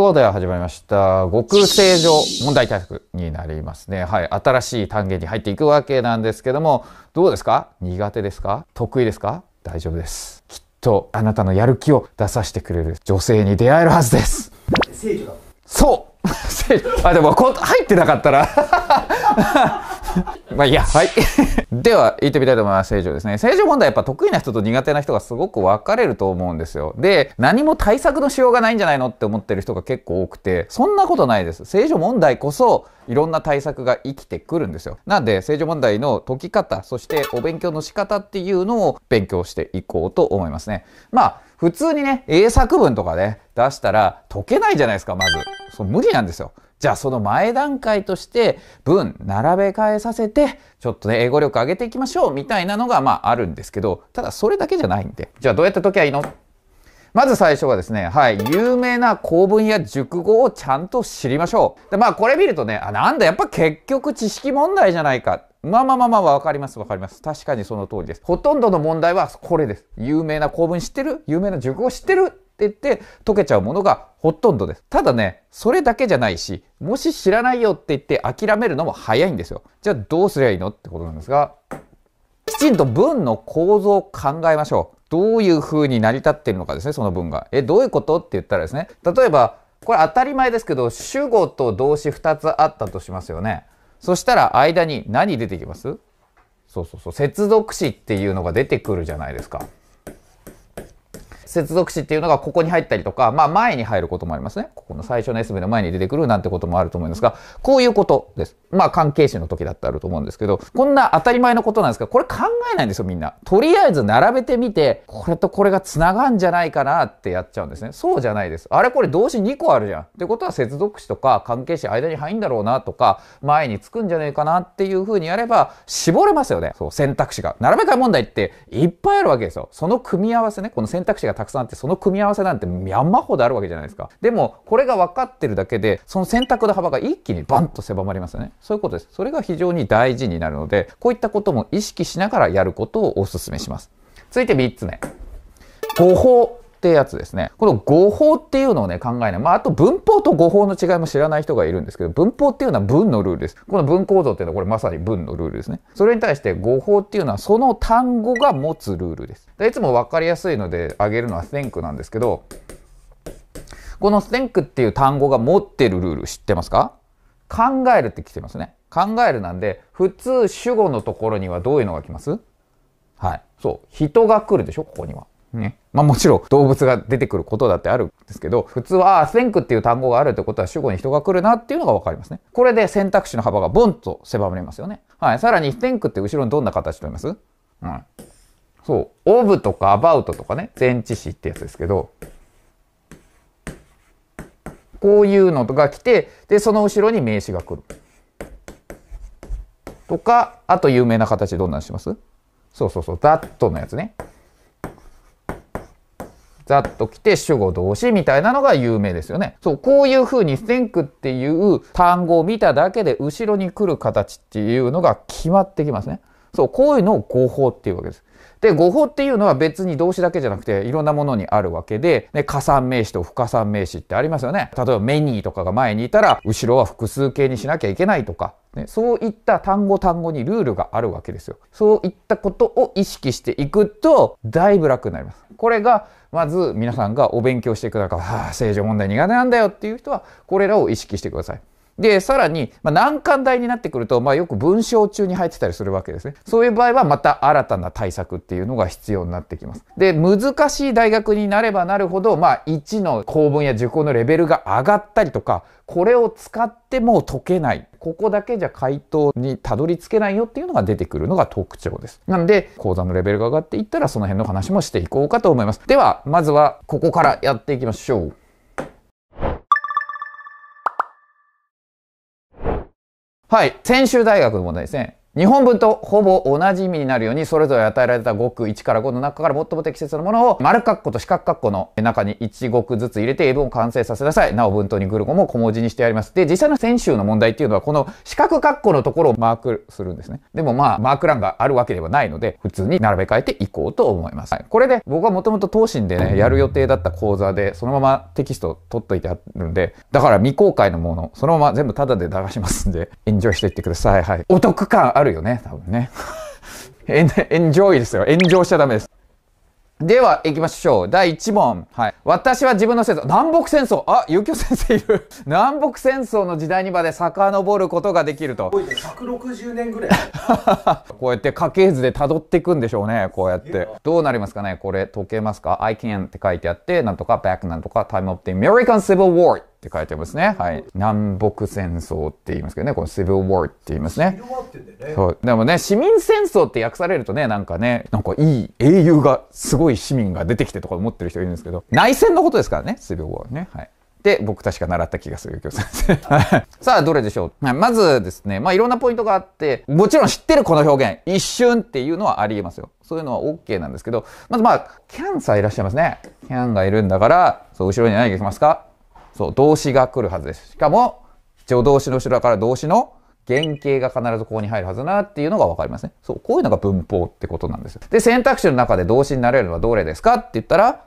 クオーダー始まりました。極正常問題対策になりますね。はい。新しい単元に入っていくわけなんですけども、どうですか苦手ですか得意ですか大丈夫です。きっと、あなたのやる気を出させてくれる女性に出会えるはずです。そう あ、でも入ってなかったら まあいいや、はい。では、行ってみたいと思います。正常ですね。正常問題やっぱ得意な人と苦手な人がすごく分かれると思うんですよ。で、何も対策のしようがないんじゃないのって思ってる人が結構多くて、そんなことないです。政治問題こそ、いろんな対策が生きてくるんですよ。なんで、正常問題の解き方、そしてお勉強の仕方っていうのを勉強していこうと思いますね。まあ、普通にね、英作文とかね、出したら解けないじゃないですか、まず。そう無理なんですよ。じゃあその前段階として文並べ替えさせて、ちょっとね、英語力上げていきましょうみたいなのがまああるんですけど、ただそれだけじゃないんで、じゃあどうやって解きゃいいのまず最初はですね、はい、有名な構文や熟語をちゃんと知りましょう。で、まあこれ見るとね、あ、なんだ、やっぱ結局知識問題じゃないか。まあまあまあまあ、分かります、分かります。確かにその通りです。ほとんどの問題はこれです。有名な構文知ってる有名な熟語知ってるって言って溶けちゃうものがほとんどです。ただね、それだけじゃないし、もし知らないよって言って諦めるのも早いんですよ。じゃあどうすりゃいいのってことなんですが、きちんと文の構造を考えましょう。どういう風に成り立ってるのかですね、その文が。え、どういうことって言ったらですね、例えば、これ当たり前ですけど、主語と動詞2つあったとしますよね。そしたら間に何出てきますそうそうそう、接続詞っていうのが出てくるじゃないですか。接続詞っていうのがここに入ったりとか、まあ前に入ることもありますね。ここの最初の S 名の前に出てくるなんてこともあると思いますが、こういうことです。まあ関係詞の時だってあると思うんですけど、こんな当たり前のことなんですが、これ考えないんですよみんな。とりあえず並べてみて、これとこれが繋がんじゃないかなってやっちゃうんですね。そうじゃないです。あれこれ動詞2個あるじゃん。ってことは接続詞とか関係詞間に入んだろうなとか、前につくんじゃねえかなっていうふうにやれば、絞れますよね。そう、選択肢が。並べ替え問題っていっぱいあるわけですよ。その組み合わせね、この選択肢がたくさんあってその組み合わせなんてミャン山ほであるわけじゃないですかでもこれが分かってるだけでその選択の幅が一気にバンと狭まりますよねそういうことですそれが非常に大事になるのでこういったことも意識しながらやることをお勧めします続いて3つ目誤報ってやつですね。この語法っていうのをね、考えない。まあ、あと文法と語法の違いも知らない人がいるんですけど、文法っていうのは文のルールです。この文構造っていうのはこれまさに文のルールですね。それに対して語法っていうのはその単語が持つルールです。でいつも分かりやすいので挙げるのは think なんですけど、この think っていう単語が持ってるルール知ってますか考えるって来てますね。考えるなんで、普通主語のところにはどういうのが来ますはい。そう。人が来るでしょここには。ね。まあもちろん動物が出てくることだってあるんですけど、普通は、セ t h n k っていう単語があるってことは主語に人が来るなっていうのがわかりますね。これで選択肢の幅がボンと狭まりますよね。はい。さらに t h ク n k って後ろにどんな形と言いますうん。そう。of とか about とかね、前置詞ってやつですけど、こういうのが来て、で、その後ろに名詞が来る。とか、あと有名な形どんなのしますそうそうそう、that のやつね。ざっと来て主語動詞みたいなのが有名ですよね。そう、こういう風に think っていう単語を見ただけで後ろに来る形っていうのが決まってきますね。そう、こういうのを合法っていうわけです。で、語法っていうのは別に動詞だけじゃなくていろんなものにあるわけで、ね、加算名詞と不加算名詞ってありますよね。例えばメニーとかが前にいたら、後ろは複数形にしなきゃいけないとか、ね、そういった単語単語にルールがあるわけですよ。そういったことを意識していくと、だいぶ楽になります。これが、まず皆さんがお勉強していく中、はあ、正常問題苦手なんだよっていう人は、これらを意識してください。で、さらに、まあ、難関大になってくると、まあ、よく文章中に入ってたりするわけですね。そういう場合は、また新たな対策っていうのが必要になってきます。で、難しい大学になればなるほど、まあ、1の公文や受講のレベルが上がったりとか、これを使っても解けない。ここだけじゃ回答にたどり着けないよっていうのが出てくるのが特徴です。なんで、講座のレベルが上がっていったら、その辺の話もしていこうかと思います。では、まずは、ここからやっていきましょう。はい。専修大学の問題ですね。日本文とほぼ同じ意味になるように、それぞれ与えられた語句1から5の中から最も適切なものを、丸括弧と四角括弧の中に1語句ずつ入れて英文を完成させなさい。なお文頭にグルゴも小文字にしてあります。で、実際の先週の問題っていうのは、この四角括弧のところをマークするんですね。でもまあ、マーク欄があるわけではないので、普通に並べ替えていこうと思います。はい、これで、僕はもともと当心でね、やる予定だった講座で、そのままテキストを取っといてあるんで、だから未公開のもの、そのまま全部タダで流しますんで、エンジョイしていってください。はい。お得感あるるよね、多分ね。エンジョイですよ。炎上しちゃダメです。では、行きましょう。第1問。はい。私は自分の戦争、南北戦争。あ、ゆきょ先生いる。南北戦争の時代にまで遡ることができると。160年ぐらい。こうやって家系図で辿っていくんでしょうね。こうやって。どうなりますかねこれ、解けますか ?I can って書いてあって、なんとか back なんとか time of the American Civil War って書いてますね。はい。南北戦争って言いますけどね、この c ビル i ー w って言いますね。ねそう。でもね、市民戦争って訳されるとね、なんかね、なんかいい英雄が、すごい市民が出てきてとか思ってる人いるんですけど、内戦のことですからね、c ビル i ー w ね。はい。で、僕確か習った気がする、右京先生。さあ、どれでしょう、はい、まずですね、まあいろんなポイントがあって、もちろん知ってるこの表現、一瞬っていうのはありえますよ。そういうのは OK なんですけど、まずまあ、キャンさんいらっしゃいますね。キャンがいるんだから、そう、後ろに何が来ますかそう動詞が来るはずです。しかも助動詞の後ろから動詞の原型が必ずここに入るはずなっていうのが分かりますね。そう、こういうのが文法ってことなんですよ。で、選択肢の中で動詞になれるのはどれですかって言ったら、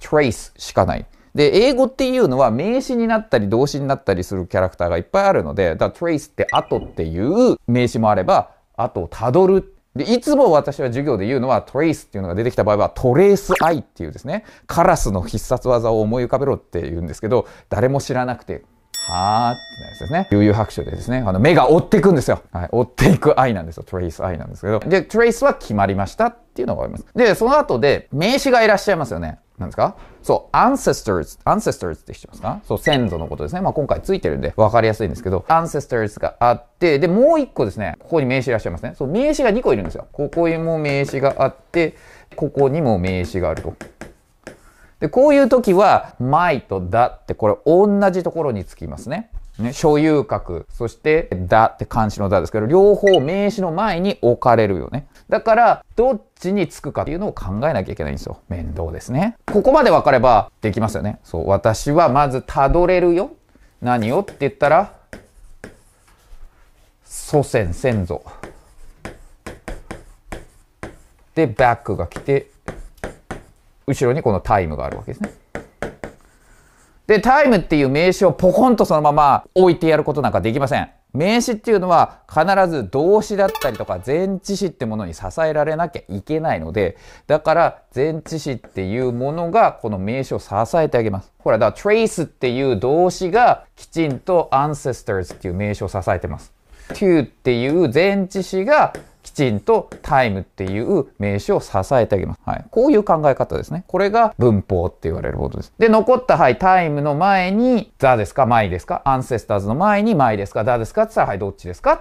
trace しかない。で、英語っていうのは名詞になったり動詞になったりするキャラクターがいっぱいあるので、だから trace って後っていう名詞もあれば、後をたどるで、いつも私は授業で言うのはトレースっていうのが出てきた場合はトレースアイっていうですね、カラスの必殺技を思い浮かべろって言うんですけど、誰も知らなくて、はーってなやつですね。悠々白書でですね、あの目が追っていくんですよ。はい、追っていく愛なんですよ。トレース愛なんですけど。で、トレースは決まりましたっていうのがあります。で、その後で名詞がいらっしゃいますよね。なんですかそう、ancestors, ancestors って知ってますかそう、先祖のことですね。まあ、今回ついてるんで分かりやすいんですけど、ancestors があって、で、もう一個ですね、ここに名詞いらっしゃいますね。そう、名詞が2個いるんですよ。ここにも名詞があって、ここにも名詞があると。で、こういう時は、my と that ってこれ同じところにつきますね。ね、所有格、そして、だって漢字のだですけど、両方名詞の前に置かれるよね。だから、どっちにつくかっていうのを考えなきゃいけないんですよ。面倒ですね。ここまで分かればできますよね。そう、私はまずたどれるよ。何をって言ったら、祖先、先祖。で、バックが来て、後ろにこのタイムがあるわけですね。で、タイムっていう名詞をポコンとそのまま置いてやることなんかできません。名詞っていうのは必ず動詞だったりとか前置詞ってものに支えられなきゃいけないので、だから前置詞っていうものがこの名詞を支えてあげます。ほら、だから trace っていう動詞がきちんと ancestors っていう名詞を支えてます。to っていう前置詞がきちんとタイムっていう名詞を支えてあげます。はい。こういう考え方ですね。これが文法って言われることです。で、残った、はい、タイムの前に、ザですか、マイですか、アンセスターズの前に、マイですか、ザですかって言ったら、はい、どっちですか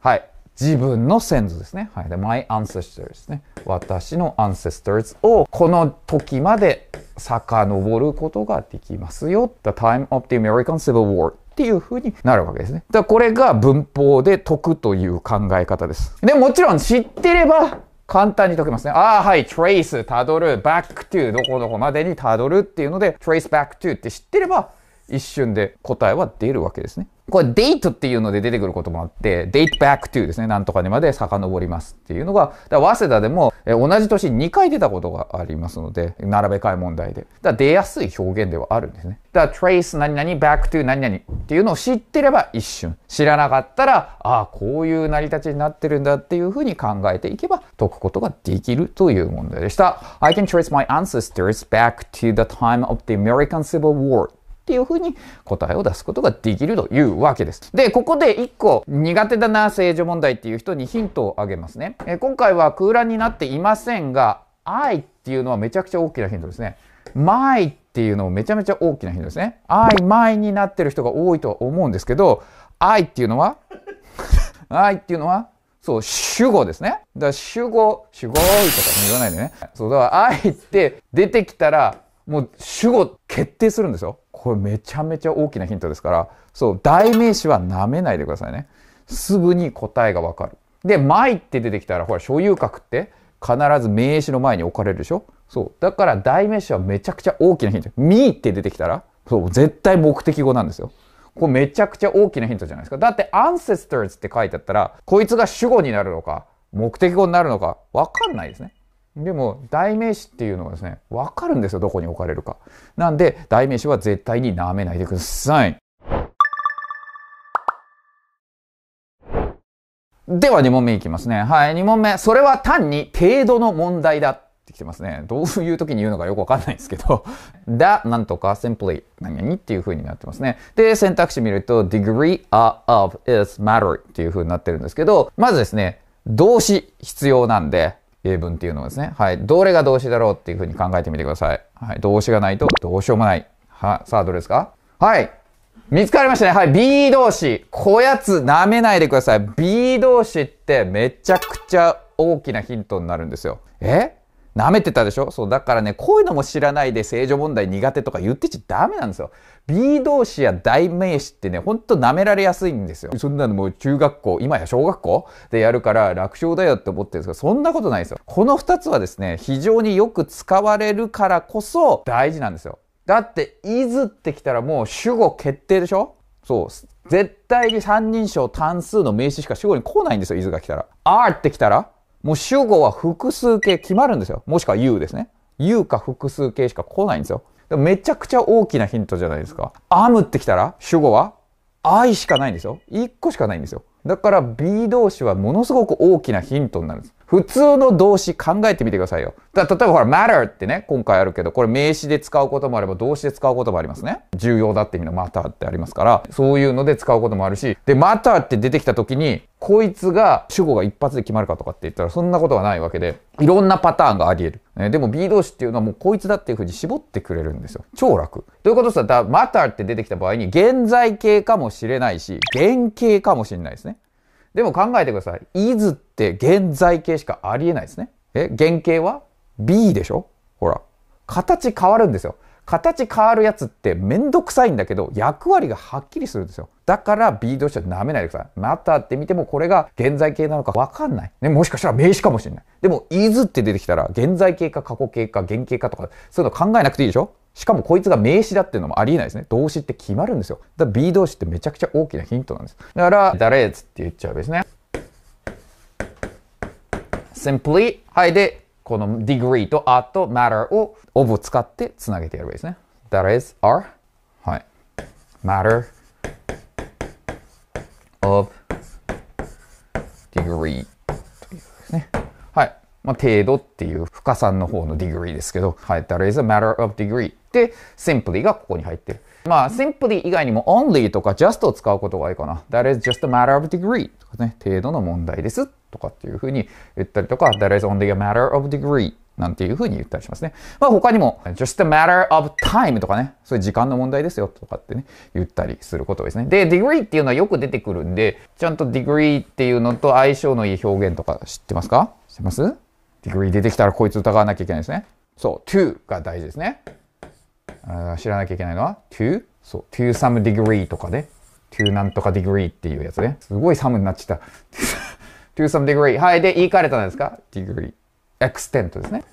はい。自分の先祖ですね。はい。で、my ancestors ですね。私の ancestors をこの時まで遡ることができますよ。The time of the American Civil War っていうふうになるわけですね。だからこれが文法で解くという考え方です。で、もちろん知ってれば簡単に解けますね。ああ、はい、trace、どる、back to、どこどこまでにたどるっていうので、trace back to って知ってれば、一瞬で答えは出るわけですね。これ、デートっていうので出てくることもあって、date back to ですね。なんとかにまで遡りますっていうのが、早稲田でも、え同じ年に2回出たことがありますので、並べ替え問題で。だ出やすい表現ではあるんですね。だから、trace 何々、back to 何々っていうのを知ってれば一瞬。知らなかったら、ああ、こういう成り立ちになってるんだっていうふうに考えていけば解くことができるという問題でした。I can trace my ancestors back to the time of the American Civil War っていうふうに答えを出すことができるというわけです。で、ここで1個苦手だな政治問題っていう人にヒントをあげますね。え今回は空欄になっていませんが、愛っていうのはめちゃくちゃ大きなヒントですね。My っていうのもめちゃめちゃ大きなヒントですね。愛、My になってる人が多いとは思うんですけど、愛っていうのは愛 っていうのはそう、主語ですね。だから主語、主語とか言わないでね。そう、だから愛って出てきたら、もう主語決定するんですよ。これめちゃめちゃ大きなヒントですから、そう、代名詞は舐めないでくださいね。すぐに答えがわかる。で、前って出てきたら、ほら、所有格って必ず名詞の前に置かれるでしょそう。だから代名詞はめちゃくちゃ大きなヒント。me って出てきたら、そう、絶対目的語なんですよ。これめちゃくちゃ大きなヒントじゃないですか。だって ancestors って書いてあったら、こいつが主語になるのか、目的語になるのか、わかんないですね。でも代名詞っていうのはですね、わかるんですよ、どこに置かれるか。なんで、代名詞は絶対に舐めないでください。では2問目いきますね。はい、2問目。それは単に程度の問題だってきてますね。どういう時に言うのかよくわかんないですけど、だ、なんとか、simply、何々っていう風になってますね。で、選択肢見ると、degree of is matter っていう風になってるんですけど、まずですね、動詞必要なんで、英文っていうのはですね、はい、どれが動詞だろうっていうふうに考えてみてください。はい、動詞がないとどうしようもない。は、さあ、どれですかはい。見つかりましたね。はい。B 動詞。こやつ舐めないでください。B 動詞ってめちゃくちゃ大きなヒントになるんですよ。え舐めてたでしょそう、だからね、こういうのも知らないで正常問題苦手とか言ってちゃダメなんですよ。B 動詞や代名詞ってね、ほんと舐められやすいんですよ。そんなのもう中学校、今や小学校でやるから楽勝だよって思ってるんですけど、そんなことないですよ。この2つはですね、非常によく使われるからこそ大事なんですよ。だって、いずってきたらもう主語決定でしょそう。絶対に三人称単数の名詞しか主語に来ないんですよ、いずが来たら。あ r って来たらもう主語は複数形決まるんですよ。もしくは you ですね。you か複数形しか来ないんですよ。めちゃくちゃ大きなヒントじゃないですか。am ってきたら主語は愛しかないんですよ。一個しかないんですよ。だから B 動詞はものすごく大きなヒントになるんです。普通の動詞考えてみてくださいよ。だ例えばほら、matter ってね、今回あるけど、これ名詞で使うこともあれば、動詞で使うこともありますね。重要だって意味の matter ってありますから、そういうので使うこともあるし、で、matter って出てきた時に、こいつが主語が一発で決まるかとかって言ったら、そんなことはないわけで、いろんなパターンがあり得る。ね、でも B 動詞っていうのはもうこいつだっていうふうに絞ってくれるんですよ。超楽。ということさ、だ、matter って出てきた場合に、現在形かもしれないし、原形かもしれないですね。でも考えてください。イズって現在形しかありえないですね。え、原型は B でしょほら。形変わるんですよ。形変わるやつってめんどくさいんだけど、役割がはっきりするんですよ。だから B 動詞は舐めないでください。またって見てもこれが現在形なのかわかんない。ね、もしかしたら名詞かもしれない。でも is って出てきたら現在形か過去形か原型かとか、そういうの考えなくていいでしょしかもこいつが名詞だっていうのもありえないですね。動詞って決まるんですよ。だから B 動詞ってめちゃくちゃ大きなヒントなんです。だから、誰っつって言っちゃうわけですね。simply はいで、この degree と a と matter を of を使ってつなげてやるわけですね。that is are はい matter of degree というですね。まあ、程度っていう深さの方の degree ですけど、はい、that is a matter of degree で、simply がここに入ってる。まあ、simply 以外にも only とか just を使うことがいいかな。that is just a matter of degree とかね、程度の問題ですとかっていうふうに言ったりとか、that is only a matter of degree なんていうふうに言ったりしますね。まあ他にも、just a matter of time とかね、そういう時間の問題ですよとかってね、言ったりすることですね。で、degree っていうのはよく出てくるんで、ちゃんと degree っていうのと相性のいい表現とか知ってますか知ってますディグリー出てきたらこいつ疑わなきゃいけないですね。そう、to が大事ですね。あ知らなきゃいけないのは to? そう、to some degree とかで、to なんとか degree っていうやつね。すごいサムになっちゃった。to some degree。はい、で、言い換えたんですか ?degree。extent ですね。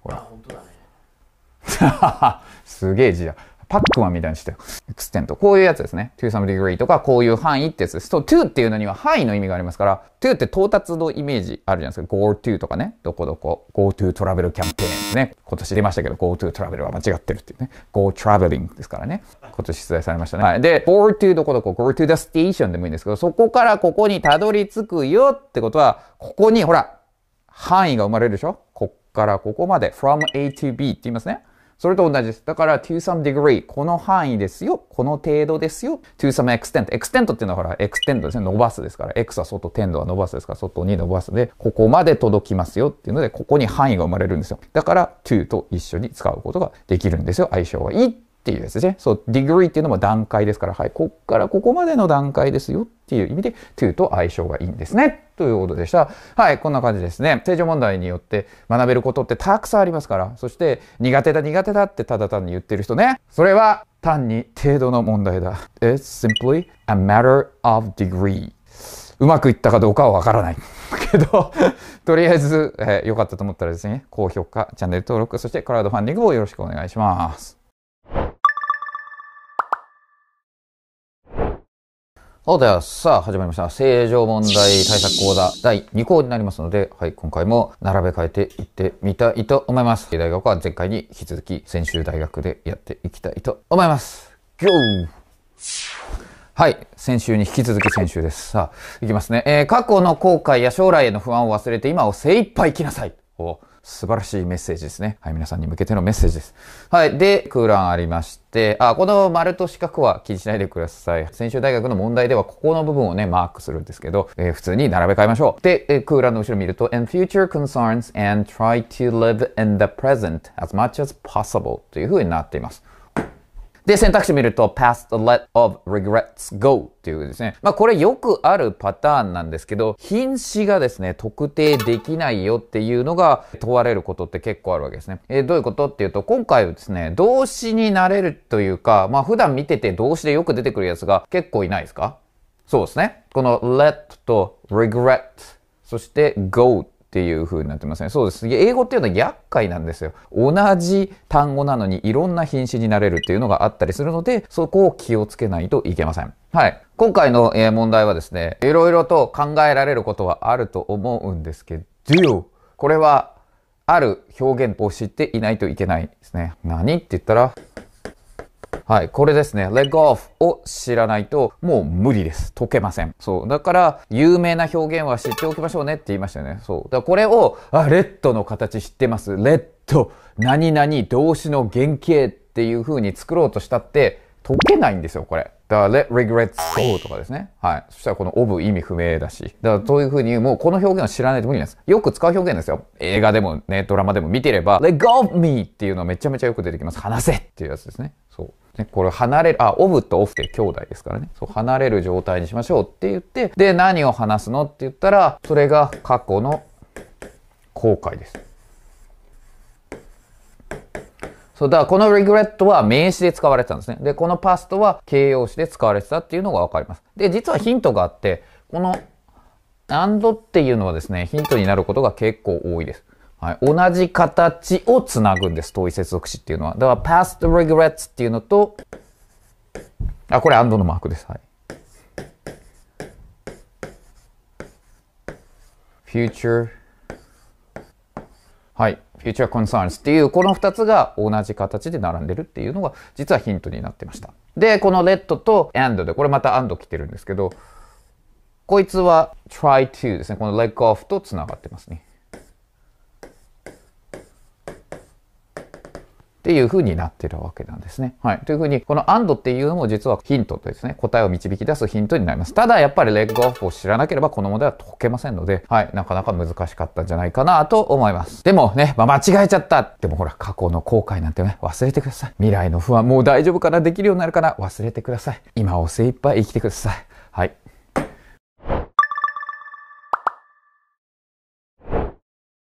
ほら。ね、すげえ字だ。パックマンみたいにしてエクステント。こういうやつですね。to some degree とか、こういう範囲ってやつです。と、to っていうのには範囲の意味がありますから、to って到達のイメージあるじゃないですか。go to とかね。どこどこ。go to トラベルキャンペーンですね。今年出ましたけど、go to トラベルは間違ってるっていうね。go traveling ですからね。今年出題されましたね。はい。で、go to どこどこ、go to the station でもいいんですけど、そこからここにたどり着くよってことは、ここに、ほら、範囲が生まれるでしょこっからここまで、from A to B って言いますね。それと同じです。だから to some degree この範囲ですよ。この程度ですよ。to some extent extent っていうのはほら extend ですね。伸ばすですから。x は外 tend は伸ばすですから外に伸ばすでここまで届きますよっていうのでここに範囲が生まれるんですよ。だから to と一緒に使うことができるんですよ。相性がいいっていうですね。そう、degree っていうのも段階ですから、はい、こっからここまでの段階ですよっていう意味で、to と相性がいいんですね。ということでした。はい、こんな感じですね。正常問題によって学べることってたくさんありますから、そして苦手だ苦手だってただ単に言ってる人ね。それは単に程度の問題だ。It's simply a matter of degree. うまくいったかどうかはわからない。けど、とりあえず良、えー、かったと思ったらですね、高評価、チャンネル登録、そしてクラウドファンディングをよろしくお願いします。おでは、さあ、始まりました。正常問題対策講座第2項になりますので、はい、今回も並べ替えていってみたいと思います。大学は前回に引き続き、専修大学でやっていきたいと思います。GO! はい。先週に引き続き先週です。さあ、いきますね。えー、過去の後悔や将来への不安を忘れて今を精一杯生きなさい。お素晴らしいメッセージですね。はい、皆さんに向けてのメッセージです。はい、で、空欄ありまして、あ、この丸と四角は気にしないでください。専修大学の問題ではここの部分をね、マークするんですけど、えー、普通に並べ替えましょう。で、えー、空欄の後ろ見ると、and future concerns and try to live in the present as much as possible というふうになっています。で、選択肢見ると past the let of regrets go っていうですね。まあこれよくあるパターンなんですけど、品詞がですね、特定できないよっていうのが問われることって結構あるわけですね。えー、どういうことっていうと、今回はですね、動詞になれるというか、まあ普段見てて動詞でよく出てくるやつが結構いないですかそうですね。この let と regret、そして go っていう風になってますね。そうです。英語っていうのは厄介なんですよ。同じ単語なのにいろんな品種になれるっていうのがあったりするので、そこを気をつけないといけません。はい。今回の問題はですね、いろいろと考えられることはあると思うんですけど、これはある表現を知っていないといけないですね。何って言ったら、はい、これですね。レッグオフを知らないともう無理です。解けません。そう。だから、有名な表現は知っておきましょうねって言いましたよね。そう。だからこれを、あ、レッドの形知ってます。レッド、何々動詞の原型っていう風に作ろうとしたって、解けないんですよ、これ。だから、let regrets go とかですね。はい。そしたらこのオブ意味不明だし。だからそういうふうにもうこの表現は知らないと無理なんです。よく使う表現ですよ。映画でもね、ドラマでも見てれば、let go of me っていうのはめちゃめちゃよく出てきます。話せっていうやつですね。ね、これ離れる、あ、オブとオフって兄弟ですからね。そう、離れる状態にしましょうって言って、で、何を話すのって言ったら、それが過去の後悔です。そう、だからこの regret は名詞で使われてたんですね。で、この past は形容詞で使われてたっていうのがわかります。で、実はヒントがあって、この and っていうのはですね、ヒントになることが結構多いです。はい、同じ形をつなぐんです、遠い接続詞っていうのは。だから、past regrets っていうのと、あ、これアンドのマークです。はい。future はい future concerns っていうこの2つが同じ形で並んでるっていうのが実はヒントになってましたでこの l e t と and でこれまた and 来てるんですけどこいつは try to ですねこの leg off とつながってますねっていう風になってるわけなんですね。はい。という風に、この and っていうのも実はヒントとですね、答えを導き出すヒントになります。ただ、やっぱりレッグオフを知らなければこの問題は解けませんので、はい、なかなか難しかったんじゃないかなと思います。でもね、まあ、間違えちゃった。でもほら、過去の後悔なんてね、忘れてください。未来の不安、もう大丈夫かなできるようになるかな忘れてください。今を精一杯生きてください。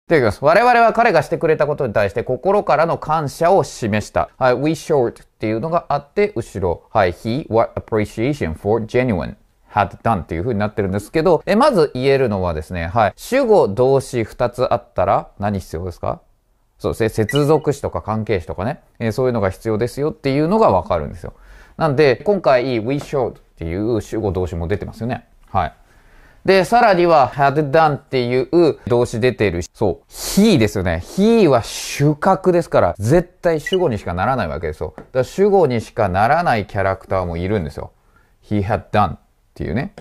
我々は彼がしてくれたことに対して心からの感謝を示した。はい、we short っていうのがあって、後ろ。はい、he, what appreciation for genuine had done っていう風になってるんですけど、えまず言えるのはですね、はい、主語、動詞二つあったら何必要ですかそうですね、接続詞とか関係詞とかね、えー、そういうのが必要ですよっていうのがわかるんですよ。なんで、今回、we short っていう主語、動詞も出てますよね。はい。で、さらには had done っていう動詞出てる。そう。he ですよね。he は主格ですから、絶対主語にしかならないわけですよ。だから主語にしかならないキャラクターもいるんですよ。he had done っていうね。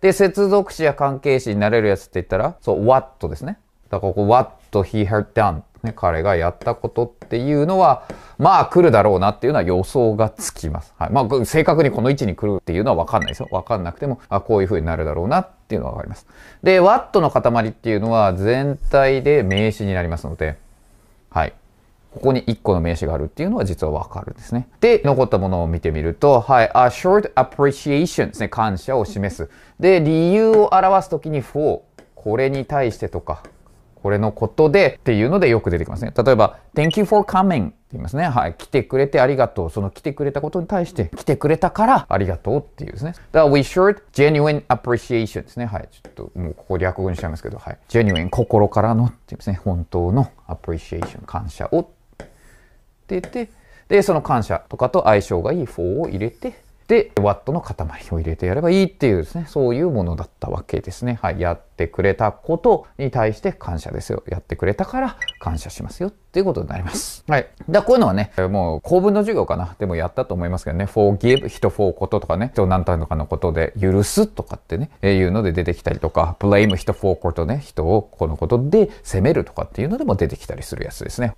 で、接続詞や関係詞になれるやつって言ったら、そう、what ですね。だからここ what he had done ね、彼がやったことっていうのは、まあ来るだろうなっていうのは予想がつきます。はい。まあ正確にこの位置に来るっていうのはわかんないですよ。わかんなくても、あ、こういう風になるだろうなっていうのはわかります。で、ワットの塊っていうのは全体で名詞になりますので、はい。ここに1個の名詞があるっていうのは実はわかるんですね。で、残ったものを見てみると、はい、a short appreciation ですね。感謝を示す。で、理由を表すときに for、これに対してとか、これのことでっていうのでよく出てきますね。例えば、Thank you for coming って言いますね。はい。来てくれてありがとう。その来てくれたことに対して、来てくれたからありがとうっていうですね。だから、we showed genuine appreciation ですね。はい。ちょっともうここ略語にしちゃいますけど、はい。genuine 心からのって言いますね。本当の appreciation 感謝をって言って、で、その感謝とかと相性がいい for を入れて、で、ワットの塊を入れてやればいいっていうですね、そういうものだったわけですね。はい。やってくれたことに対して感謝ですよ。やってくれたから感謝しますよっていうことになります。はい。だこういうのはね、もう公文の授業かな。でもやったと思いますけどね、forgive, 人 for こととかね、人何たとかのことで許すとかってね、えいうので出てきたりとか、blame 人 for ことね、人をこのことで責めるとかっていうのでも出てきたりするやつですね。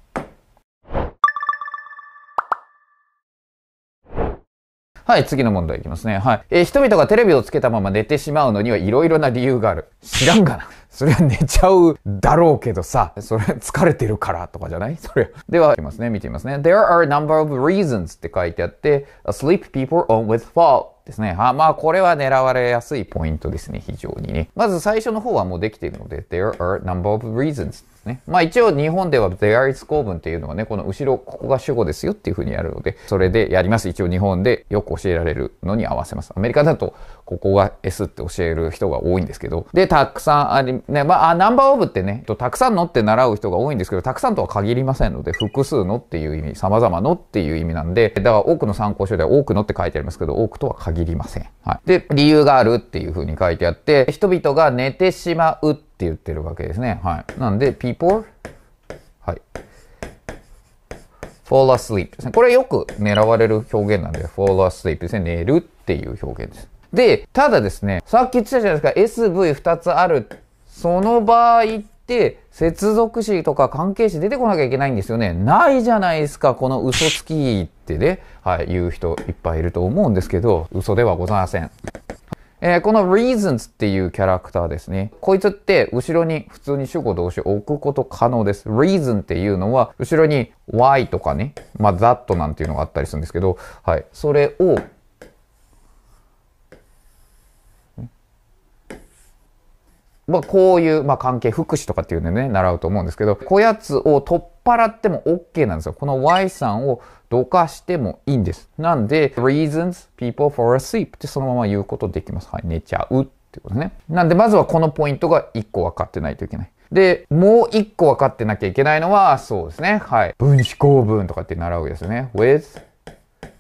はい、次の問題いきますね。はい。えー、人々がテレビをつけたまま寝てしまうのには色々な理由がある。知らんがな。それは寝ちゃうだろうけどさ、それ疲れてるからとかじゃないそれ。では、いきますね。見てみますね。There are a number of reasons って書いてあって、asleep people on with fault ですね。あまあ、これは狙われやすいポイントですね、非常にね。まず最初の方はもうできているので、there are number of reasons ですね。まあ一応日本では there is 構文っていうのはね、この後ろ、ここが主語ですよっていうふうにやるので、それでやります。一応日本でよく教えられるのに合わせます。アメリカだとここが S って教える人が多いんですけど、で、たくさんあり、ね、まあ、ナンバーオブってね、たくさんのって習う人が多いんですけど、たくさんとは限りませんので、複数のっていう意味、様々のっていう意味なんで、だから多くの参考書では多くのって書いてありますけど、多くとは限りません。はい。で、理由があるっていう風に書いてあって、人々が寝てしまうって言ってるわけですね。はい。なんで、people? はい。fall asleep ですね。これよく狙われる表現なんで、fall asleep ですね。寝るっていう表現です。で、ただですね、さっき言ってたじゃないですか、SV2 つある。その場合って、接続詞とか関係詞出てこなきゃいけないんですよね。ないじゃないですか、この嘘つきってね、はい、言う人いっぱいいると思うんですけど、嘘ではございません。えー、この reasons っていうキャラクターですね。こいつって後ろに普通に主語動詞置くこと可能です。reason っていうのは後ろに why とかね、まあ that なんていうのがあったりするんですけど、はい。それをまあ、こういう、まあ、関係、福祉とかっていうのね、習うと思うんですけど、こやつを取っ払っても OK なんですよ。この Y さんをどかしてもいいんです。なんで、reasons people for asleep ってそのまま言うことできます。はい、寝ちゃうってことね。なんで、まずはこのポイントが1個分かってないといけない。で、もう1個分かってなきゃいけないのは、そうですね。はい。分子構文とかって習うわけですね。with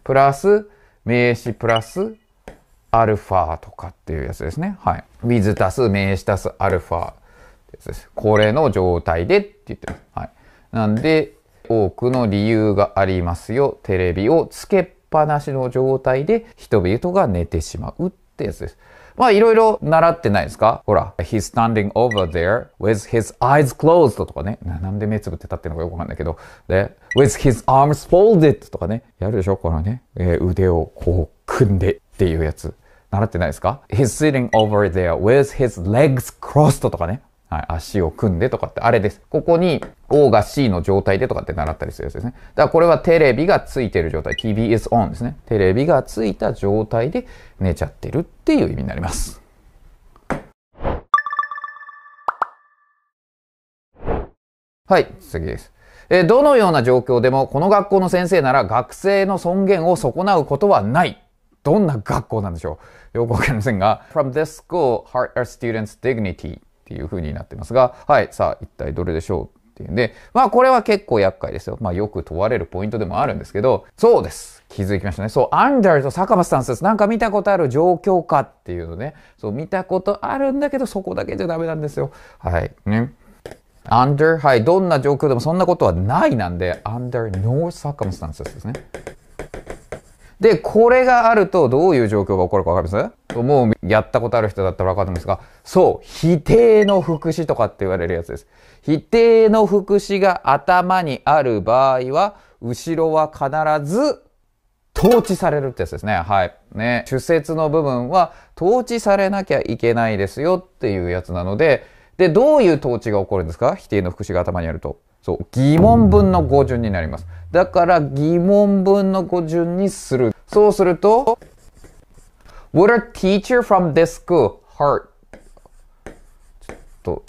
プラス名詞プラスアルファとかっていうやつですね。はい。with 足す名詞足すアルファです。これの状態でって言ってます。はい。なんで、多くの理由がありますよ。テレビをつけっぱなしの状態で人々が寝てしまうってやつです。まあいろいろ習ってないですかほら、he's standing over there with his eyes closed とかね。なんで目つぶって立ってるのかよくわかんないけど。で、with his arms folded とかね。やるでしょこのね、えー、腕をこう組んでっていうやつ。習ってないですか ?He's sitting over there with his legs crossed とかね。はい、足を組んでとかって、あれです。ここに O が C の状態でとかって習ったりするやつですね。だからこれはテレビがついてる状態。TBS on ですね。テレビがついた状態で寝ちゃってるっていう意味になります。はい、次です。えどのような状況でも、この学校の先生なら学生の尊厳を損なうことはないどんな学校なんでしょうよくわかりませんが、From this school, heart a r students' dignity っていう風になってますが、はい、さあ、一体どれでしょうっていうんで、まあこれは結構厄介ですよ。まあよく問われるポイントでもあるんですけど、そうです。気づきましたね。そう、アンダーと坂松さんです。なんか見たことある状況かっていうのね。そう、見たことあるんだけど、そこだけじゃダメなんですよ。はい。ね。under はい。どんな状況でもそんなことはないなんで、under no circumstances ですね。で、これがあるとどういう状況が起こるかわかりますもうやったことある人だったらわかるんですが、そう、否定の副詞とかって言われるやつです。否定の副詞が頭にある場合は、後ろは必ず統治されるってやつですね。はい。ね、主説の部分は統治されなきゃいけないですよっていうやつなので、で、どういう統治が起こるんですか否定の副詞が頭にあると。そう疑問文の語順になりますだから疑問文の語順にするそうすると Would a teacher from this school hurt? ちょっと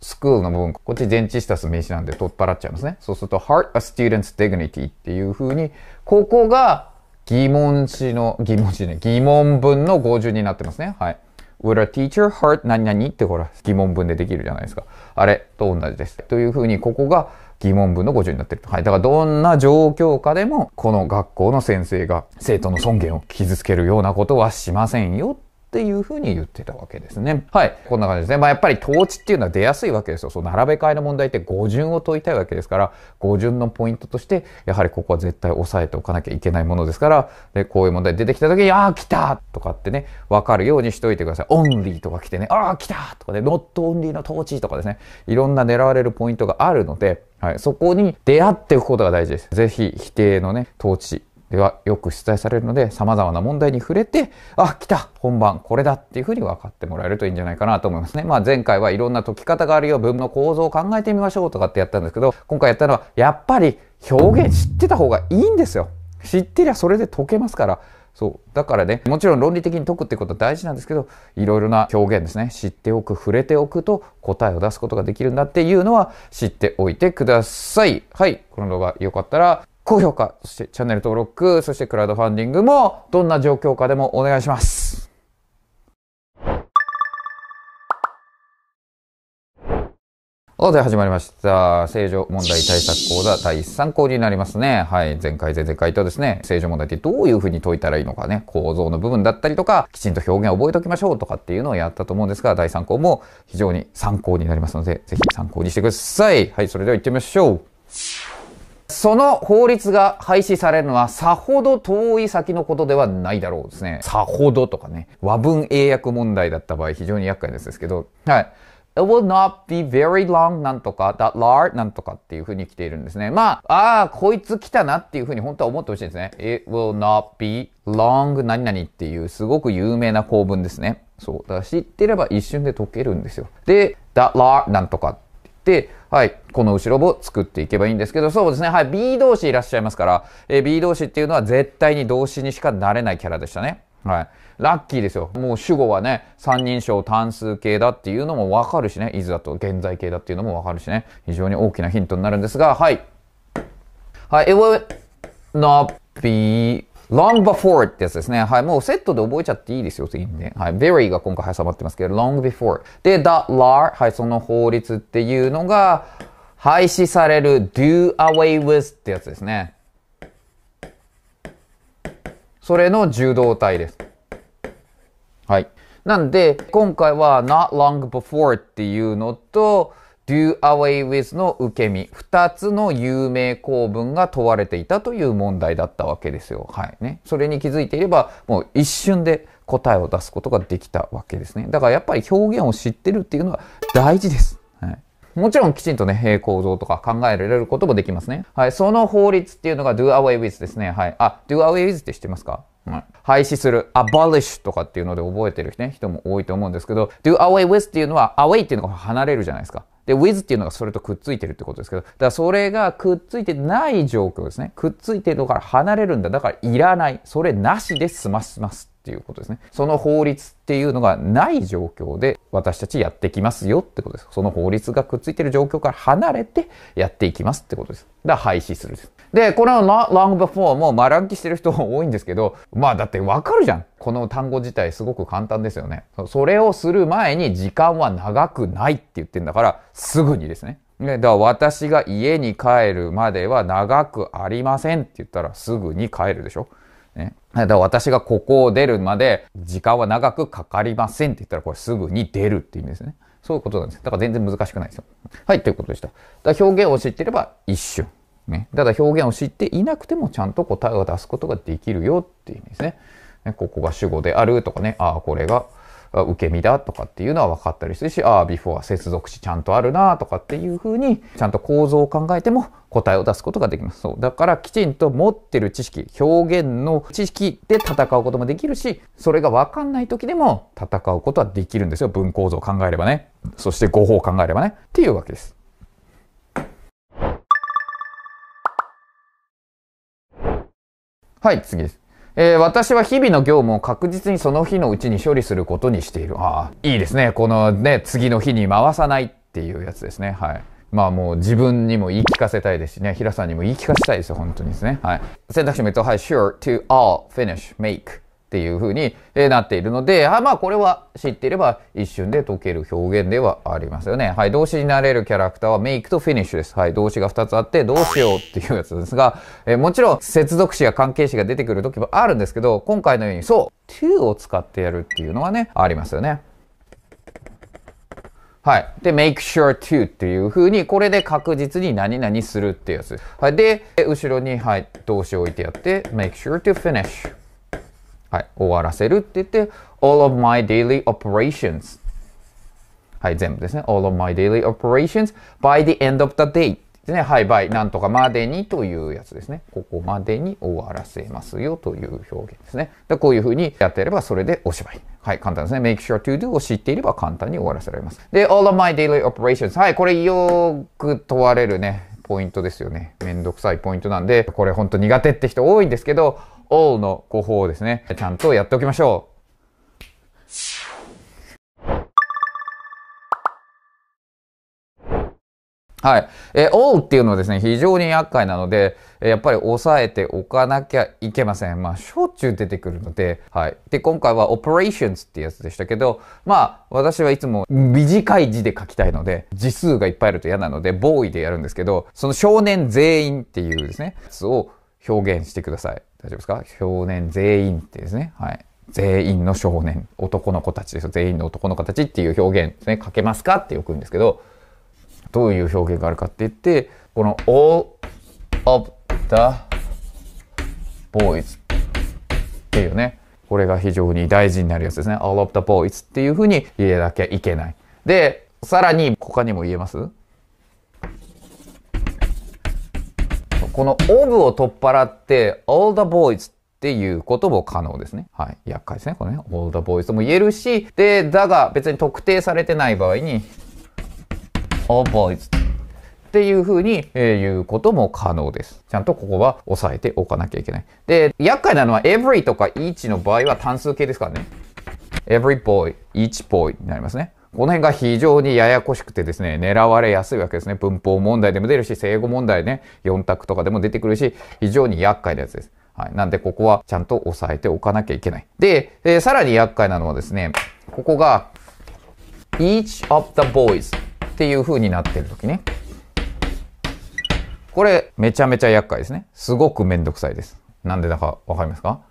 スクールの部分、こっち前置したす名詞なんで取っ払っちゃいますね。そうすると、hurt a student's dignity っていうふうに、ここが疑問詞の、疑問詞ね、疑問文の語順になってますね。はい。would a teacher hurt 何々ってほら疑問文でできるじゃないですか。あれと同じです。というふうにここが疑問文の語順になってると。はい。だからどんな状況下でもこの学校の先生が生徒の尊厳を傷つけるようなことはしませんよっていうふうに言ってたわけですね。はい。こんな感じですね。まあやっぱり統治っていうのは出やすいわけですよ。そう、並べ替えの問題って語順を解いたいわけですから、語順のポイントとして、やはりここは絶対押さえておかなきゃいけないものですから、で、こういう問題出てきた時に、ああ、来たとかってね、わかるようにしといてください。オンリーとか来てね、ああ、来たとかね、ノットオンリーの統治とかですね、いろんな狙われるポイントがあるので、はい、そこに出会っておくことが大事です。ぜひ否定のね、統治ではよく出題されるので、様々な問題に触れて、あ、来た本番これだっていうふうに分かってもらえるといいんじゃないかなと思いますね。まあ前回はいろんな解き方があるよ、文の構造を考えてみましょうとかってやったんですけど、今回やったのは、やっぱり表現知ってた方がいいんですよ。知ってりゃそれで解けますから。そう。だからね、もちろん論理的に解くってことは大事なんですけど、いろいろな表現ですね。知っておく、触れておくと答えを出すことができるんだっていうのは知っておいてください。はい。この動画良かったら高評価、そしてチャンネル登録、そしてクラウドファンディングもどんな状況下でもお願いします。さて始まりました。正常問題対策講座第3項になりますね。はい。前回、前々回とですね、正常問題ってどういうふうに解いたらいいのかね、構造の部分だったりとか、きちんと表現を覚えておきましょうとかっていうのをやったと思うんですが、第3項も非常に参考になりますので、ぜひ参考にしてください。はい。それでは行ってみましょう。その法律が廃止されるのはさほど遠い先のことではないだろうですね。さほどとかね。和文英訳問題だった場合非常に厄介ですけど、はい。It will not be very long なんとか、that large なんとかっていう風に来ているんですね。まあ、ああ、こいつ来たなっていう風に本当は思ってほしいですね。It will not be long 何々っていうすごく有名な構文ですね。そう。だから知ってれば一瞬で解けるんですよ。で、that large なんとか、はい、この後ろを作っていけばいいんですけど、そうですね、はい、B 同士いらっしゃいますから、えー、B 同士っていうのは絶対に動詞にしかなれないキャラでしたね。はい。ラッキーですよ。もう主語はね、三人称単数形だっていうのもわかるしね、いずだと現在形だっていうのもわかるしね、非常に大きなヒントになるんですが、はい。はい、it w l not be long before ってやつですね。はい、もうセットで覚えちゃっていいですよ、次にね。はい、very が今回挟まってますけど、long before。で、the law、はい、その法律っていうのが、廃止される do away with ってやつですね。それの受動体です。はい。なんで、今回は not long before っていうのと、do away with の受け身、二つの有名構文が問われていたという問題だったわけですよ。はい。ね。それに気づいていれば、もう一瞬で答えを出すことができたわけですね。だからやっぱり表現を知ってるっていうのは大事です。はい。もちろんきちんとね、行像とか考えられることもできますね。はい。その法律っていうのが do away with ですね。はい。あ、do away with って知ってますかうん、廃止する、abolish とかっていうので覚えてる、ね、人も多いと思うんですけど、do away with っていうのは、away っていうのが離れるじゃないですか。で、with っていうのがそれとくっついてるってことですけど、だからそれがくっついてない状況ですね。くっついてるのから離れるんだ。だからいらない。それなしで済ますますっていうことですね。その法律っていうのがない状況で私たちやってきますよってここととでです。すす。すその法律がくっっっついいててててるる状況かからら離れやきまだ廃止で、この long before も丸暗記してる人 多いんですけど、まあだってわかるじゃん。この単語自体すごく簡単ですよね。それをする前に時間は長くないって言ってんだから、すぐにですね。ね、だから私が家に帰るまでは長くありませんって言ったらすぐに帰るでしょ。ね、だから私がここを出るまで時間は長くかかりませんって言ったらこれすぐに出るって意味ですね。そういうことなんです。だから全然難しくないですよ。はい、ということでした。だ表現を知ってれば一瞬。ね、ただ表現を知っていなくてもちゃんと答えを出すことができるよっていう意味ですね。ねここが主語であるとかね、ああ、これが受け身だとかっていうのは分かったりするし、ああ、ビフォーは接続詞ちゃんとあるなとかっていうふうに、ちゃんと構造を考えても答えを出すことができます。そう。だからきちんと持ってる知識、表現の知識で戦うこともできるし、それが分かんない時でも戦うことはできるんですよ。文構造を考えればね。そして語法を考えればね。っていうわけです。はい、次です。えー、私は日々の業務を確実にその日のうちに処理することにしている。ああ、いいですね。このね、次の日に回さないっていうやつですね。はい。まあもう自分にも言い聞かせたいですしね、平さんにも言い聞かせたいですよ、本当にですね。はい。選択肢も言うと、はい、sure to all finish, make. っていうふうになっているので、あまあこれは知っていれば一瞬で解ける表現ではありますよね。はい、動詞になれるキャラクターはメイクとフィニッシュです。はい、動詞が2つあってどうしようっていうやつですが、えー、もちろん接続詞や関係詞が出てくる時もあるんですけど、今回のようにそう、to を使ってやるっていうのはね、ありますよね。はい。で、make sure to っていう風に、これで確実に何々するっていうやつ。はい。で、後ろに、はい、動詞を置いてやって、make sure to finish。はい、終わらせるって言って、all of my daily operations はい、全部ですね。all of my daily operations by the end of the day ですね。はい、by なんとかまでにというやつですね。ここまでに終わらせますよという表現ですね。でこういうふうにやってればそれでおしまい。はい、簡単ですね。make sure to do を知っていれば簡単に終わらせられます。で、all of my daily operations はい、これよく問われるね、ポイントですよね。めんどくさいポイントなんで、これほんと苦手って人多いんですけど、all の語法をですね、ちゃんとやっておきましょう。はい。え all っていうのはですね、非常に厄介なので、やっぱり押さえておかなきゃいけません。まあ、しょっちゅう出てくるので、はい。で、今回は operations っていうやつでしたけど、まあ、私はいつも短い字で書きたいので、字数がいっぱいあると嫌なので、ボーイでやるんですけど、その少年全員っていうですね、やつを表現してください。大丈夫ですか少年全員ってですね。はい。全員の少年、男の子たちですよ。全員の男の子たちっていう表現ですね。書けますかってよく言うんですけど、どういう表現があるかって言って、この all of the boys っていうね、これが非常に大事になるやつですね。all of the boys っていうふうに言えなきゃいけない。で、さらに他にも言えますこのオブを取っ払って、all the boys っていうことも可能ですね。はい。厄介ですね。これね。all the boys とも言えるし、で、だが別に特定されてない場合に、all boys っていうふうに、え言うことも可能です。ちゃんとここは押さえておかなきゃいけない。で、厄介なのは every とか each の場合は単数形ですからね。every boy, each boy になりますね。この辺が非常にややこしくてですね、狙われやすいわけですね。文法問題でも出るし、正語問題ね、4択とかでも出てくるし、非常に厄介なやつです。はい。なんで、ここはちゃんと押さえておかなきゃいけない。で、えー、さらに厄介なのはですね、ここが、each of the boys っていう風になってる時ね。これ、めちゃめちゃ厄介ですね。すごくめんどくさいです。なんでだかわかりますか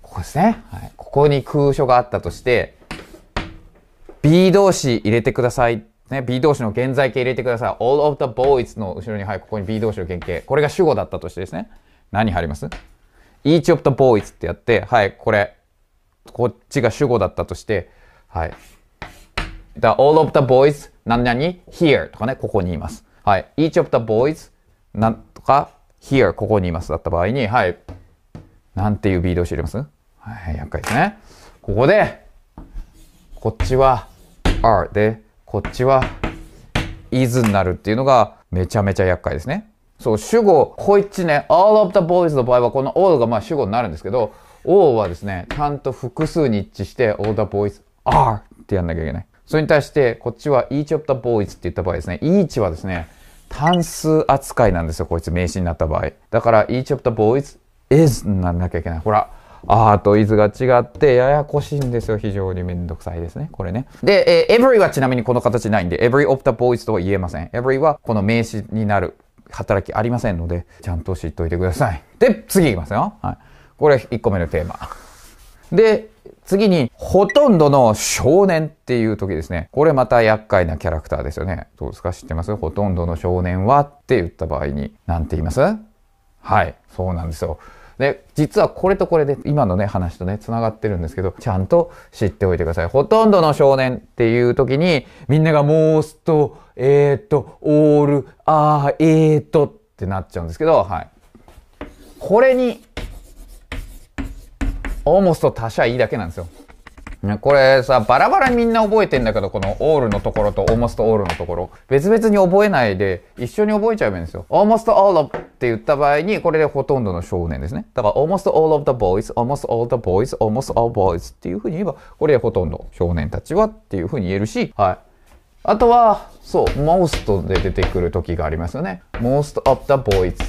ここですね。はい。ここに空所があったとして、B 動詞入れてください。ね、B 動詞の現在形入れてください。all of the boys の後ろに、はい、ここに B 動詞の原型。これが主語だったとしてですね。何入ります ?each of the boys ってやって、はい、これ、こっちが主語だったとして、はい。the all of the boys 何々 here とかね、ここにいます。はい。each of the boys なんとか here ここにいますだった場合に、はい。なんていう B 動詞入れますはい、厄介ですね。ここで、こっちは r で、こっちは is になるっていうのがめちゃめちゃ厄介ですね。そう、主語、こいつね、all of the boys の場合はこの all がまあ主語になるんですけど、all はですね、ちゃんと複数に一致して all the boys are ってやんなきゃいけない。それに対して、こっちは each of the boys って言った場合ですね、each はですね、単数扱いなんですよ、こいつ名詞になった場合。だから each of the boys is にならなきゃいけない。ほら、あーと is が違ってややこしいんですよ。非常にめんどくさいですね。これね。で、えー、every はちなみにこの形ないんで、every of the boys とは言えません。every はこの名詞になる働きありませんので、ちゃんと知っといてください。で、次いきますよ。はい。これ1個目のテーマ。で、次に、ほとんどの少年っていう時ですね。これまた厄介なキャラクターですよね。どうですか知ってますほとんどの少年はって言った場合に、なんて言いますはい。そうなんですよ。で、実はこれとこれで、今のね、話とね、繋がってるんですけど、ちゃんと知っておいてください。ほとんどの少年っていう時に、みんながモースト、えーと、オール、あー、えーとってなっちゃうんですけど、はい。これに、オーモスト他しゃいいだけなんですよ。これさ、バラバラみんな覚えてんだけど、このオールのところとオーモストオールのところ、別々に覚えないで、一緒に覚えちゃえばいいんですよ。オーモストオールって言った場合に、これでほとんどの少年ですね。だから、オーモストオールオブザボーイズ、オーモストオール all the boys, almost a っていうふうに言えば、これでほとんど少年たちはっていうふうに言えるし、はい。あとは、そう、モーストで出てくる時がありますよね。モーストオブザボーイズ。っ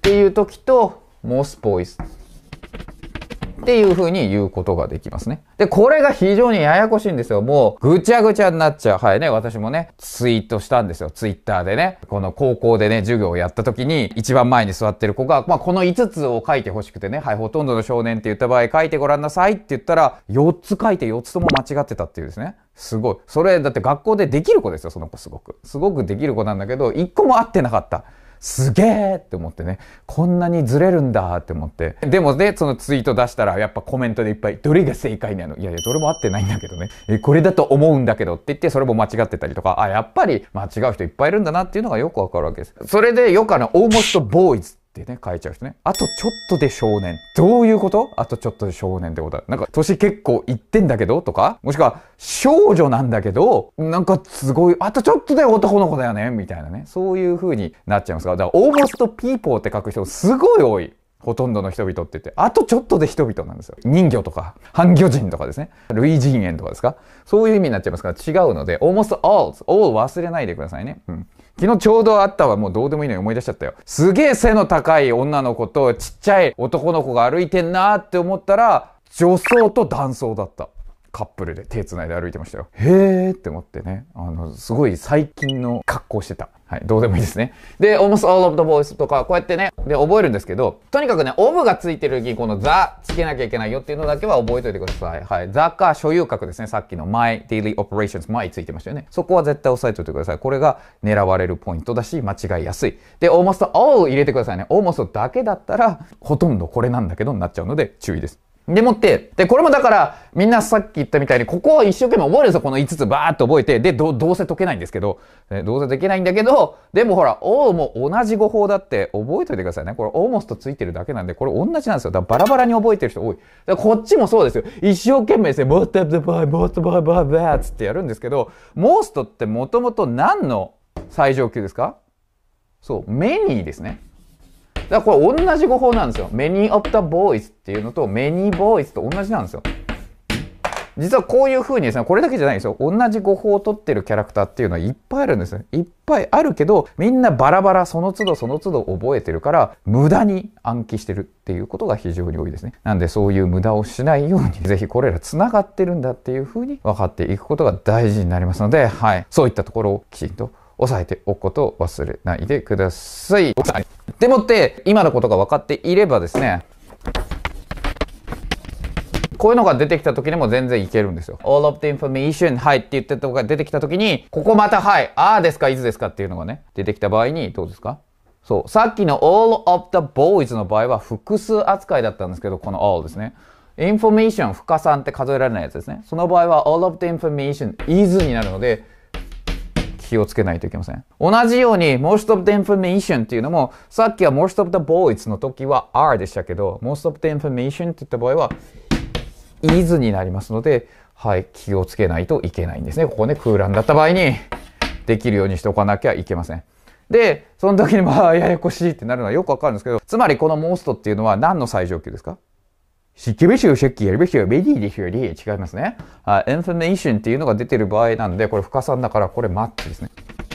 ていう時と、モースボーイズ。っていうふうに言うことができますね。で、これが非常にややこしいんですよ。もう、ぐちゃぐちゃになっちゃう。はいね、私もね、ツイートしたんですよ。ツイッターでね。この高校でね、授業をやった時に、一番前に座ってる子が、まあ、この5つを書いてほしくてね、はい、ほとんどの少年って言った場合、書いてごらんなさいって言ったら、4つ書いて4つとも間違ってたっていうですね。すごい。それ、だって学校でできる子ですよ、その子すごく。すごくできる子なんだけど、1個も合ってなかった。すげえって思ってね、こんなにずれるんだって思って。でもね、そのツイート出したら、やっぱコメントでいっぱい、どれが正解なのいやいや、どれも合ってないんだけどね。え、これだと思うんだけどって言って、それも間違ってたりとか、あ、やっぱり間違う人いっぱいいるんだなっていうのがよくわかるわけです。それで、よくあの、オーモストボーイズってね、書いちゃう人ね。あとちょっとで少年。どういうことあとちょっとで少年ってことだ。なんか、年結構いってんだけどとか、もしくは、少女なんだけど、なんかすごい、あとちょっとで男の子だよねみたいなね。そういう風になっちゃいますから。だから、almost people って書く人すごい多い。ほとんどの人々って言って、あとちょっとで人々なんですよ。人魚とか、半魚人とかですね。類人猿とかですかそういう意味になっちゃいますから違うので、almost all, all 忘れないでくださいね。うん。昨日ちょうどあったわ、もうどうでもいいのに思い出しちゃったよ。すげえ背の高い女の子とちっちゃい男の子が歩いてんなーって思ったら、女装と男装だった。カップルで手繋いで歩いてましたよ。へーって思ってね。あの、すごい最近の格好してた。はい、どうでもいいですね。で、almost all of the voice とか、こうやってね、で、覚えるんですけど、とにかくね、オブがついてるに、このザつけなきゃいけないよっていうのだけは覚えておいてください。はい。ザか所有格ですね。さっきの my daily operations, my ついてましたよね。そこは絶対押さえておいてください。これが狙われるポイントだし、間違いやすい。で、almost all 入れてくださいね。almost だけだったら、ほとんどこれなんだけどになっちゃうので注意です。でもって、で、これもだから、みんなさっき言ったみたいに、ここを一生懸命覚えるぞ、この5つバーっと覚えて。で、ど、どうせ解けないんですけど、ね、どうせできないんだけど、でもほら、O も同じ語法だって覚えといてくださいね。これ、オモスとついてるだけなんで、これ同じなんですよ。だからバラバラに覚えてる人多い。だこっちもそうですよ。一生懸命ですね、もっとばい、もっとばい、ばい、ばい、つってやるんですけど、モーストってもともと何の最上級ですかそう、メニーですね。だからこれ同じ語法なんですよ。many of the boys っていうのと many boys と同じなんですよ。実はこういう風にですね、これだけじゃないですよ。同じ語法を取ってるキャラクターっていうのはいっぱいあるんですいっぱいあるけど、みんなバラバラ、その都度その都度覚えてるから、無駄に暗記してるっていうことが非常に多いですね。なんでそういう無駄をしないように、ぜひこれら繋がってるんだっていう風に分かっていくことが大事になりますので、はい。そういったところをきちんと押さえておくことを忘れないでください。でもって、今のことが分かっていればですね、こういうのが出てきた時でも全然いけるんですよ。all of the information はいって言ってたとこが出てきた時に、ここまたはい、ああですか、いつですかっていうのがね、出てきた場合にどうですかそう。さっきの all of the boys の場合は複数扱いだったんですけど、この all ですね。information 不可算って数えられないやつですね。その場合は all of the information is になるので、気をつけないといけません。同じように、most of the information っていうのも、さっきは most of the boys の時は are でしたけど、most of the information って言った場合は、is になりますので、はい、気をつけないといけないんですね。ここね、空欄だった場合に、できるようにしておかなきゃいけません。で、その時にまあ、ややこしいってなるのはよくわかるんですけど、つまりこの most っていうのは何の最上級ですか知ってシでシょ、ッキーやるべしょ、メディーでしよ、リ違いますね。あ、インフォメーションっていうのが出てる場合なんで、これ深さんだから、これマッチですね。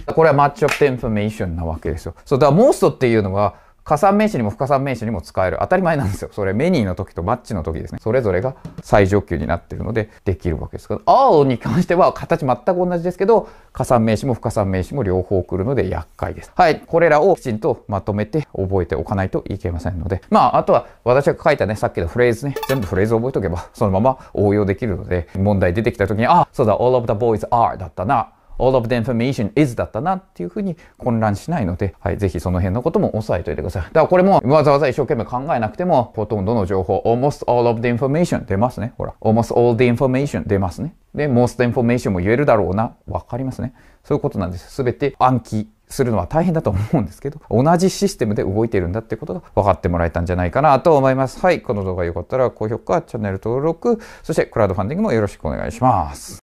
これはマッチオププインフォメーションなわけですよ。そう、だからモーストっていうのは、加算名詞にも不加算名詞にも使える。当たり前なんですよ。それメニーの時とマッチの時ですね。それぞれが最上級になってるのでできるわけですけど、青に関しては形全く同じですけど、加算名詞も不加算名詞も両方来るので厄介です。はい。これらをきちんとまとめて覚えておかないといけませんので。まあ、あとは私が書いたね、さっきのフレーズね、全部フレーズを覚えとけばそのまま応用できるので、問題出てきた時に、あ、そうだ、all of the boys are だったな。all of the information is だったなっていうふうに混乱しないので、はい、ぜひその辺のことも押さえておいてください。だからこれもわざわざ一生懸命考えなくても、ほとんどの情報、almost all of the information 出ますね。ほら、almost all the information 出ますね。で、most information も言えるだろうな。わかりますね。そういうことなんです。すべて暗記するのは大変だと思うんですけど、同じシステムで動いているんだってことが分かってもらえたんじゃないかなと思います。はい。この動画良かったら高評価、チャンネル登録、そしてクラウドファンディングもよろしくお願いします。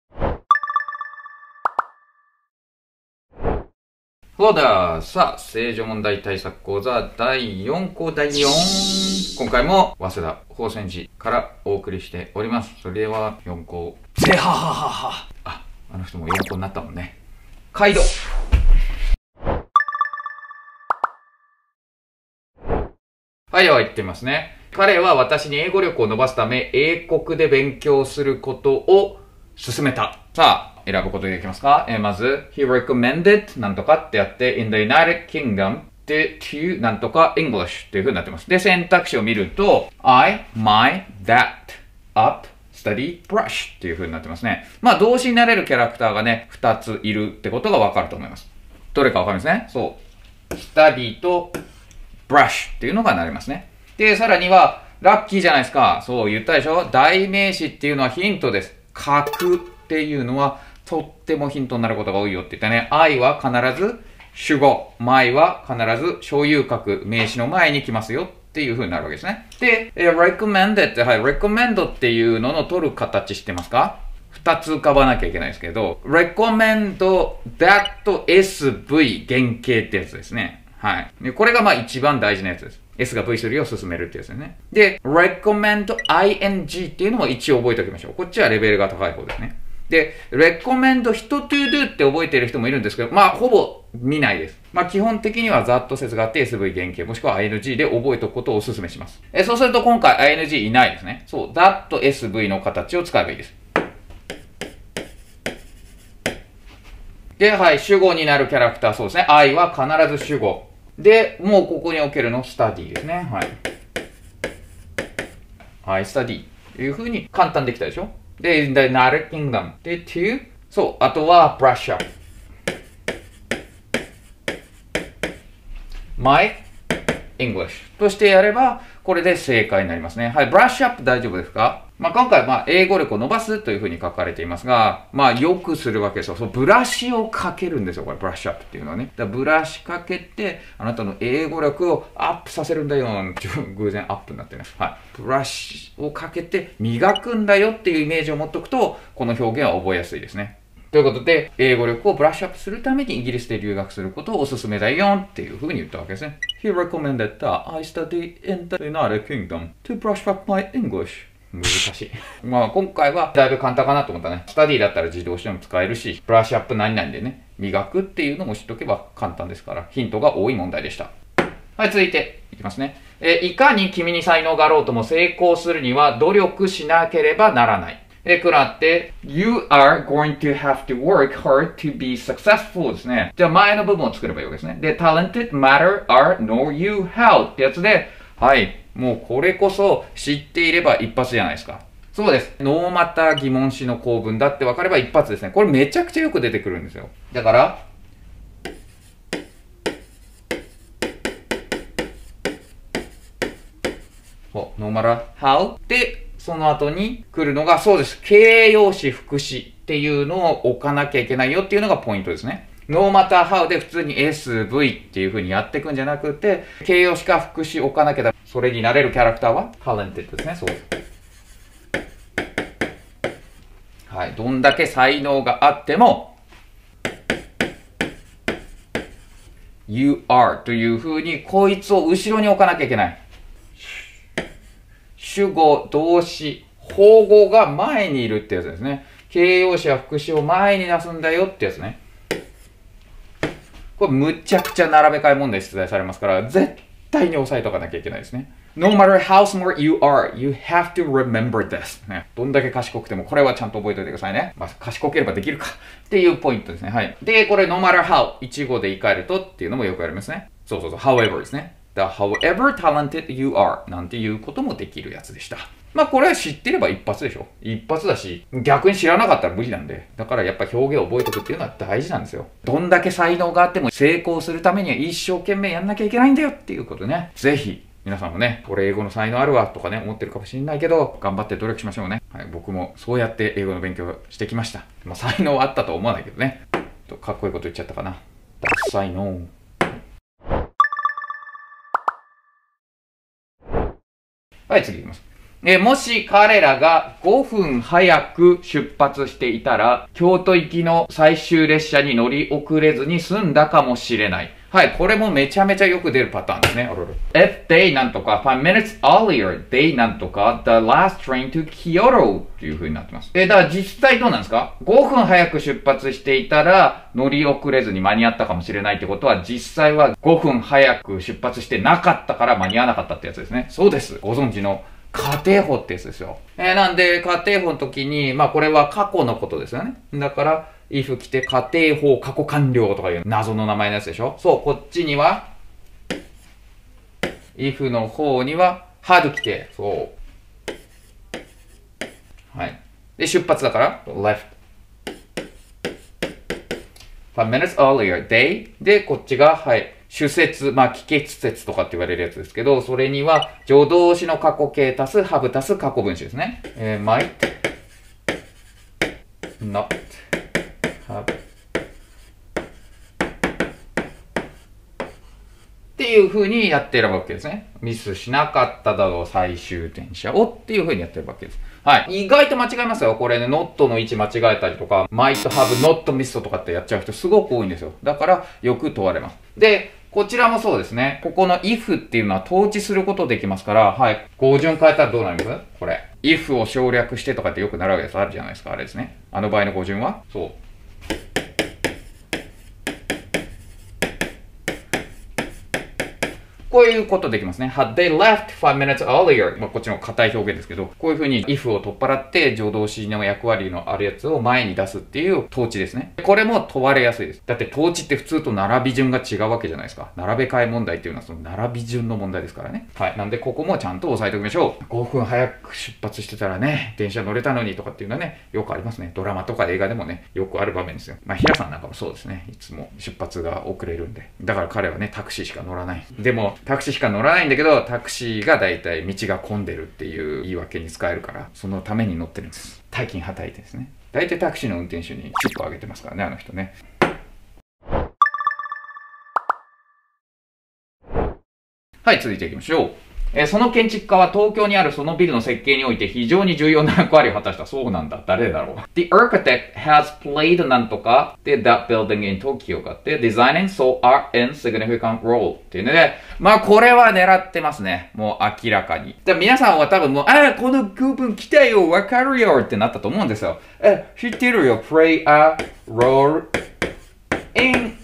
ほうーー、さあ、正常問題対策講座第4項第4。今回も、早稲田、法専寺からお送りしております。それでは、4項。ぜはははは。あ、あの人も4項になったもんね。カイド。はい、は言ってますね。彼は私に英語力を伸ばすため、英国で勉強することを勧めた。さあ、選ぶことができますか、えー、まず、he recommended なんとかってやって、in the United Kingdom で、to なんとか English っていう風になってます。で、選択肢を見ると、I, my, that, up, study, brush っていう風になってますね。まあ、動詞になれるキャラクターがね、2ついるってことがわかると思います。どれかわかりますねそう。study と brush っていうのがなりますね。で、さらには、ラッキーじゃないですか。そう言ったでしょ代名詞っていうのはヒントです。書くっていうのはとってもヒントになることが多いよって言ったね。I は必ず主語、my は必ず所有格、名詞の前に来ますよっていう風になるわけですね。で、え recommended って、はい、recommend っていうのの取る形知ってますか二つ浮かばなきゃいけないですけど、recommend that sv 原型ってやつですね。はい。でこれがまあ一番大事なやつです。S が V るよを進めるってやつですね。で、recommend ing っていうのも一応覚えておきましょう。こっちはレベルが高い方ですね。で、レコメンド、人 to do って覚えてる人もいるんですけど、まあ、ほぼ見ないです。まあ、基本的にはざっと説があって SV 原型、もしくは ING で覚えておくことをお勧めします。え、そうすると今回 ING いないですね。そう、ざっと SV の形を使えばいいです。で、はい、主語になるキャラクター、そうですね。I は必ず主語。で、もうここにおけるの、スタディですね。はい。はい、スタディ。というふうに簡単できたでしょで、The United Kingdom。で、to。そう、あとは brush up。my English としてやれば、これで正解になりますね。はい、ブラッシュアップ大丈夫ですかまあ、今回、まあ、英語力を伸ばすというふうに書かれていますが、まあ、よくするわけですよ。そのブラシをかけるんですよ、これ、ブラッシュアップっていうのはね。だブラシかけて、あなたの英語力をアップさせるんだよ。偶然アップになってね。はい。ブラシをかけて磨くんだよっていうイメージを持っておくと、この表現は覚えやすいですね。ということで、英語力をブラッシュアップするためにイギリスで留学することをおすすめだよっていうふうに言ったわけですね。He recommended that I study in the United Kingdom to brush up my English. 難しい。まあ今回はだいぶ簡単かなと思ったね。スタディだったら自動車でも使えるし、ブラッシュアップ何々でね、磨くっていうのも知っとけば簡単ですから、ヒントが多い問題でした。はい、続いていきますね。えー、いかに君に才能があろうとも成功するには努力しなければならない。えー、くらって、you are going to have to work hard to be successful ですね。じゃあ前の部分を作ればいいわけですね。で、talented matter are know you how ってやつで、はい、もうこれこそ知っていれば一発じゃないですか。そうです。ノーマタ疑問詞の構文だって分かれば一発ですね。これめちゃくちゃよく出てくるんですよ。だから、ノーマラ、how? で、その後に来るのが、そうです。形容詞、副詞っていうのを置かなきゃいけないよっていうのがポイントですね。ノーマターハウで普通に SV っていう風にやっていくんじゃなくて、形容詞か副詞置かなきゃだ。それになれるキャラクターはタレンテですね、そう。はい、どんだけ才能があっても、you are という風に、こいつを後ろに置かなきゃいけない。主語、動詞、法語が前にいるってやつですね。形容詞や副詞を前に出すんだよってやつね。これむちゃくちゃ並べ替え問題出題されますから、絶対に押さえとかなきゃいけないですね。No matter how smart you are, you have to remember this. ね。どんだけ賢くても、これはちゃんと覚えておいてくださいね。まあ、賢ければできるか。っていうポイントですね。はい。で、これ no matter how、一語で言い換えるとっていうのもよくやりますね。そうそうそう、however ですね。The however talented you are なんていうこともできるやつでした。まあこれは知ってれば一発でしょ。一発だし、逆に知らなかったら無理なんで。だからやっぱ表現を覚えておくっていうのは大事なんですよ。どんだけ才能があっても成功するためには一生懸命やんなきゃいけないんだよっていうことね。ぜひ、皆さんもね、これ英語の才能あるわとかね、思ってるかもしれないけど、頑張って努力しましょうね。はい、僕もそうやって英語の勉強してきました。まあ才能はあったとは思わないけどね。とかっこいいこと言っちゃったかな。ダッサいのはい、次いきます。えもし彼らが5分早く出発していたら、京都行きの最終列車に乗り遅れずに済んだかもしれない。はい、これもめちゃめちゃよく出るパターンですね。If they なんとか、5 minutes earlier, they なんとか、the last train to Kyoto っていう風になってます。え、だから実際どうなんですか ?5 分早く出発していたら、乗り遅れずに間に合ったかもしれないってことは、実際は5分早く出発してなかったから間に合わなかったってやつですね。そうです。ご存知の家庭法ってやつですよ。えー、なんで、家庭法の時に、まあこれは過去のことですよね。だから、if 来て家庭法過去完了とかいう謎の名前のやつでしょ。そう、こっちには、if の方には、had 来て、そう。はい。で、出発だから、left. f minutes earlier, day で、こっちが、はい、主説、まあ、帰結説とかって言われるやつですけど、それには、助動詞の過去形足す、ハブ足す過去分詞ですね。えー、might not have っていうふうにやってるわけですね。ミスしなかっただろう、最終電車をっていうふうにやってるわけです。はい。意外と間違えますよ。これね、ノットの位置間違えたりとか、might have not missed とかってやっちゃう人すごく多いんですよ。だから、よく問われます。で、こちらもそうですね。ここの if っていうのは統治することできますから、はい。語順変えたらどうなりますこれ。if を省略してとかってよくなるわけです。あるじゃないですか。あれですね。あの場合の語順はそう。こういうことできますね。had they left five minutes earlier まあこっちの硬い表現ですけど、こういうふうに if を取っ払って助動詞の役割のあるやつを前に出すっていう統治ですね。これも問われやすいです。だって統治って普通と並び順が違うわけじゃないですか。並べ替え問題っていうのはその並び順の問題ですからね。はい。なんでここもちゃんと押さえておきましょう。5分早く出発してたらね、電車乗れたのにとかっていうのはね、よくありますね。ドラマとか映画でもね、よくある場面ですよ。まあ、ヒラさんなんかもそうですね。いつも出発が遅れるんで。だから彼はね、タクシーしか乗らない。でも、タクシーしか乗らないんだけど、タクシーが大体道が混んでるっていう言い訳に使えるから、そのために乗ってるんです。大金はたいてですね。大体タクシーの運転手にチップをあげてますからね、あの人ね。はい、続いていきましょう。えその建築家は東京にあるそのビルの設計において非常に重要な役割を果たした。そうなんだ。誰だろう。The architect has played なんとかで that building in Tokyo がって designing so art and significant role っていうので、まあこれは狙ってますね。もう明らかに。で皆さんは多分もう、ああ、この部分来たよ、わかるよってなったと思うんですよ。え、知ってるよ。play a role in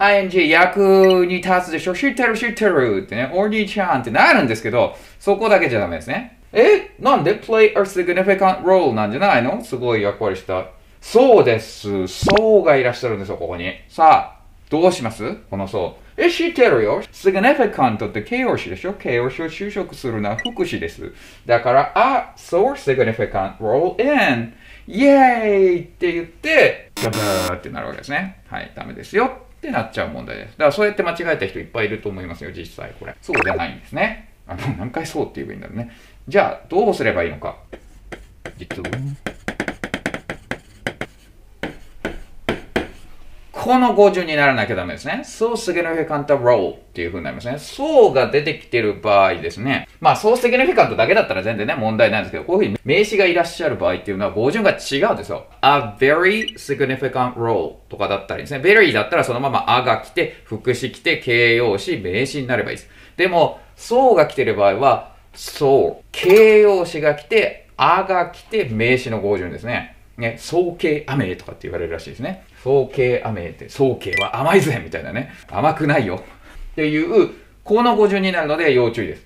ing 役に立つでしょ知ってる知ってるってね、お兄ちゃんってなるんですけど、そこだけじゃダメですね。えなんで play a significant role なんじゃないのすごい役割した。そうです。そうがいらっしゃるんですよ、ここに。さあ、どうしますこのそう。え、知ってるよ。significant って形容詞でしょ形容詞を就職するのは副詞です。だから、あ、so significant role in。イェーイって言って、ガブーってなるわけですね。はい、ダメですよ。ってなっちゃう問題です。だからそうやって間違えた人いっぱいいると思いますよ、実際これ。そうじゃないんですね。あの、何回そうって言えばいいんだろうね。じゃあ、どうすればいいのか。実は。この語順にならなきゃダメですね。So significant role っていう風になりますね。そうが出てきてる場合ですね。まあ、そう significant だけだったら全然ね、問題ないんですけど、こういう風に名詞がいらっしゃる場合っていうのは語順が違うんですよ。a very significant role とかだったりですね。very だったらそのまま a が来て、副詞来て、形容詞、名詞になればいいです。でも、そうが来てる場合は、そう。形容詞が来て、あが来て名詞の語順ですね。ね、総計雨とかって言われるらしいですね。早慶雨って早慶は甘いぜみたいなね甘くないよっていうこの語順になるので要注意です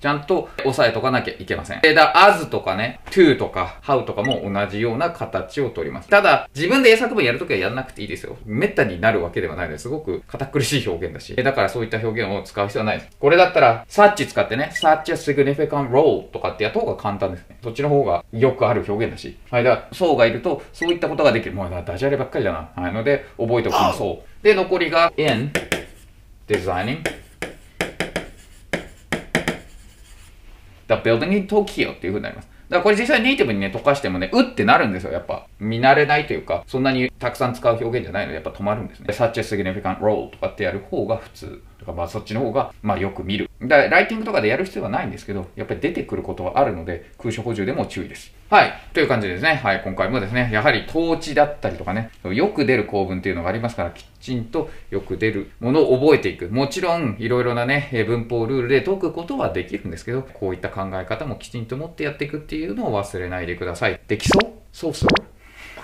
ちゃんと押さえとかなきゃいけません。え、だ as とかね、to とか how とかも同じような形をとります。ただ、自分で英作文やるときはやんなくていいですよ。めったになるわけではないですすごく堅苦しい表現だし。え、だからそういった表現を使う必要はないです。これだったら、such 使ってね、such a significant role とかってやった方が簡単ですね。そっちの方がよくある表現だし。はい、だから、そうがいると、そういったことができる。もうダジャレばっかりだな。はい、ので、覚えておきましょう。で、残りが in designing だベにっていう風になります。だからこれ実際ネイティブにね、溶かしてもね、うってなるんですよ、やっぱ。見慣れないというか、そんなにたくさん使う表現じゃないので、やっぱ止まるんですね。such a significant role とかってやる方が普通。とか、まあそっちの方が、まあよく見る。だライティングとかでやる必要はないんですけど、やっぱり出てくることはあるので、空所補充でも注意です。はい。という感じですね。はい。今回もですね、やはり統治だったりとかね、よく出る構文っていうのがありますから、きちんとよく出るものを覚えていく。もちろん、いろいろなね、文法ルールで解くことはできるんですけど、こういった考え方もきちんと持ってやっていくっていうのを忘れないでください。できそうそうそ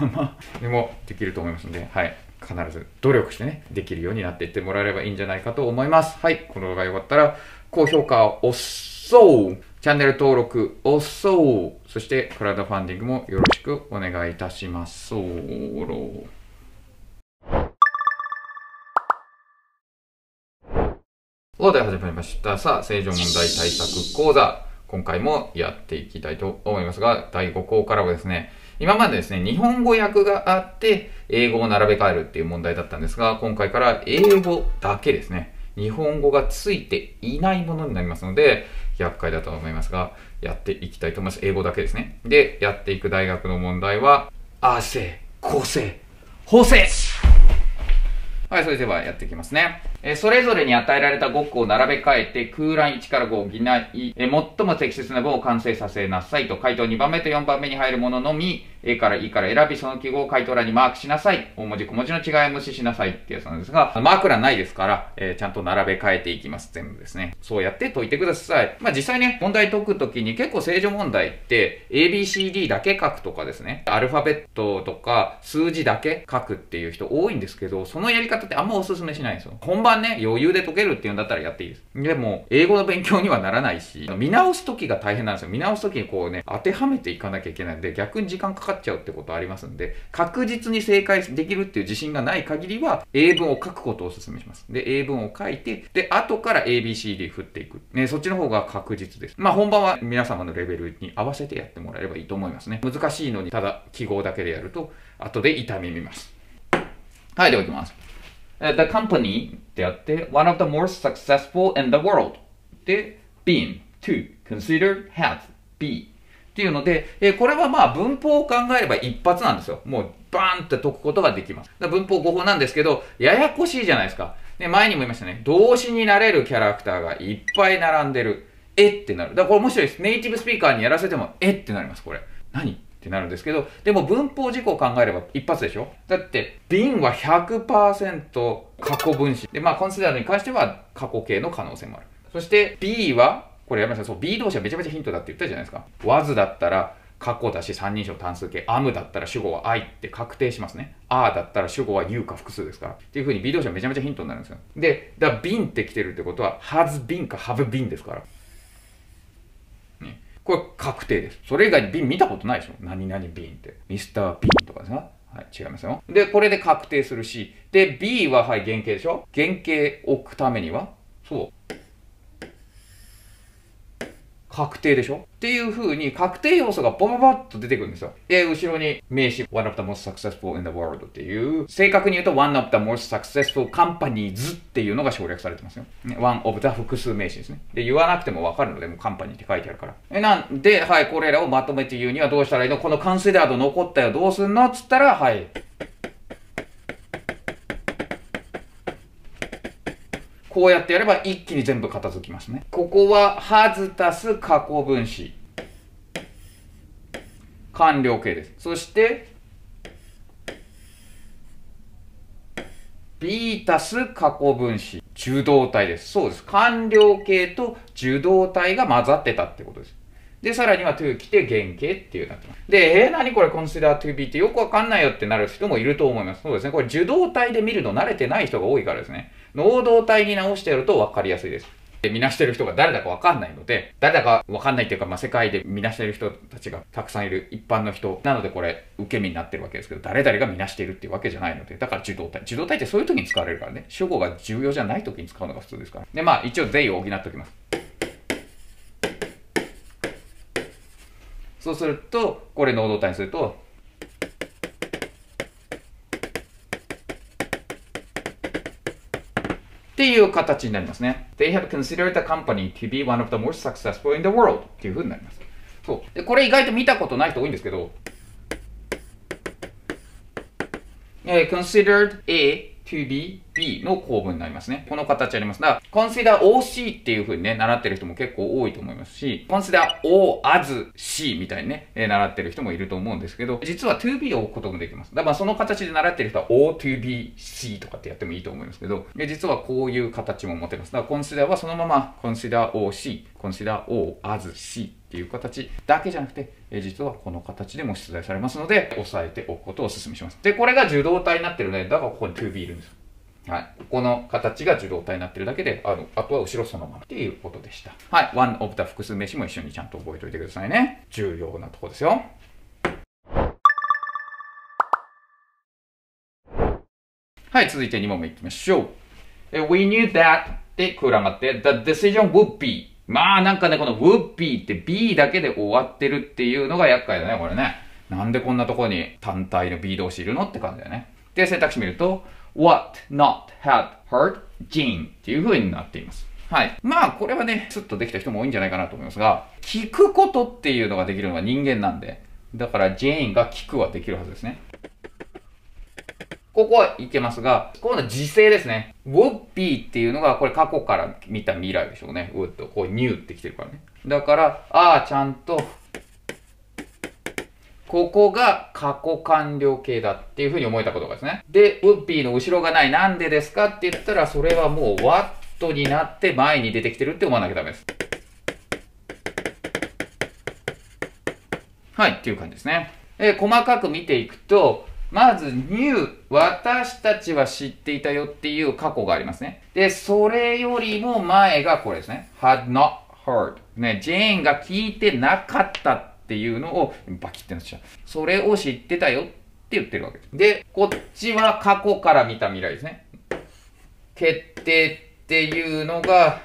う。まあ、でもできると思いますんで、はい。必ず努力してね、できるようになっていってもらえればいいんじゃないかと思います。はい。この動画が良かったら、高評価を押そうチャンネル登録押そうそして、クラウドファンディングもよろしくお願いいたしますそう。とで始まりました。さあ、正常問題対策講座。今回もやっていきたいと思いますが、第5項からはですね、今までですね、日本語訳があって、英語を並べ替えるっていう問題だったんですが、今回から英語だけですね、日本語がついていないものになりますので、厄介だと思いますが、やっていきたいと思います。英語だけですね。で、やっていく大学の問題は、汗、せ、こせ、ほはい、それではやっていきますね。えー、それぞれに与えられた5個を並べ替えて、空欄1から5を補い、えー、最も適切な5を完成させなさいと、回答2番目と4番目に入るもののみ、A から E から選び、その記号を回答欄にマークしなさい。大文字小文字の違いを無視しなさいってやつなんですが、マーク欄ないですから、えー、ちゃんと並べ替えていきます。全部ですね。そうやって解いてください。まあ、実際ね、問題解くときに結構正常問題って、ABCD だけ書くとかですね、アルファベットとか数字だけ書くっていう人多いんですけど、そのやり方ってあんまおすすめしないですよ。本番ね、余裕で解けるっていうんだったらやっていいです。でも、英語の勉強にはならないし、見直す時が大変なんですよ。見直す時にこうね、当てはめていかなきゃいけないんで、逆に時間かかっちゃうってことありますんで、確実に正解できるっていう自信がない限りは、英文を書くことをお勧めします。で、英文を書いて、で、後から ABCD 振っていく。ね、そっちの方が確実です。まあ、本番は皆様のレベルに合わせてやってもらえればいいと思いますね。難しいのに、ただ記号だけでやると、後で痛み見ます。はい、では行きます。the company であって、one of the m o s t successful in the world で、been, to, c o n s i d e r h a e be っていうので、えこれはまあ文法を考えれば一発なんですよ。もうバーンって解くことができます。文法語法なんですけど、ややこしいじゃないですか。で、前にも言いましたね。動詞になれるキャラクターがいっぱい並んでる。えってなる。だからこれ面白いです。ネイティブスピーカーにやらせても、えってなります、これ。何ってなるんですけど、でも文法事項を考えれば一発でしょだって、瓶は100%過去分詞。で、まあ、コンセダードに関しては過去形の可能性もある。そして、B は、これやめなさい、そう、B 動詞はめちゃめちゃヒントだって言ったじゃないですか。わずだったら、過去だし三人称単数形、アムだったら主語は I って確定しますね。あーだったら主語は U か複数ですから。っていう風に B 動詞はめちゃめちゃヒントになるんですよ。で、だから瓶って来てるってことは、has been か have been ですから。これ確定です。それ以外に瓶見たことないでしょ何々瓶って。ミスター・ピンとかさ。はい、違いますよ。で、これで確定するし、で、B ははい、原型でしょ原型置くためには、そう。確定でしょっていう風に確定要素がボババッと出てくるんですよ。で、後ろに名詞 One of the most successful in the world っていう、正確に言うと One of the most successful companies っていうのが省略されてますよ。ね、One of the 複数名詞ですね。で、言わなくてもわかるので、もうカンパニーって書いてあるから。え、なんで、はい、これらをまとめて言うにはどうしたらいいのこの関数であと残ったよ、どうすんのっつったら、はい。こうやってやれば一気に全部片付きますね。ここは、はず足す加工分子。完了形です。そして、B たす加工分子。受動体です。そうです。完了形と受動体が混ざってたってことです。で、さらには to 来て原形っていうなってます。で、えー、何これ consider to be ってよくわかんないよってなる人もいると思います。そうですね。これ受動体で見るの慣れてない人が多いからですね。能動体に直してやると分かりやすいです。で、見なしてる人が誰だかわかんないので、誰だかわかんないっていうか、まあ、世界で見なしてる人たちがたくさんいる一般の人。なのでこれ、受け身になってるわけですけど、誰々が見なしているっていうわけじゃないので、だから受動体。受動体ってそういう時に使われるからね。主語が重要じゃない時に使うのが普通ですから。で、まあ、一応税を補っておきます。そうすると、これ能動体にすると、っていう形になりますね。They have considered the company to be one of the most successful in the world っていうふうになります。そう。で、これ意外と見たことない人多いんですけど、えー、considered A to be P の構文になりますね。この形あります。だから、consider OC っていう風にね、習ってる人も結構多いと思いますし、consider O as C みたいにね、え習ってる人もいると思うんですけど、実は to B を置くこともできます。だからその形で習ってる人は O to B C とかってやってもいいと思いますけど、で実はこういう形も持てます。だから consider はそのまま consider OC、consider O as C っていう形だけじゃなくて、え実はこの形でも出題されますので、押さえておくことをお勧めします。で、これが受動体になってるね。だからここに to B いるんですよ。はい。ここの形が受動体になってるだけで、あの、あとは後ろそのままっていうことでした。はい。one of the 複数名詞も一緒にちゃんと覚えておいてくださいね。重要なとこですよ。はい。続いて2問目いきましょう。We knew that で空欄があって、the decision would be まあなんかね、この would be って be だけで終わってるっていうのが厄介だね、これね。なんでこんなとこに単体の B 同士いるのって感じだよね。で、選択肢見ると、what not had heard Jean っていう風になっています。はい。まあ、これはね、スッとできた人も多いんじゃないかなと思いますが、聞くことっていうのができるのは人間なんで、だからジェインが聞くはできるはずですね。ここはいけますが、今度は時制ですね。would be っていうのが、これ過去から見た未来でしょうね。would こう new ってきてるからね。だから、ああ、ちゃんとここが過去完了形だっていうふうに思えたことがですね。で、ウッピーの後ろがない。なんでですかって言ったら、それはもうワットになって前に出てきてるって思わなきゃダメです。はい、っていう感じですね。え細かく見ていくと、まず、ニュー、私たちは知っていたよっていう過去がありますね。で、それよりも前がこれですね。had not heard。ね、ジェーンが聞いてなかったっていうのをバキってなっちゃう。それを知ってたよって言ってるわけです。で、こっちは過去から見た未来ですね。決定っていうのが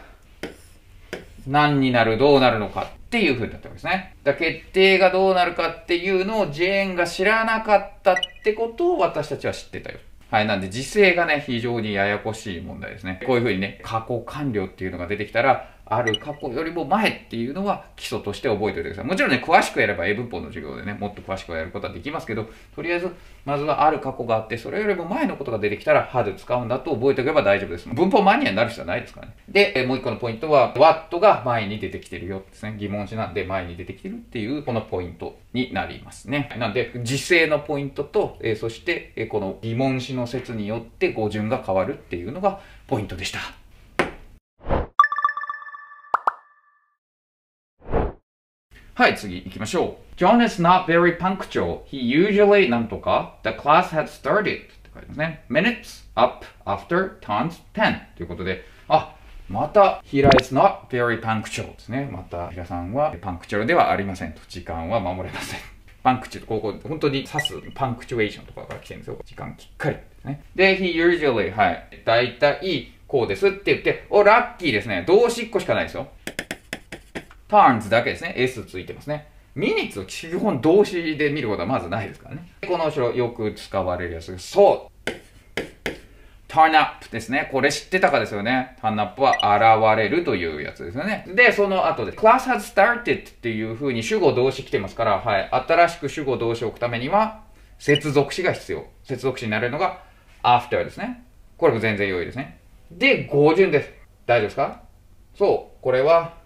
何になる、どうなるのかっていう風になったわけですね。だ決定がどうなるかっていうのをジェーンが知らなかったってことを私たちは知ってたよ。はい。なんで、時勢がね、非常にややこしい問題ですね。こういう風にね、過去完了っていうのが出てきたら、ある過去よりも前っていうのは基礎として覚えておいてください。もちろんね、詳しくやれば英文法の授業でね、もっと詳しくやることはできますけど、とりあえず、まずはある過去があって、それよりも前のことが出てきたら、ハド使うんだと覚えておけば大丈夫です。文法マニアになる必要はないですからね。で、もう一個のポイントは、what が前に出てきてるよですね。疑問詞なんで前に出てきてるっていう、このポイントになりますね。なんで、時制のポイントと、えそして、えこの疑問詞の説によって語順が変わるっていうのがポイントでした。はい、次行きましょう。John is not very punctual. He usually なんとか The class had started って書いてますね。Minutes up after turns 10ということで、あ、また、h is r a i not very punctual ですね。また、Hira さんはパンクチュアルではありませんと。時間は守れません。パンクチュ、ここ、本当に指すパンクチュエーションとかから来てるんですよ。時間きっかりですね。で、he usually はい。だいたいこうですって言って、お、ラッキーですね。動詞1個しかないですよ。turns だけですね。s ついてますね。minutes を基本動詞で見ることはまずないですからね。この後ろよく使われるやつ。そう turn up ですね。これ知ってたかですよね。turn up は現れるというやつですよね。で、その後で、class has started っていう風に主語動詞来てますから、はい。新しく主語動詞を置くためには、接続詞が必要。接続詞になれるのが after ですね。これも全然良いですね。で、語順です。大丈夫ですかそう。これは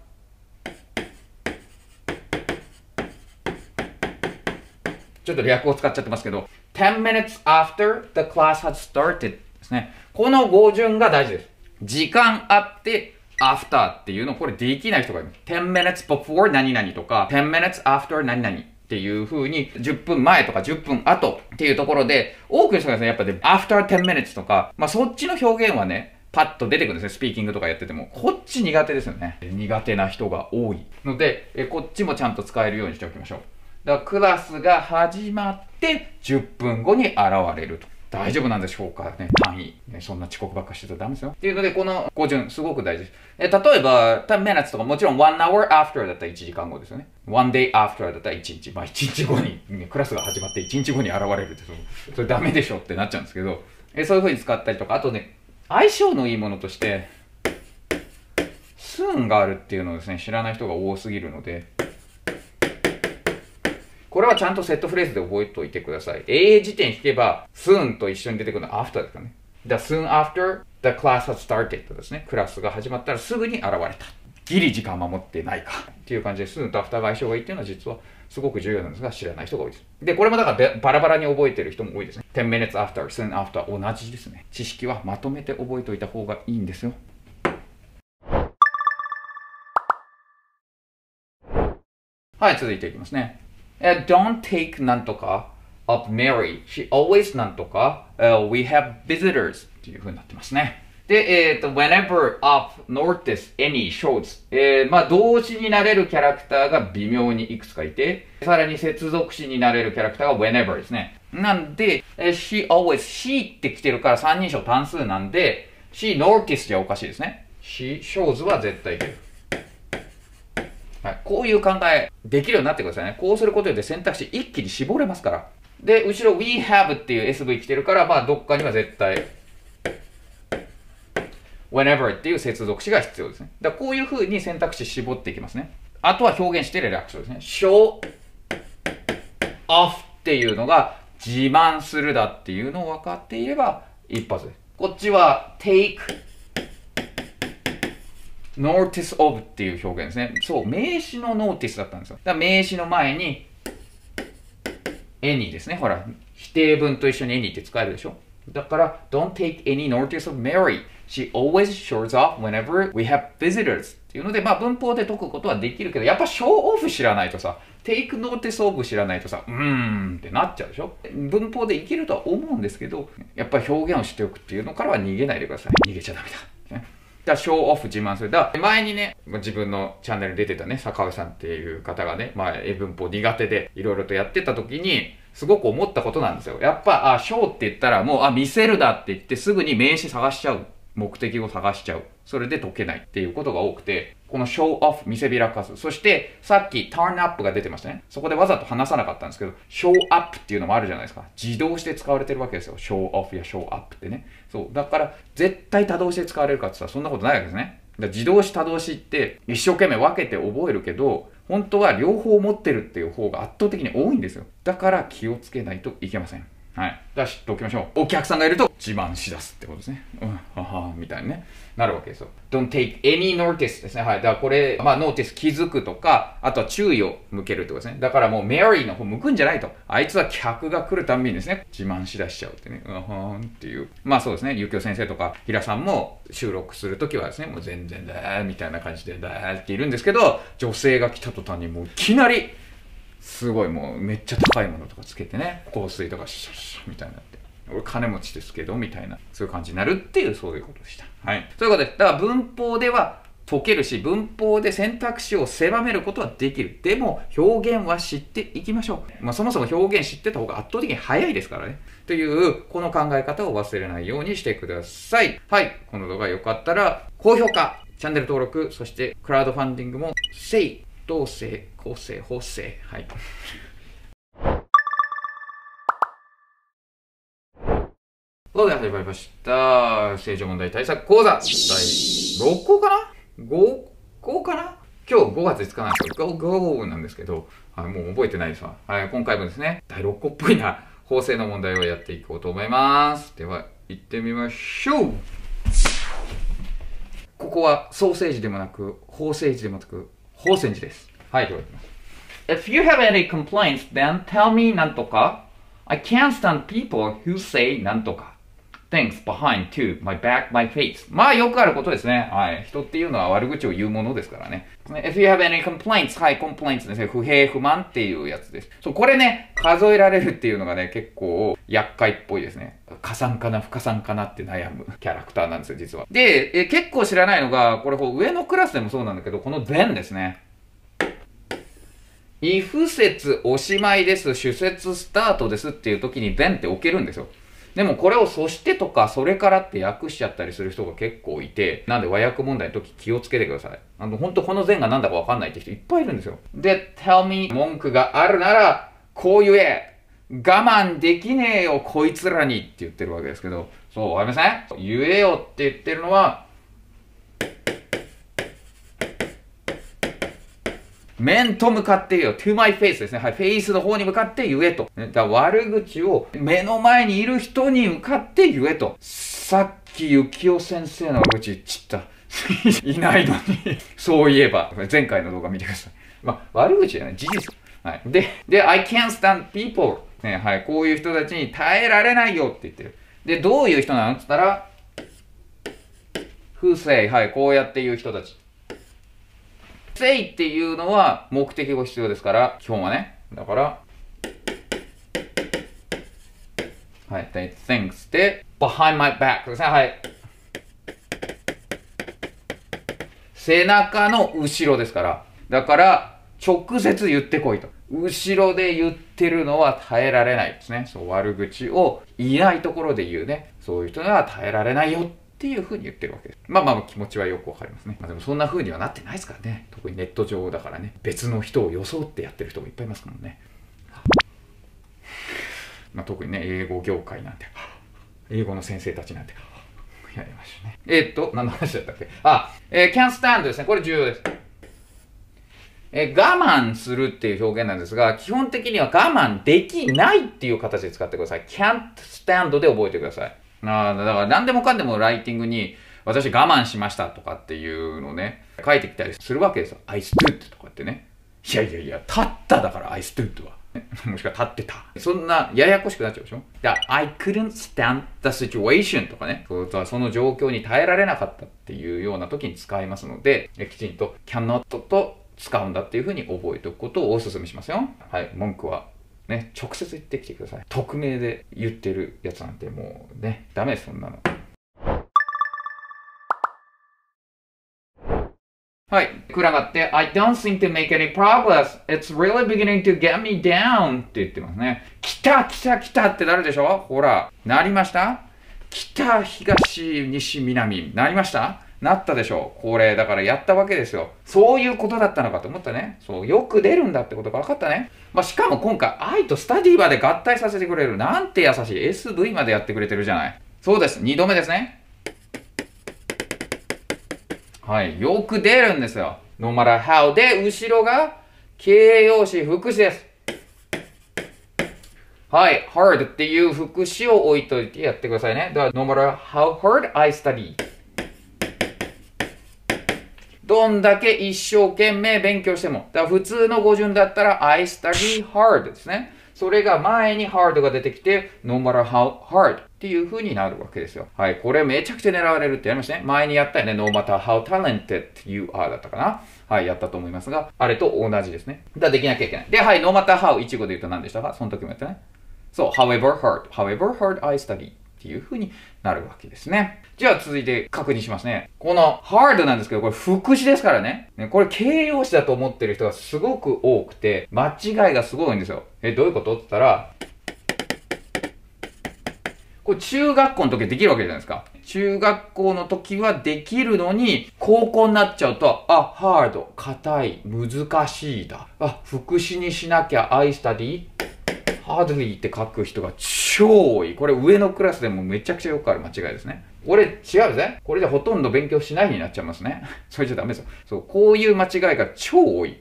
ちょっと略を使っちゃってますけど、10 minutes after the class has started ですね。この語順が大事です。時間あって、after っていうの、これできない人がいます。10 minutes before 何々とか、10 minutes after 何々。っていう風に、10分前とか10分後っていうところで、多くの人がですね、やっぱで、after 10 minutes とか、まあそっちの表現はね、パッと出てくるんですね。スピーキングとかやってても。こっち苦手ですよね。苦手な人が多い。ので、こっちもちゃんと使えるようにしておきましょう。だからクラスが始まって10分後に現れると。大丈夫なんでしょうかね、単位。ね、そんな遅刻ばっかしてたらダメですよ。っていうので、この語順、すごく大事です。え例えば、10 minutes とか、もちろん1 hour after だったら1時間後ですよね。1 day after だったら1日。まあ1日後に、ね、クラスが始まって1日後に現れるって、それダメでしょってなっちゃうんですけど、えそういう風に使ったりとか、あとね、相性のいいものとして、スーンがあるっていうのをですね、知らない人が多すぎるので、これはちゃんとセットフレーズで覚えておいてください。a 時辞典引けば、soon と一緒に出てくるのは after ですかね。The soon after the class has started ですね。クラスが始まったらすぐに現れた。ギリ時間守ってないか。っていう感じで、soon と after が相性がいいっていうのは実はすごく重要なんですが、知らない人が多いです。で、これもだからバラバラに覚えてる人も多いですね。10 minutes after, soon after 同じですね。知識はまとめて覚えておいた方がいいんですよ。はい、続いていきますね。don't take なんとか of Mary. She always なんとか、uh, we have visitors っていう風になってますね。で、えっ、ー、と、whenever, of, notice, any, shows. えー、まあ、動詞になれるキャラクターが微妙にいくつかいて、さらに接続詞になれるキャラクターが whenever ですね。なんで、え she always, she って来てるから三人称単数なんで、she notice じゃおかしいですね。she shows は絶対いる。はい、こういう考えできるようになってくださいね。こうすることで選択肢一気に絞れますから。で、後ろ We have っていう SV 来てるから、まあどっかには絶対 whenever っていう接続詞が必要ですね。だこういう風に選択肢絞っていきますね。あとは表現してる略称ですね。show off っていうのが自慢するだっていうのを分かっていれば一発でこっちは take notice of っていう表現ですね。そう、名詞のノーティスだったんですよ。だから名詞の前に、any ですね。ほら、否定文と一緒に any って使えるでしょ。だから、don't take any notice of Mary. She always shows off whenever we have visitors. っていうので、まあ文法で解くことはできるけど、やっぱ show off 知らないとさ、take notice of 知らないとさ、うーんってなっちゃうでしょ文法でいけるとは思うんですけど、やっぱ表現をしておくっていうのからは逃げないでください。逃げちゃダメだ。だショーオフ自慢する。だ前にね、自分のチャンネル出てたね、坂上さんっていう方がね、まあ、英文法苦手で、いろいろとやってた時に、すごく思ったことなんですよ。やっぱ、あ、ショーって言ったらもう、あ、見せるだって言ってすぐに名刺探しちゃう目的を探しちゃう。それで解けないっていうことが多くて、この show off 見せびらかす。そして、さっき turn up が出てましたね。そこでわざと話さなかったんですけど、show up っていうのもあるじゃないですか。自動して使われてるわけですよ。show off や show up ってね。そう。だから、絶対多動して使われるかって言ったらそんなことないわけですね。だから自動詞多動詞って一生懸命分けて覚えるけど、本当は両方持ってるっていう方が圧倒的に多いんですよ。だから気をつけないといけません。はい、出知っておきましょうお客さんがいると自慢しだすってことですねうんははみたいにねなるわけですよ don't take any notice ですねはいだからこれまあノーティス気づくとかあとは注意を向けるってことですねだからもうメアリーの方向くんじゃないとあいつは客が来るたんびにですね自慢しだしちゃうってねうんはんっていうまあそうですねゆきお先生とか平さんも収録するときはですねもう全然だーみたいな感じでだーっているんですけど女性が来た途端にもういきなりすごいもうめっちゃ高いものとかつけてね香水とかシャシャみたいになって俺金持ちですけどみたいなそういう感じになるっていうそういうことでしたはいということでだから文法では解けるし文法で選択肢を狭めることはできるでも表現は知っていきましょう、まあ、そもそも表現知ってた方が圧倒的に早いですからねというこの考え方を忘れないようにしてくださいはいこの動画良かったら高評価チャンネル登録そしてクラウドファンディングもせい同性、構成、法性。はい。ということで始まりました。正常問題対策講座。第6項かな ?5 項かな今日5月5日なんですけど、5なんですけど、はい、もう覚えてないですわ。はい、今回もですね、第6項っぽいな、法制の問題をやっていこうと思います。では、行ってみましょうここはソーセージでもなく、法政治でもなく、宝泉寺です。はい、どうぞ。If you have any complaints, then tell me なんとか。I can't stand people who say なんとか。t h a n k s behind to my back, my face. まあよくあることですね。はい。人っていうのは悪口を言うものですからね。If you have any complaints, はい、complaints ですね。不平不満っていうやつです。そう、これね、数えられるっていうのがね、結構厄介っぽいですね。加算かな、不加算かなって悩むキャラクターなんですよ、実は。で、え結構知らないのが、これこう上のクラスでもそうなんだけど、この then ですね。if 説おしまいです、主説スタートですっていう時に then って置けるんですよ。でもこれを「そして」とか「それから」って訳しちゃったりする人が結構いてなんで和訳問題の時気をつけてくださいあの本当この前が何だか分かんないって人いっぱいいるんですよで「tell me 文句があるならこう言え」我慢できねえよ、こいつらにって言ってるわけですけど、そう、わかりません言えよって言ってるのは、面と向かって言えよ。to my face ですね。はい。フェイスの方に向かって言えと。だ悪口を目の前にいる人に向かって言えと。さっき幸お先生の悪口言っちゃった。いないのにそういえば、前回の動画見てください。まあ、悪口じゃない。事実。はい。で、で、I can't stand people. ね、はい。こういう人たちに耐えられないよって言ってる。で、どういう人なのって言ったら、風船、はい。こうやって言う人たち。せいっていうのは目的語必要ですから、基本はね。だから、はい、they t h i n k で、behind my back ですね。はい。背中の後ろですから。だから、直接言ってこいと。後ろで言ってるのは耐えられないですね。そう、悪口をいないところで言うね。そういう人には耐えられないよっていうふうに言ってるわけです。まあまあ気持ちはよくわかりますね。まあでもそんな風にはなってないですからね。特にネット上だからね。別の人を装ってやってる人もいっぱいいますからね。まあ、特にね、英語業界なんて、英語の先生たちなんて、やりましたね。えー、っと、何の話だったっけあ、えー、can stand ですね。これ重要です。え我慢するっていう表現なんですが、基本的には我慢できないっていう形で使ってください。can't stand で覚えてください。あだから何でもかんでもライティングに、私我慢しましたとかっていうのね、書いてきたりするわけですよ。I stood とかってね。いやいやいや、立っただから I stood は。もしくは立ってた。そんな、ややこしくなっちゃうでしょだ I couldn't stand the situation とかね。その状況に耐えられなかったっていうような時に使いますので、きちんと cannot と使うんだっていうふうに覚えておくことをお勧めしますよ。はい、文句はね、直接言ってきてください。匿名で言ってるやつなんてもうね、ダメです、そんなの。はい。暗がって、I don't seem to make any progress. It's really beginning to get me down. って言ってますね。来た来た来たってなるでしょほら。なりました北、東、西、南。なりましたなったでしょう。これ、だからやったわけですよ。そういうことだったのかと思ったね。そう、よく出るんだってことが分かったね。まあ、しかも今回、愛とスタディまで合体させてくれる。なんて優しい。SV までやってくれてるじゃない。そうです。2度目ですね。はい。よく出るんですよ。no matter how で、後ろが形容詞、副詞です。はい。hard っていう副詞を置いといてやってくださいね。では、no matter how hard I study. どんだけ一生懸命勉強しても。だ普通の語順だったら I study hard ですね。それが前に hard が出てきて no matter how hard っていう風になるわけですよ。はい。これめちゃくちゃ狙われるってやりましたね。前にやったよね。no matter how talented you are だったかな。はい。やったと思いますが、あれと同じですね。だできなきゃいけない。で、はい。no matter how 一語で言うと何でしたかその時もやったね。そう。however hard. however hard I study. っていう風になるわけですね。じゃあ続いて確認しますね。この hard なんですけど、これ副詞ですからね。ねこれ形容詞だと思ってる人がすごく多くて、間違いがすごいんですよ。え、どういうことって言ったら、これ中学校の時できるわけじゃないですか。中学校の時はできるのに、高校になっちゃうと、あ、ハード、硬い、難しいだ。あ、副詞にしなきゃ、アイスタ d y ハードリーって書く人が超多い。これ上のクラスでもめちゃくちゃよくある間違いですね。俺違うぜ。これでほとんど勉強しないになっちゃいますね。それじゃダメですよ。そう、こういう間違いが超多い。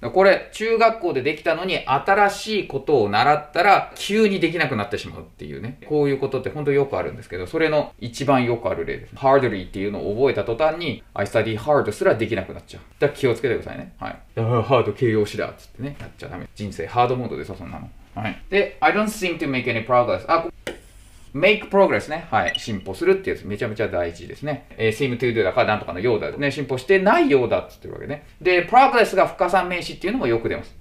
これ、中学校でできたのに、新しいことを習ったら、急にできなくなってしまうっていうね。こういうことって本当よくあるんですけど、それの一番よくある例です。hardly っていうのを覚えた途端に、I study hard すらできなくなっちゃう。だから気をつけてくださいね。はい。ハード形容詞だっつってね、やっちゃダメ。人生ハードモードでさ、そんなの。はい。で、I don't seem to make any progress. あ、make progress ね。はい。進歩するっていうやつ、めちゃめちゃ大事ですね。えー、seem to do だからなんとかのようだね。進歩してないようだって言ってるわけね。で、progress が不可算名詞っていうのもよく出ます。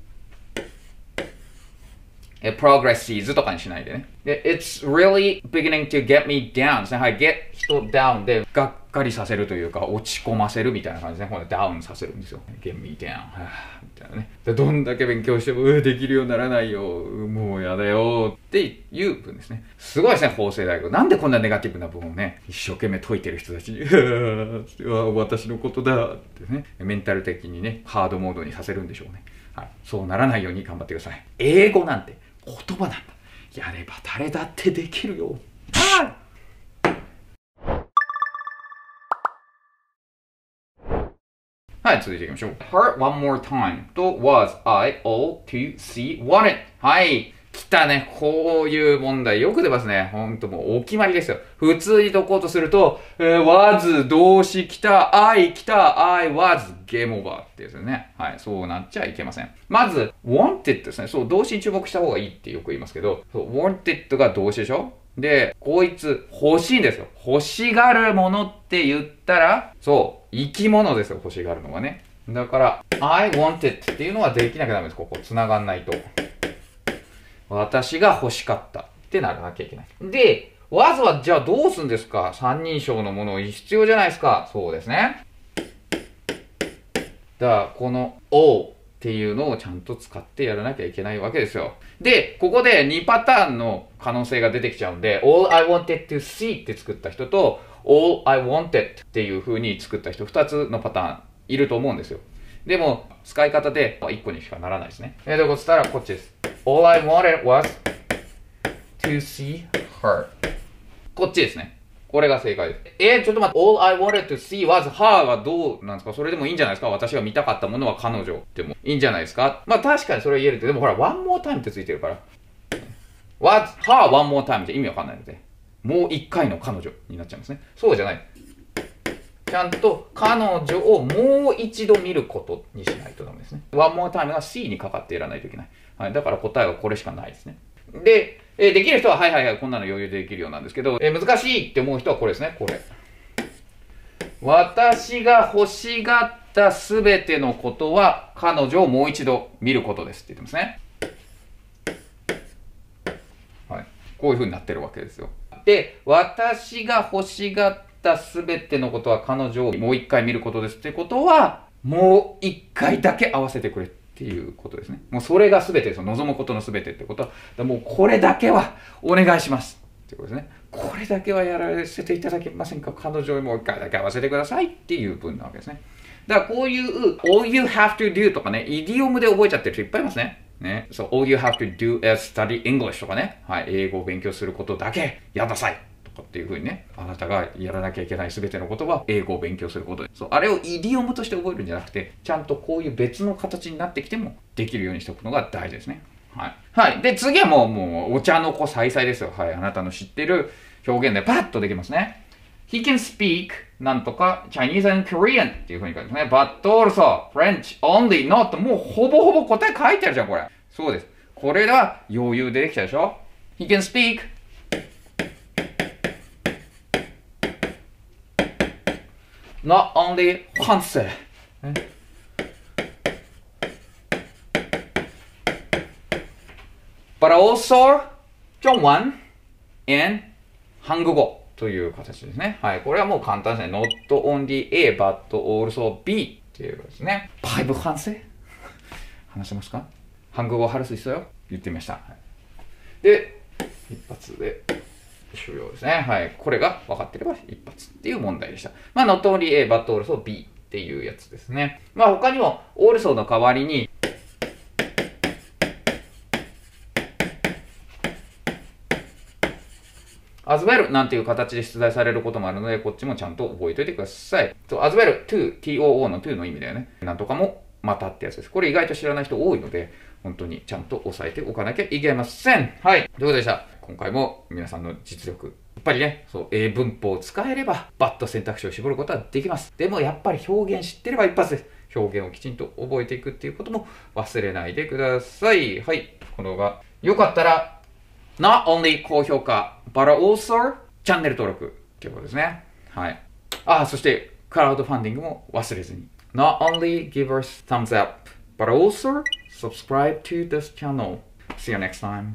え、progresses とかにしないでね。で、it's really beginning to get me down ですね。はい、get 人 down で、がっかりさせるというか、落ち込ませるみたいな感じですね。このダウンさせるんですよ。get me down。たいなねどんだけ勉強しても、うん、できるようにならないよもうやだよっていう文ですねすごいですね法政大学なんでこんなネガティブな文をね一生懸命解いてる人たちに「うわ私のことだ」ってねメンタル的にねハードモードにさせるんでしょうね、はい、そうならないように頑張ってください英語なんて言葉なんだやれば誰だってできるよはいはい、続いていきましょう。hurt one more time と was I all to see wanted はい。来たね。こういう問題よく出ますね。ほんともうお決まりですよ。普通に解こうとすると、えー、was 動詞来た、I 来た、I was game over ってですね。はい。そうなっちゃいけません。まず、wanted ですね。そう、動詞に注目した方がいいってよく言いますけど、wanted が動詞でしょで、こいつ欲しいんですよ。欲しがるものって言ったら、そう、生き物ですよ、欲しがるのはね。だから、I want it っていうのはできなきゃダメです。ここ、繋がんないと。私が欲しかったってならなきゃいけない。で、わざわざじゃあどうすんですか三人称のもの必要じゃないですかそうですね。だから、この O っていうのをちゃんと使ってやらなきゃいけないわけですよ。で、ここで2パターンの可能性が出てきちゃうんで、all I wanted to see って作った人と、all I wanted っていう風に作った人、2つのパターンいると思うんですよ。でも、使い方で1個にしかならないですね。えー、どことしたらこっちです。all I wanted was to see her. こっちですね。これが正解です。えー、ちょっと待って、all I wanted to see was her はどうなんですかそれでもいいんじゃないですか私が見たかったものは彼女でもいいんじゃないですかまあ確かにそれは言えるって、でもほら、one more time ってついてるから。was her one more time って意味わかんないので、もう一回の彼女になっちゃいますね。そうじゃない。ちゃんと彼女をもう一度見ることにしないとダメですね。one more time が C にかかっていらないといけない。はい、だから答えはこれしかないですね。で、えー、できる人は、はいはいはい、こんなの余裕でできるようなんですけど、えー、難しいって思う人はこれですね、これ。私が欲しがったすべてのことは、彼女をもう一度見ることですって言ってますね。はい。こういうふうになってるわけですよ。で、私が欲しがったすべてのことは彼女をもう一回見ることですってことは、もう一回だけ合わせてくれっていうことですね。もうそれが全てです。望むことの全てってことは、もうこれだけはお願いします。ってことですね。これだけはやらせていただけませんか彼女にもう一回だけ合わせてくださいっていう文なわけですね。だからこういう、all you have to do とかね、イディオムで覚えちゃってる人いっぱいいますね。ね。そう、all you have to do is study English とかね。はい。英語を勉強することだけやんなさい。っていうふうにね、あなたがやらなきゃいけない全てのことは英語を勉強することでそう、あれをイディオムとして覚えるんじゃなくて、ちゃんとこういう別の形になってきてもできるようにしておくのが大事ですね。はい。はい。で、次はもう、もう、お茶の子さいさいですよ。はい。あなたの知ってる表現でパッとできますね。He can speak なんとか Chinese and Korean っていう風に書いてますね。But also French only not もうほぼほぼ答え書いてあるじゃん、これ。そうです。これが余裕でできたでしょ ?He can speak not only 反 o n c e But also 中文 and 韓国語という形ですね。はい。これはもう簡単ですね。not only A but also B っていうことですね。バイブ反省話しますか韓国語ハルすいっすよ。言ってみました。はい、で、一発で。終了ですね。はい。これが分かってれば一発っていう問題でした。まあ、not only A, but also B っていうやつですね。まあ、他にもールソーの代わりに、アズベルなんていう形で出題されることもあるので、こっちもちゃんと覚えておいてください。そう、アズベル、トゥー、o too の to の意味だよね。なんとかも、またってやつです。これ意外と知らない人多いので、本当にちゃんと押さえておかなきゃいけません。はい。ということでした。今回も皆さんの実力、やっぱりね、そう、英文法を使えれば、バッと選択肢を絞ることはできます。でもやっぱり表現知ってれば一発です。表現をきちんと覚えていくっていうことも忘れないでください。はい。この動画、よかったら、not only 高評価、but also チャンネル登録ていうことですね。はい。あ、そして、クラウドファンディングも忘れずに。not only give us thumbs up, but also subscribe to this channel. See you next time.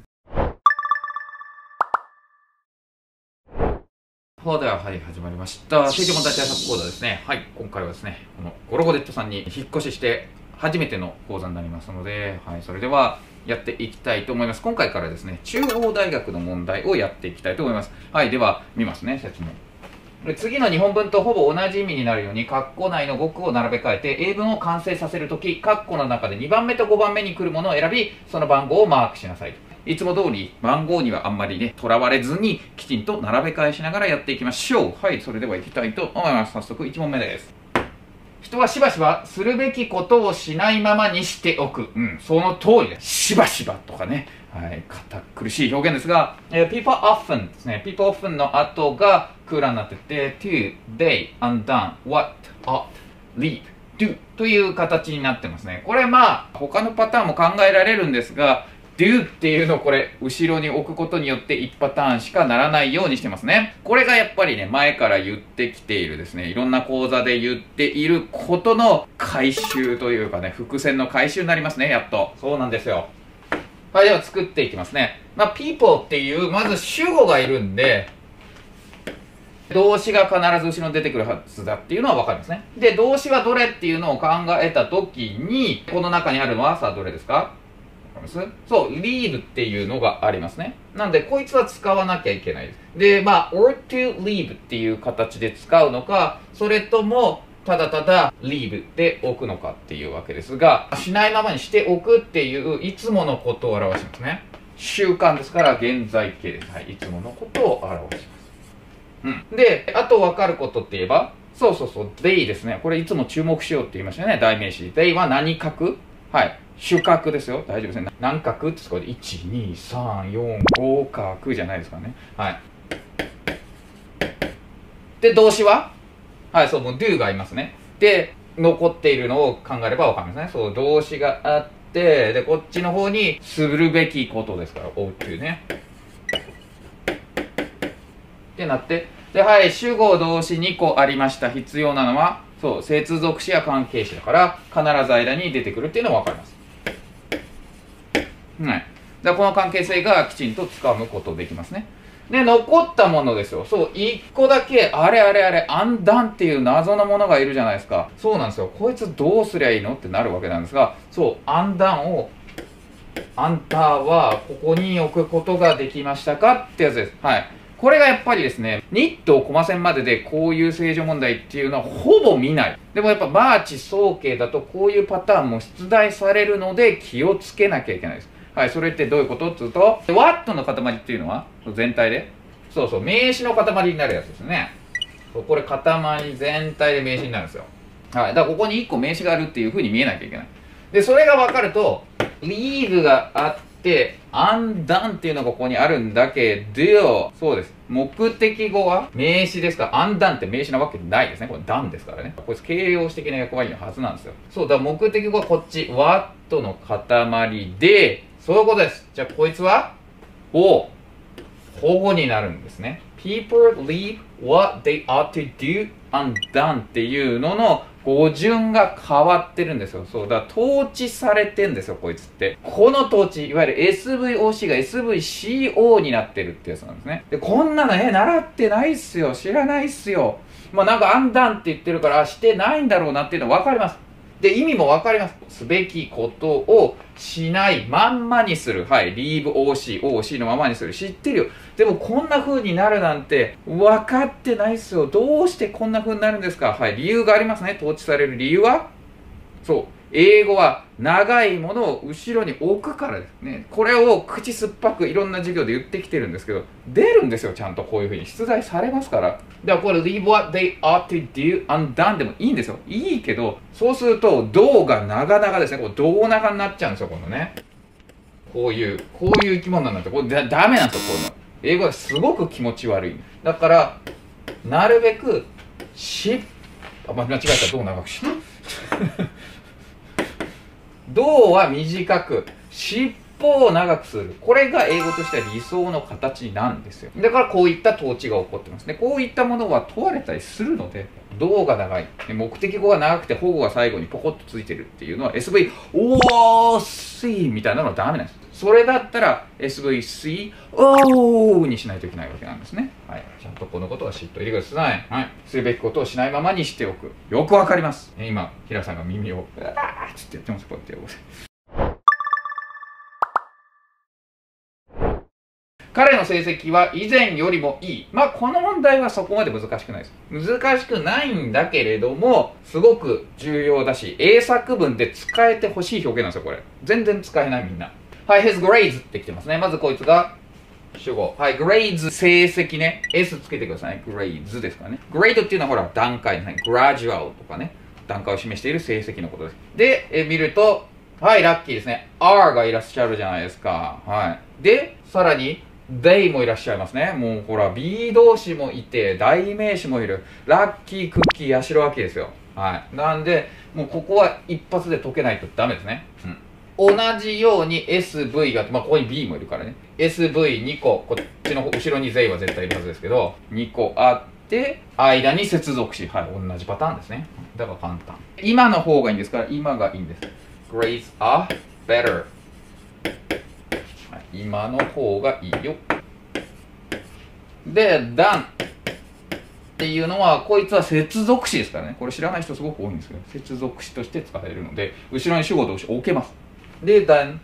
ほでは、はい、始まりました。政治問題対策講座ですね。はい、今回はですね、このゴロゴデッドさんに引っ越しして初めての講座になりますので、はい、それではやっていきたいと思います。今回からですね、中央大学の問題をやっていきたいと思います。はい、では、見ますね、説明。次の日本文とほぼ同じ意味になるように、括弧内の語句を並べ替えて、英文を完成させるとき、括弧の中で2番目と5番目に来るものを選び、その番号をマークしなさいと。いつも通り番号にはあんまりね、とらわれずに、きちんと並べ替えしながらやっていきましょう。はい、それでは行きたいと思います。早速1問目です。人はしばしばするべきことをしないままにしておく。うん、その通りです。しばしばとかね。はい、堅苦しい表現ですが、えー、people often ですね。people often の後が空欄になってて、to, they, undone, what, ought, leave, do という形になってますね。これまあ、他のパターンも考えられるんですが、デュっていうのをこれ、後ろに置くことによって1パターンしかならないようにしてますね。これがやっぱりね、前から言ってきているですね、いろんな講座で言っていることの回収というかね、伏線の回収になりますね、やっと。そうなんですよ。はい、では作っていきますね。まあ、people っていう、まず主語がいるんで、動詞が必ず後ろに出てくるはずだっていうのは分かりますね。で、動詞はどれっていうのを考えた時に、この中にあるのはさあどれですかんですそう、リールっていうのがありますね。なんで、こいつは使わなきゃいけないです。で、まあ、or to leave っていう形で使うのか、それとも、ただただ leave で置くのかっていうわけですが、しないままにしておくっていういつものことを表しますね。習慣ですから現在形です。はい、いつものことを表します。うん。で、あとわかることって言えば、そうそうそう、they ですね。これいつも注目しようって言いましたよね、代名詞。they は何書くはい。主角ですよ。大丈夫ですね。何角ってこれ1、2、3、4、5角じゃないですかね。はい。で、動詞ははい、そう、もう do がありますね。で、残っているのを考えればわかりますね。そう、動詞があって、で、こっちの方にするべきことですから、おっていうね。ってなって、で、はい、主語動詞2個ありました。必要なのは、そう、接続詞や関係詞だから、必ず間に出てくるっていうのはわかります。はい。だこの関係性がきちんとつかむことできますね。で、残ったものですよ。そう、一個だけ、あれあれあれ、アンダンっていう謎のものがいるじゃないですか。そうなんですよ。こいつどうすりゃいいのってなるわけなんですが、そう、アンダンを、あんたはここに置くことができましたかってやつです。はい。これがやっぱりですね、ニットを駒線まででこういう正常問題っていうのはほぼ見ない。でもやっぱマーチ総計だとこういうパターンも出題されるので気をつけなきゃいけないです。はい、それってどういうことっつうと、ワットの塊っていうのは、全体で。そうそう、名詞の塊になるやつですね。これ、塊全体で名詞になるんですよ。はい、だからここに1個名詞があるっていうふうに見えなきゃいけない。で、それが分かると、リーグがあって、アンダンっていうのがここにあるんだけど、そうです。目的語は名詞ですから、アンダンって名詞なわけないですね。これ、ダンですからね。これ、形容詞的な役割のはずなんですよ。そう、だから目的語はこっち、ワットの塊で、そうことです。じゃあ、こいつは、を、保護になるんですね。people leave what they ought to do undone っていうのの語順が変わってるんですよ。そう。だから統治されてんですよ、こいつって。この統治、いわゆる SVOC が SVCO になってるってやつなんですね。で、こんなの、え、習ってないっすよ。知らないっすよ。まあなんかアンダンって言ってるから、してないんだろうなっていうのはわかります。で、意味もわかります。すべきことをしないまんまにするはいリーブ OC OC のままにする知ってるよでもこんな風になるなんて分かってないっすよどうしてこんな風になるんですかはい理由がありますね統治される理由はそう英語は長いものを後ろに置くからですねこれを口酸っぱくいろんな授業で言ってきてるんですけど出るんですよちゃんとこういうふうに出題されますからだからこれ leave what they ought to do undone でもいいんですよいいけどそうすると銅が長々ですねこう胴長になっちゃうんですよこのねこういうこういう生き物なんだこれだダメなんですよこういうの英語はすごく気持ち悪いだからなるべくしあ間違えた胴長くした胴は短く尻尾を長くするこれが英語としては理想の形なんですよだからこういった統治が起こってますねこういったものは問われたりするので胴が長い目的語が長くて保護が最後にポコッとついてるっていうのは SV おーすいみたいなのはダメなんですそれだったら SVC、o ーにしないといけないわけなんですね。はい。ちゃんとこのことは知っておいてください。はい。するべきことをしないままにしておく。よくわかります。今、平さんが耳を、うわーつってやってます。こうやって彼の成績は以前よりもいい。まあ、この問題はそこまで難しくないです。難しくないんだけれども、すごく重要だし、英作文で使えてほしい表現なんですよ、これ。全然使えないみんな。はい、his grades って来てますね。まずこいつが主語。はい、grades 成績ね。s つけてください。grades ですからね。grade っていうのはほら、段階ですね。gradual とかね。段階を示している成績のことです。で、え見ると、はい、ラッキーですね。R がいらっしゃるじゃないですか。はい。で、さらに、they もいらっしゃいますね。もうほら、B 動詞もいて、代名詞もいる。ラッキー、クッキー、やしろわけですよ。はい。なんで、もうここは一発で解けないとダメですね。うん。同じように SV が、まあ、ここに B もいるからね。SV2 個、こっちの後ろに Z は絶対いるはずですけど、2個あって、間に接続詞。はい、同じパターンですね。だから簡単。今の方がいいんですから、今がいいんです。grades are better、はい、今の方がいいよ。で、done っていうのは、こいつは接続詞ですからね。これ知らない人すごく多いんですけど、接続詞として使えるので、後ろに主語動詞置けます。then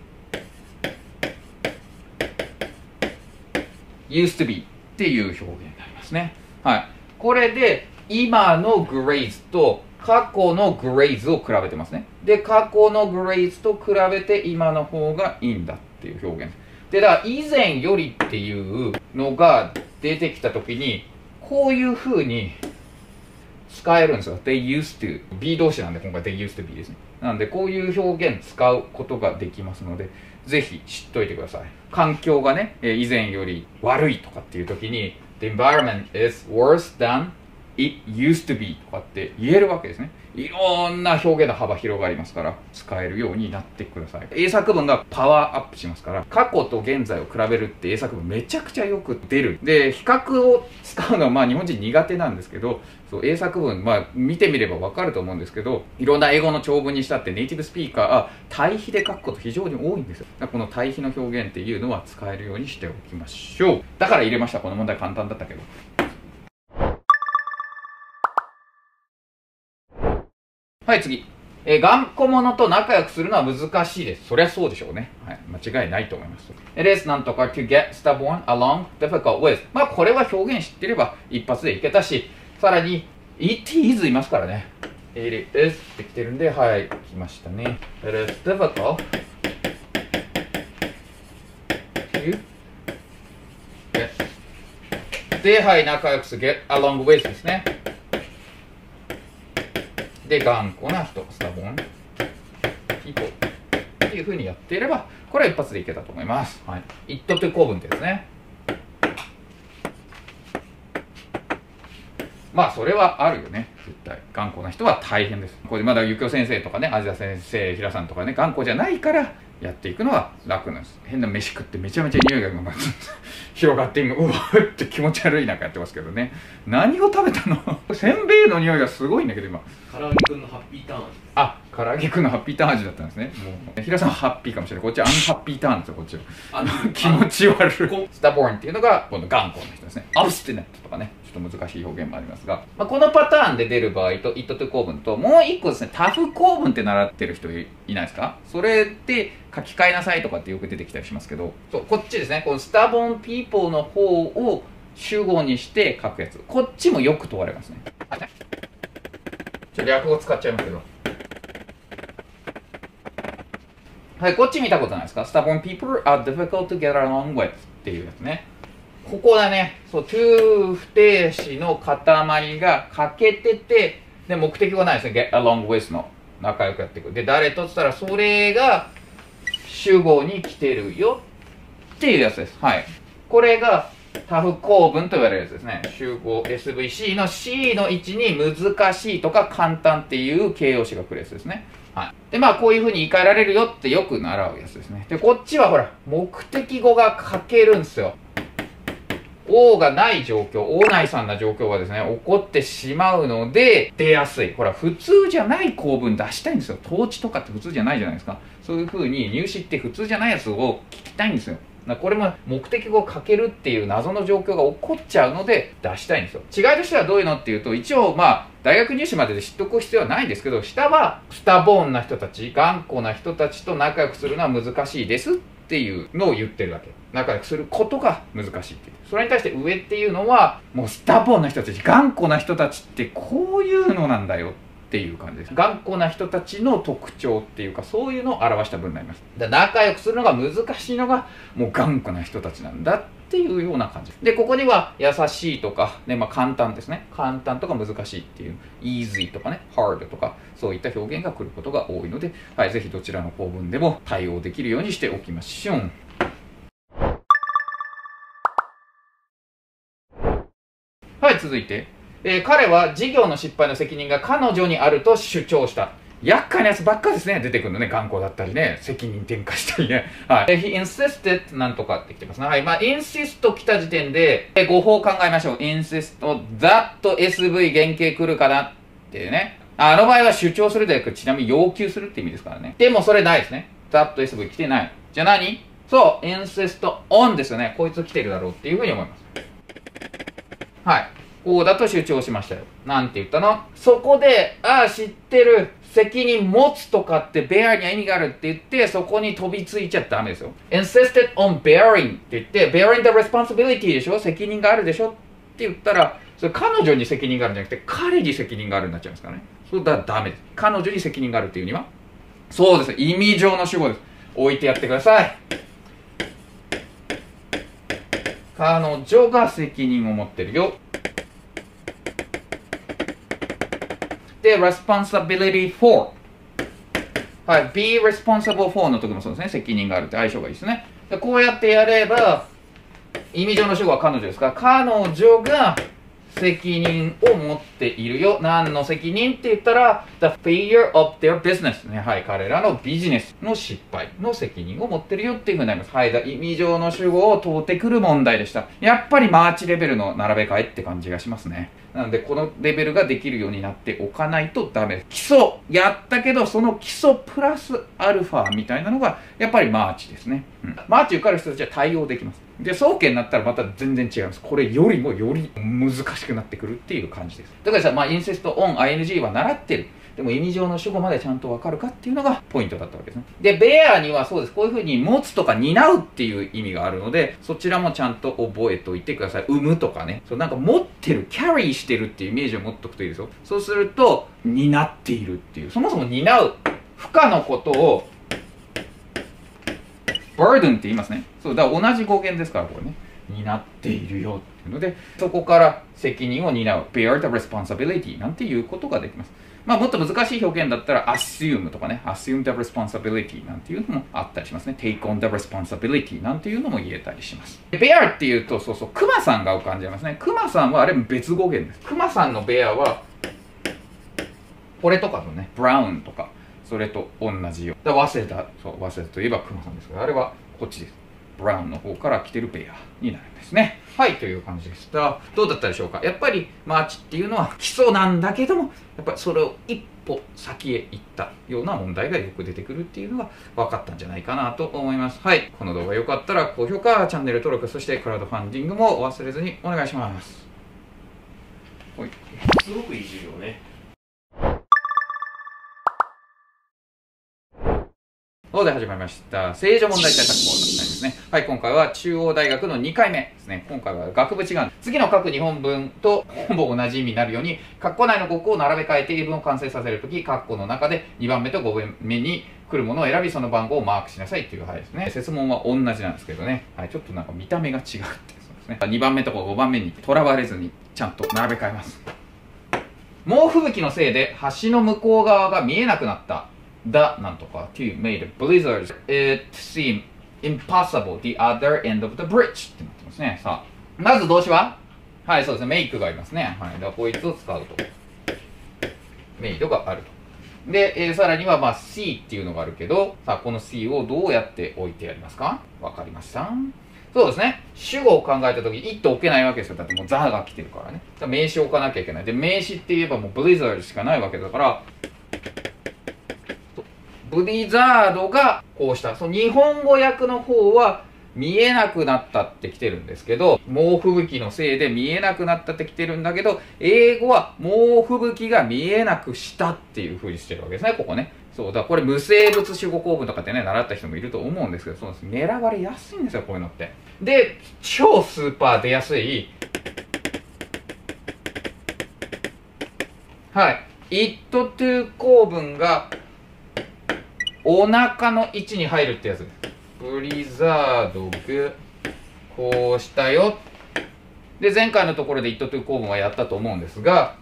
used to be っていう表現になりますね。はい。これで今のグレイズと過去のグレイズを比べてますね。で、過去のグレイズと比べて今の方がいいんだっていう表現。で、だから以前よりっていうのが出てきたときに、こういう風に使えるんですよ。で、used to。B 動詞なんで今回で used to be ですね。なんでこういう表現使うことができますので、ぜひ知っといてください。環境がね、以前より悪いとかっていう時に、The environment is worse than it used to be とかって言えるわけですね。いろんな表現の幅広がりますから使えるようになってください英作文がパワーアップしますから過去と現在を比べるって英作文めちゃくちゃよく出るで比較を使うのはまあ日本人苦手なんですけどそう英作文まあ見てみればわかると思うんですけどいろんな英語の長文にしたってネイティブスピーカーは対比で書くこと非常に多いんですよこの対比の表現っていうのは使えるようにしておきましょうだから入れましたこの問題簡単だったけどはい次えー、頑固者と仲良くするのは難しいです。そりゃそうでしょうね。はい、間違いないと思います。It is なんとか to get stubborn along difficult ways. まあこれは表現知ってれば一発でいけたし、さらに it is いますからね。it is ってきてるんで、はい、来ましたね。It is difficult to get で、はい、仲良くする get along ways ですね。で、頑固な人、スタボン、人っていうふうにやっていれば、これは一発でいけたと思います。はい。一徳公文ですね。まあそれはあるよね絶対頑固な人は大変ですこれまだゆきお先生とかね味田先生平さんとかね頑固じゃないからやっていくのは楽なんです変な飯食ってめちゃめちゃ匂いが 広がって今うわって気持ち悪いなやってますけどね何を食べたの せんべいの匂いがすごいんだけど今唐揚げくんのハッピーターン味あ唐揚げくんのハッピーターン味だったんですねもう平さんハッピーかもしれないこっちアンハッピーターンですよこっちはあの 気持ち悪いスタボーンっていうのがこの頑固な人ですねアウスティネットとかねちょっと難しい表現もありますが、まあ、このパターンで出る場合とイットと構文ともう一個ですねタフ構文って習ってる人いないですかそれで書き換えなさいとかってよく出てきたりしますけど、そう、こっちですね。このスタボンピーポーの方を主語にして書くやつ。こっちもよく問われますね。ちょっと略語使っちゃいますけど。はい、こっち見たことないですか ?stubborn people are difficult to get along with っていうやつね。ここだね。そう、to 不定詞の塊が欠けてて、で、目的がないですね。get along with の。仲良くやっていく。で、誰とっつったら、それが、集合に来てるよっていうやつです。はい。これがタフ構文と言われるやつですね。集合 SVC の C の位置に難しいとか簡単っていう形容詞が来るやつですね。はい。で、まあこういう風に言い換えられるよってよく習うやつですね。で、こっちはほら、目的語が書けるんですよ。王がない状況、王内さんな状況はですね、起こってしまうので、出やすい。ほら、普通じゃない構文出したいんですよ。統治とかって普通じゃないじゃないですか。そういう風に入試って普通じゃないやつを聞きたいんですよ。これも目的をかけるっていう謎の状況が起こっちゃうので出したいんですよ。違いとしてはどういうのっていうと、一応まあ、大学入試までで知っておく必要はないんですけど、下はスタボーンな人たち、頑固な人たちと仲良くするのは難しいですっていうのを言ってるわけ。仲良くすることが難しいっていう。それに対して上っていうのは、もうスタボーな人たち、頑固な人たちってこういうのなんだよっていう感じです。頑固な人たちの特徴っていうか、そういうのを表した文になります。だ仲良くするのが難しいのが、もう頑固な人たちなんだってっていうような感じ。で、ここには優しいとか、ね、まあ、簡単ですね。簡単とか難しいっていう、easy とかね、hard とか、そういった表現が来ることが多いので、はい、ぜひどちらの構文でも対応できるようにしておきましょう。はい、続いて、えー、彼は事業の失敗の責任が彼女にあると主張した。厄介なやつばっかですね。出てくるのね。頑固だったりね。責任転嫁したりね。はい。で、he insisted なんとかって来てますね。はい。まあ、insist 来た時点で、え、語法考えましょう。insist that SV 原型来るかなっていうね。あの場合は主張するではなく、ちなみに要求するって意味ですからね。でもそれないですね。that SV 来てない。じゃあ何そう、insist on ですよね。こいつ来てるだろうっていうふうに思います。はい。こうだと主張しましたよ。なんて言ったのそこで、ああ、知ってる。責任持つとかってベアには意味があるって言ってそこに飛びついちゃダメですよ insisted on bearing って言って bearing the responsibility でしょ責任があるでしょって言ったらそれ彼女に責任があるんじゃなくて彼に責任があるになっちゃいますからねそれだダメです彼女に責任があるっていうにはそうです意味上の主語です置いてやってください彼女が責任を持ってるよて responsibility for。はい。be responsible for の時もそうですね。責任があるって相性がいいですね。でこうやってやれば、意味上の主語は彼女ですか彼女が責任を持っているよ。何の責任って言ったら、the failure of their business ね。はい。彼らのビジネスの失敗の責任を持ってるよっていうふうになります。はい。だ意味上の主語を問うてくる問題でした。やっぱりマーチレベルの並べ替えって感じがしますね。なので、このレベルができるようになっておかないとダメです。基礎、やったけど、その基礎プラスアルファみたいなのが、やっぱりマーチですね。うん、マーチ受かる人たちは対応できます。で、早期になったらまた全然違います。これよりもより難しくなってくるっていう感じです。だからさ、まあ、インセストオン、ING は習ってる。でも意味上の主語までちゃんとわかるかっていうのがポイントだったわけですね。で、ベアにはそうです。こういうふうに持つとか担うっていう意味があるので、そちらもちゃんと覚えておいてください。産むとかね。そうなんか持ってる、キャリーしてるっていうイメージを持っとくといいですよ。そうすると、担っているっていう。そもそも担う。負荷のことを、バーデンって言いますね。そう、だから同じ語源ですから、これね。担っているよっていうので、そこから責任を担う。bear the responsibility なんていうことができます。まあ、もっと難しい表現だったら assume とかね、assume the responsibility なんていうのもあったりしますね。take on the responsibility なんていうのも言えたりします。bear っていうと、そうそう、熊さんが浮かんじゃいますね。熊さんはあれ別語源です。熊さんの bear は、これとかとね、brown とか、それと同じよ。だ早稲田、そう、早稲田といえば熊さんですけど、あれはこっちです。brown の方から来てる bear になるんですね。はいという感じでしたどうだったでしょうかやっぱりマーチっていうのは基礎なんだけどもやっぱりそれを一歩先へ行ったような問題がよく出てくるっていうのが分かったんじゃないかなと思いますはいこの動画良かったら高評価チャンネル登録そしてクラウドファンディングも忘れずにお願いしますすごくいい授業ねで始まりました。正常問題対策講座。ですね。はい、今回は中央大学の2回目ですね。今回は学部違う。次の各日本文とほぼ同じ意味になるように、括弧内の語句を並べ替えて英文を完成させるとき、括弧の中で2番目と5番目に来るものを選び、その番号をマークしなさいっていうはいですね。説問は同じなんですけどね。はい、ちょっとなんか見た目が違うってですね。2番目とか5番目にとらわれずに、ちゃんと並べ替えます。猛吹雪のせいで橋の向こう側が見えなくなった。だなんとか to made blizzards it seem impossible, the other end of the bridge ってなってますね。さあ、まず動詞ははい、そうですね。メイクがありますね。はい。では、こいつを使うと。メイドがあると。で、えー、さらには、まあ、C っていうのがあるけど、さあ、この C をどうやって置いてやりますかわかりましたそうですね。主語を考えたとき、it 置けないわけですよ。だってもうザが来てるからね。名詞置かなきゃいけない。で、名詞って言えばもうブリザードしかないわけだから、ブリザードがこうした。その日本語訳の方は見えなくなったってきてるんですけど、猛吹雪のせいで見えなくなったってきてるんだけど、英語は猛吹雪が見えなくしたっていうふうにしてるわけですね、ここね。そう、だこれ無生物主語構文とかってね、習った人もいると思うんですけど、そうです。狙われやすいんですよ、こういうのって。で、超スーパー出やすい、はい。it to 構文がお腹の位置に入るってやつブリザードグこうしたよで前回のところでイットトゥ構はやったと思うんですが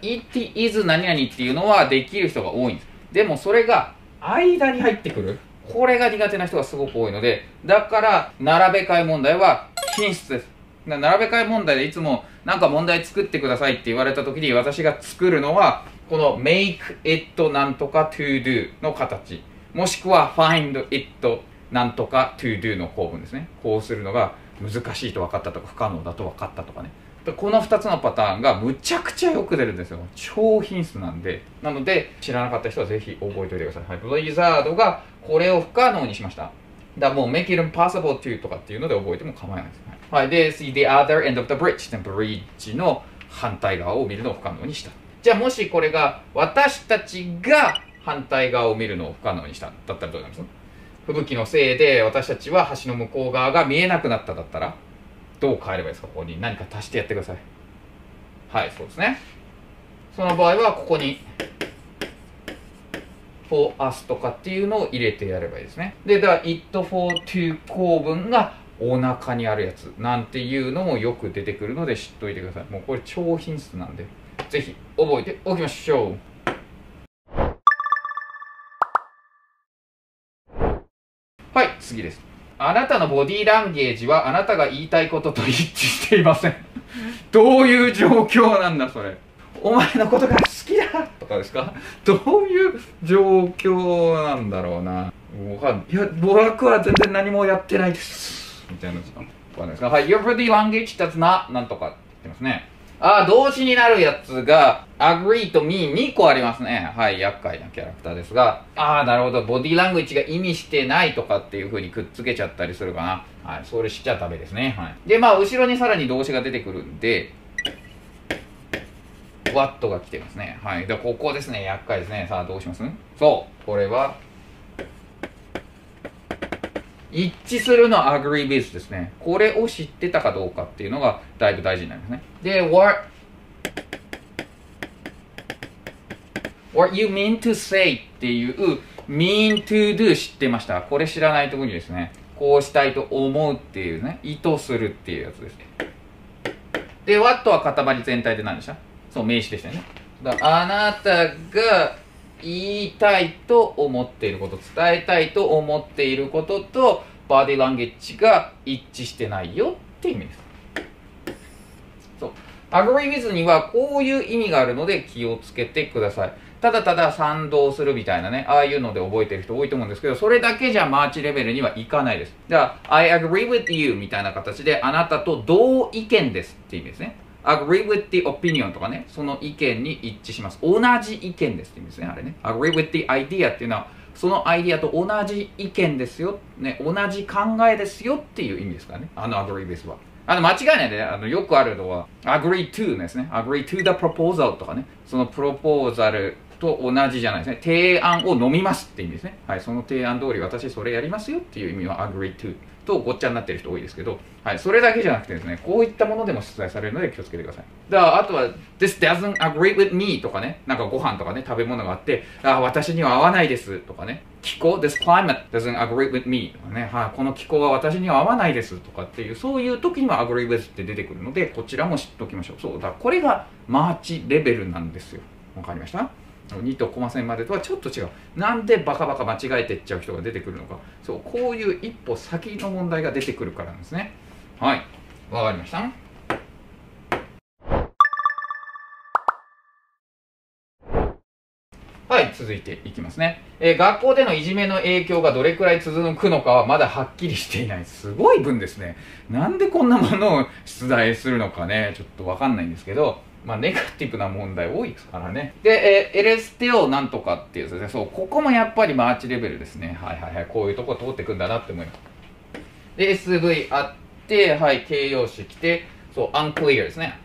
it is 何々っていうのはできる人が多いんですでもそれが間に入ってくるこれが苦手な人がすごく多いのでだから並べ替え問題は品質です並べ替え問題でいつもなんか問題作ってくださいって言われた時に私が作るのはこの make it なんとか to do の形、もしくは find it なんとか to do の構文ですね。こうするのが難しいと分かったとか、不可能だと分かったとかね。この2つのパターンがむちゃくちゃよく出るんですよ。超品質なんで。なので、知らなかった人はぜひ覚えておいてください。はい。ブリザードがこれを不可能にしました。だもう make it impossible to とかっていうので覚えても構わないです、ん。はい。で、see the other end of the bridge ブリッジの反対側を見るのを不可能にした。じゃあもしこれが私たちが反対側を見るのを不可能にしただったらどうなります吹雪のせいで私たちは橋の向こう側が見えなくなっただったらどう変えればいいですかここに何か足してやってくださいはいそうですねその場合はここに for us とかっていうのを入れてやればいいですねでだから it for to 構文がお腹にあるやつなんていうのもよく出てくるので知っといてくださいもうこれ超品質なんでぜひ覚えておきましょう。はい、次です。あなたのボディーランゲージはあなたが言いたいことと一致していません。どういう状況なんだ、それ。お前のことが好きだとかですかどういう状況なんだろうな。かんいや、僕は全然何もやってないです。みたいな。わかんないですかはい、Your body language does not なんとかって言ってますね。あ、動詞になるやつが、agree to me 2個ありますね。はい、厄介なキャラクターですが。ああ、なるほど。ボディラングチが意味してないとかっていう風にくっつけちゃったりするかな。はい、それしちゃダメですね。はい。で、まあ、後ろにさらに動詞が出てくるんで、ワットが来てますね。はい。で、ここですね。厄介ですね。さあ、どうしますそう。これは、一致するのは agree with ですね。これを知ってたかどうかっていうのがだいぶ大事になりますね。で、what, what you mean to say っていう mean to do 知ってました。これ知らないときにですね、こうしたいと思うっていうね、意図するっていうやつです。で、what は塊全体で何でしたそう、名詞でしたよね。だあなたが言いたいと思っていること伝えたいと思っていることとバーディーランゲッジが一致してないよって意味です。そう。agree with にはこういう意味があるので気をつけてください。ただただ賛同するみたいなね、ああいうので覚えてる人多いと思うんですけど、それだけじゃマーチレベルにはいかないです。じゃあ、I agree with you みたいな形であなたと同意見ですって意味ですね。agree with the opinion とかね、その意見に一致します。同じ意見ですって意味ですね、あれね。agree with the idea っていうのは、そのアイディアと同じ意見ですよ、ね、同じ考えですよっていう意味ですからね、あの agree with は。あの、間違いないで、ね、あの、よくあるのは、agree to ですね。agree to the proposal とかね、そのプロポーザルと同じじゃないですね。提案を飲みますって意味ですね。はい、その提案通り私それやりますよっていう意味は agree to。とごっちゃになってる人多いですけど、はい、それだけじゃなくてですね、こういったものでも出題されるので気をつけてください。だあとは、this doesn't agree with me とかね、なんかご飯とかね、食べ物があって、あ私には合わないですとかね、気候 this climate doesn't agree with me とかね、はあ、この気候は私には合わないですとかっていう、そういう時には agree with って出てくるので、こちらも知っておきましょう。そう、だこれがマーチレベルなんですよ。わかりました2と駒線までとはちょっと違うなんでバカバカ間違えてっちゃう人が出てくるのかそうこういう一歩先の問題が出てくるからなんですねはいわかりましたはい続いていきますね、えー、学校でのいじめの影響がどれくらい続くのかはまだはっきりしていないすごい文ですねなんでこんなものを出題するのかねちょっとわかんないんですけどまあ、ネガティブな問題多いですからね。で、えー、エレステオなんとかっていうですね、そう、ここもやっぱりマーチレベルですね。はいはいはい、こういうとこ通ってくんだなって思います。で、SV あって、はい、形容詞来て、そう、アンクリアですね。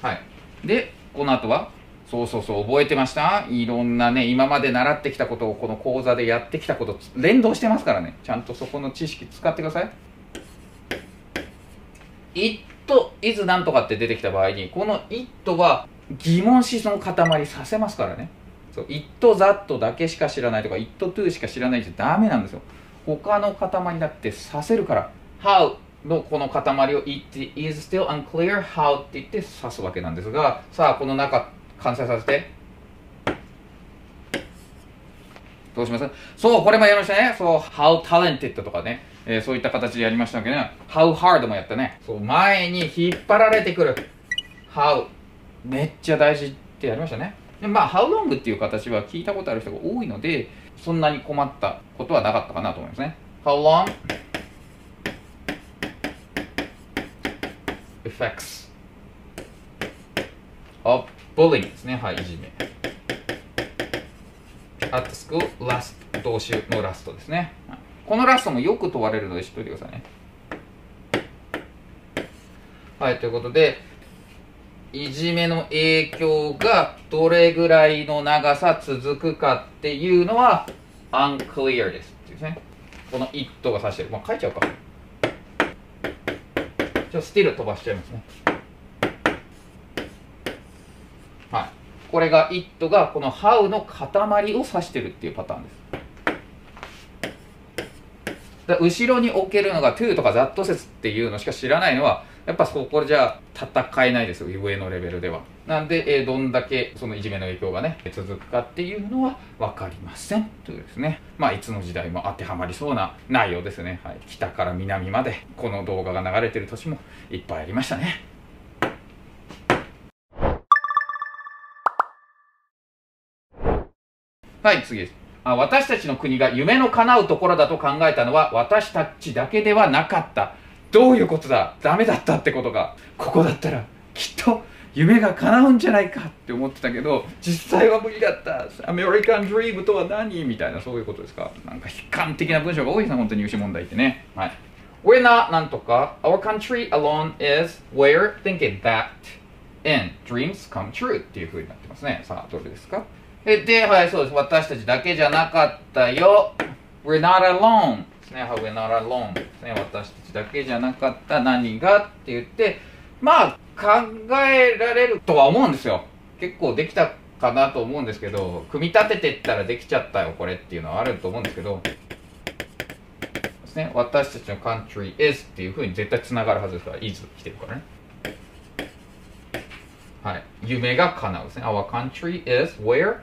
はい。で、この後は、そうそうそう、覚えてましたいろんなね、今まで習ってきたことを、この講座でやってきたこと、連動してますからね。ちゃんとそこの知識使ってください。と is なんとかって出てきた場合に、この it は疑問思想の塊させますからね。そう、it, that だけしか知らないとか、it, to しか知らないじゃダメなんですよ。他の塊だってさせるから、how のこの塊を it is still unclear how って言って指すわけなんですが、さあ、この中完成させて。どうしますそう、これもやりましたね。そう、how talented とかね。えー、そういった形でやりましたけどね、How hard もやったね。そう、前に引っ張られてくる。How。めっちゃ大事ってやりましたね。で、まあ、How long っていう形は聞いたことある人が多いので、そんなに困ったことはなかったかなと思いますね。How long? effects of bullying ですね。はい、いじめ。at school last 動詞のラストですね。このラストもよく問われるので知っておいてくださいね。はい、ということで、いじめの影響がどれぐらいの長さ続くかっていうのは unclear ですっていうね。この it が指してる。まあ、書いちゃうか。ちょ、スティル飛ばしちゃいますね。はい。これが it がこの how の塊を指してるっていうパターンです。後ろに置けるのがトゥーとかザット説っていうのしか知らないのは、やっぱそこじゃ戦えないですよ、上のレベルでは。なんで、えー、どんだけそのいじめの影響がね、続くかっていうのは分かりません。というですね。まあ、いつの時代も当てはまりそうな内容ですね。はい。北から南まで、この動画が流れてる年もいっぱいありましたね。はい、次です。私たちの国が夢の叶うところだと考えたのは私たちだけではなかったどういうことだダメだったってことかここだったらきっと夢が叶うんじゃないかって思ってたけど実際は無理だったアメリカンドリームとは何みたいなそういうことですかなんか悲観的な文章が多いですね本当に入試問題ってねはい We're not なんとか Our country alone is where thinking that and dreams come true っていうふうになってますねさあどれですかで、はい、そうです。私たちだけじゃなかったよ。We're not alone. ですね。We're not alone. ですね。私たちだけじゃなかった何がって言って、まあ、考えられるとは思うんですよ。結構できたかなと思うんですけど、組み立ててったらできちゃったよ、これっていうのはあると思うんですけど、ですね。私たちの country is っていうふうに絶対つながるはずですから、is 来てるからね。はい。夢が叶うですね。Our country is where?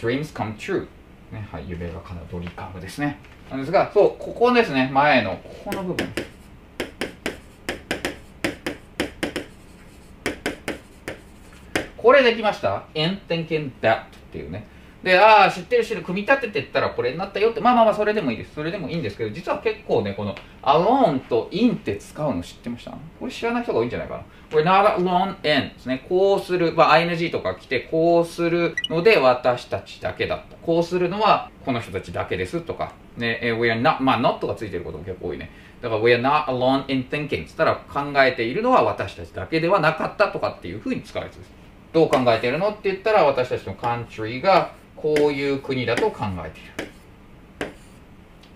dreams come true。ね、はい、夢が叶うドリカムですね。なんですが、そう、ここですね、前の、ここの部分。これできました i n thinking that っていうね。で、ああ、知ってる知る、組み立ててったらこれになったよって、まあまあまあ、それでもいいです。それでもいいんですけど、実は結構ね、この alone と in って使うの知ってましたこれ知らない人が多いんじゃないかな。we're not alone in ですね。こうする、まあ、ing とか来て、こうするので私たちだけだった。こうするのはこの人たちだけですとか、ね、we are not, まあ not がついてることも結構多いね。だから we are not alone in thinking つったら考えているのは私たちだけではなかったとかっていうふうに使うやつです。どう考えているのって言ったら私たちの country がこういう国だと考えている。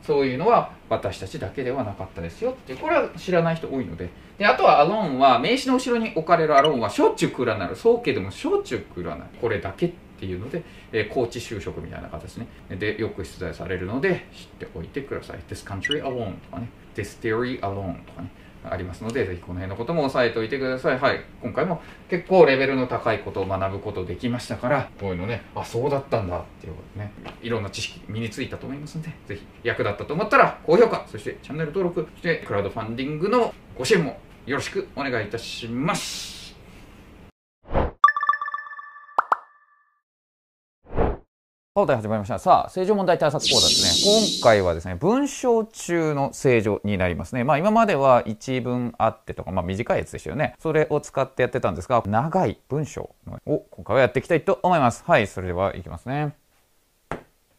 そういうのは私たちだけではなかったですよってこれは知らない人多いので。であとはアローンは名詞の後ろに置かれるアローンはしょっちゅうクーなる宗家でもしょっちゅうクーなるこれだけっていうので、えー、高知就職みたいな形ねでよく出題されるので知っておいてください This country alone とかね This theory alone とかねありますので、ぜひこの辺のことも押さえておいてください。はい。今回も結構レベルの高いことを学ぶことできましたから、こういうのね、あ、そうだったんだっていうことね、いろんな知識身についたと思いますので、ぜひ役立ったと思ったら高評価、そしてチャンネル登録、そしてクラウドファンディングのご支援もよろしくお願いいたします。本題始まりました。さあ、正常問題対策講座ですね。今回はですね、文章中の正常になりますね。まあ今までは一文あってとか、まあ短いやつですよね。それを使ってやってたんですが、長い文章を今回はやっていきたいと思います。はい、それでは行きますね。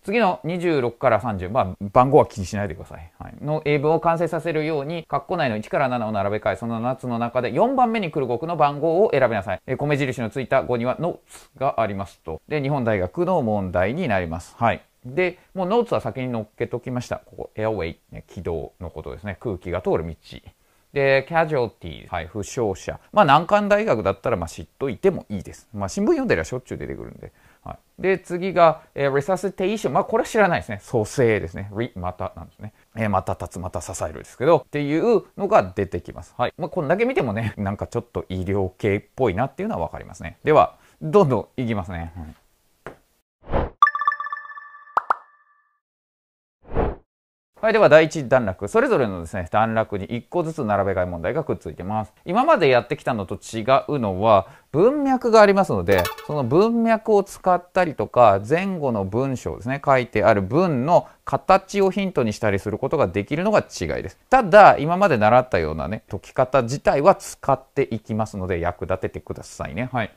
次の26から30、まあ、番号は気にしないでください。はい、の英文を完成させるように、括弧内の1から7を並べ替え、その7つの中で4番目に来る語句の番号を選びなさい。え米印のついた語には、ノーツがありますと。で、日本大学の問題になります。はい。で、もうノーツは先に乗っけときました。ここ、エアウェイ、ね、軌道のことですね。空気が通る道。で、キャジュアルティー、はい、負傷者。まあ、難関大学だったら、まあ、知っといてもいいです。まあ、新聞読んでりゃしょっちゅう出てくるんで。はい、で、次が、えー、r e s u s c i まあ、これは知らないですね。蘇生ですね。またなんですね。えー、また立つ、また支えるですけど、っていうのが出てきます。はい。まあ、こんだけ見てもね、なんかちょっと医療系っぽいなっていうのはわかりますね。では、どんどんいきますね。はいはい、では第1段落、それぞれのですね、段落に1個ずつ並べ替え問題がくっついてます。今までやってきたのと違うのは、文脈がありますので、その文脈を使ったりとか、前後の文章ですね、書いてある文の形をヒントにしたりすることができるのが違いです。ただ、今まで習ったようなね、解き方自体は使っていきますので、役立ててくださいね。はい。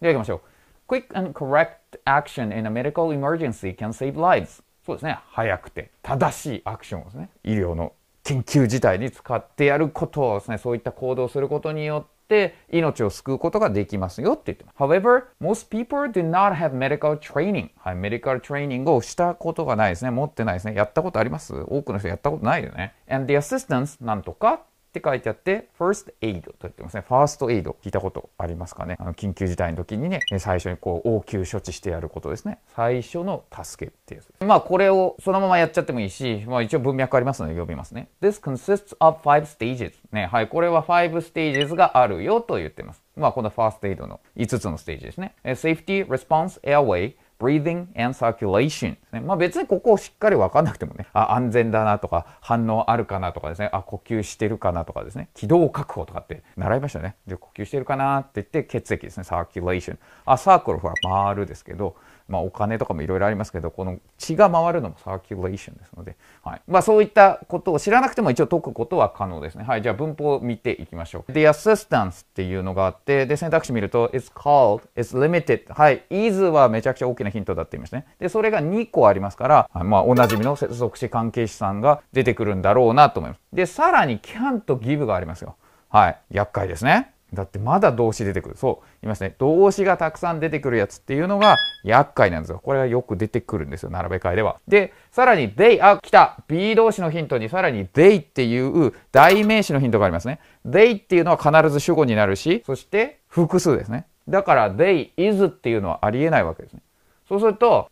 では行きましょう。Quick and correct action in a medical emergency can save lives. そうですね早くて正しいアクションをですね医療の緊急事態に使ってやることをですねそういった行動をすることによって命を救うことができますよって言ってます。However, most people do not have medical training. はい、メディカルトレーニングをしたことがないですね。持ってないですね。やったことあります多くの人やったことないよね。And the assistance なんとかって書いてあって、first aid と言ってますね。first aid 聞いたことありますかね。あの緊急事態の時にね、最初にこう応急処置してやることですね。最初の助けっていうやつです。まあこれをそのままやっちゃってもいいし、まあ一応文脈ありますので呼びますね。This consists of five stages ね。はい、これは5 stages があるよと言ってます。まあこの first aid の5つのステージですね。Safety, response, airway, breathing and circulation ですね。まあ別にここをしっかりわかんなくてもね、あ、安全だなとか、反応あるかなとかですね、あ、呼吸してるかなとかですね、軌道確保とかって習いましたね。で、呼吸してるかなって言って血液ですね、circulation。あ、サークルは回るですけど、まあ、お金とかもいろいろありますけどこの血が回るのもサーキュレーションですので、はいまあ、そういったことを知らなくても一応解くことは可能ですね。はい、じゃあ文法を見ていきましょう。で、assistance っていうのがあってで選択肢見ると it's called, it's limited はい is はめちゃくちゃ大きなヒントだって言いましたね。でそれが2個ありますから、はい、まあ、おなじみの接続詞関係詞さんが出てくるんだろうなと思います。でさらに can と give がありますよ。はい厄介ですね。だってまだ動詞出てくる。そう。言いますね。動詞がたくさん出てくるやつっていうのが厄介なんですよ。これはよく出てくるんですよ。並べ替えでは。で、さらに they あ、来た。B 動詞のヒントにさらに they っていう代名詞のヒントがありますね。they っていうのは必ず主語になるし、そして複数ですね。だから they is っていうのはありえないわけですね。そうすると、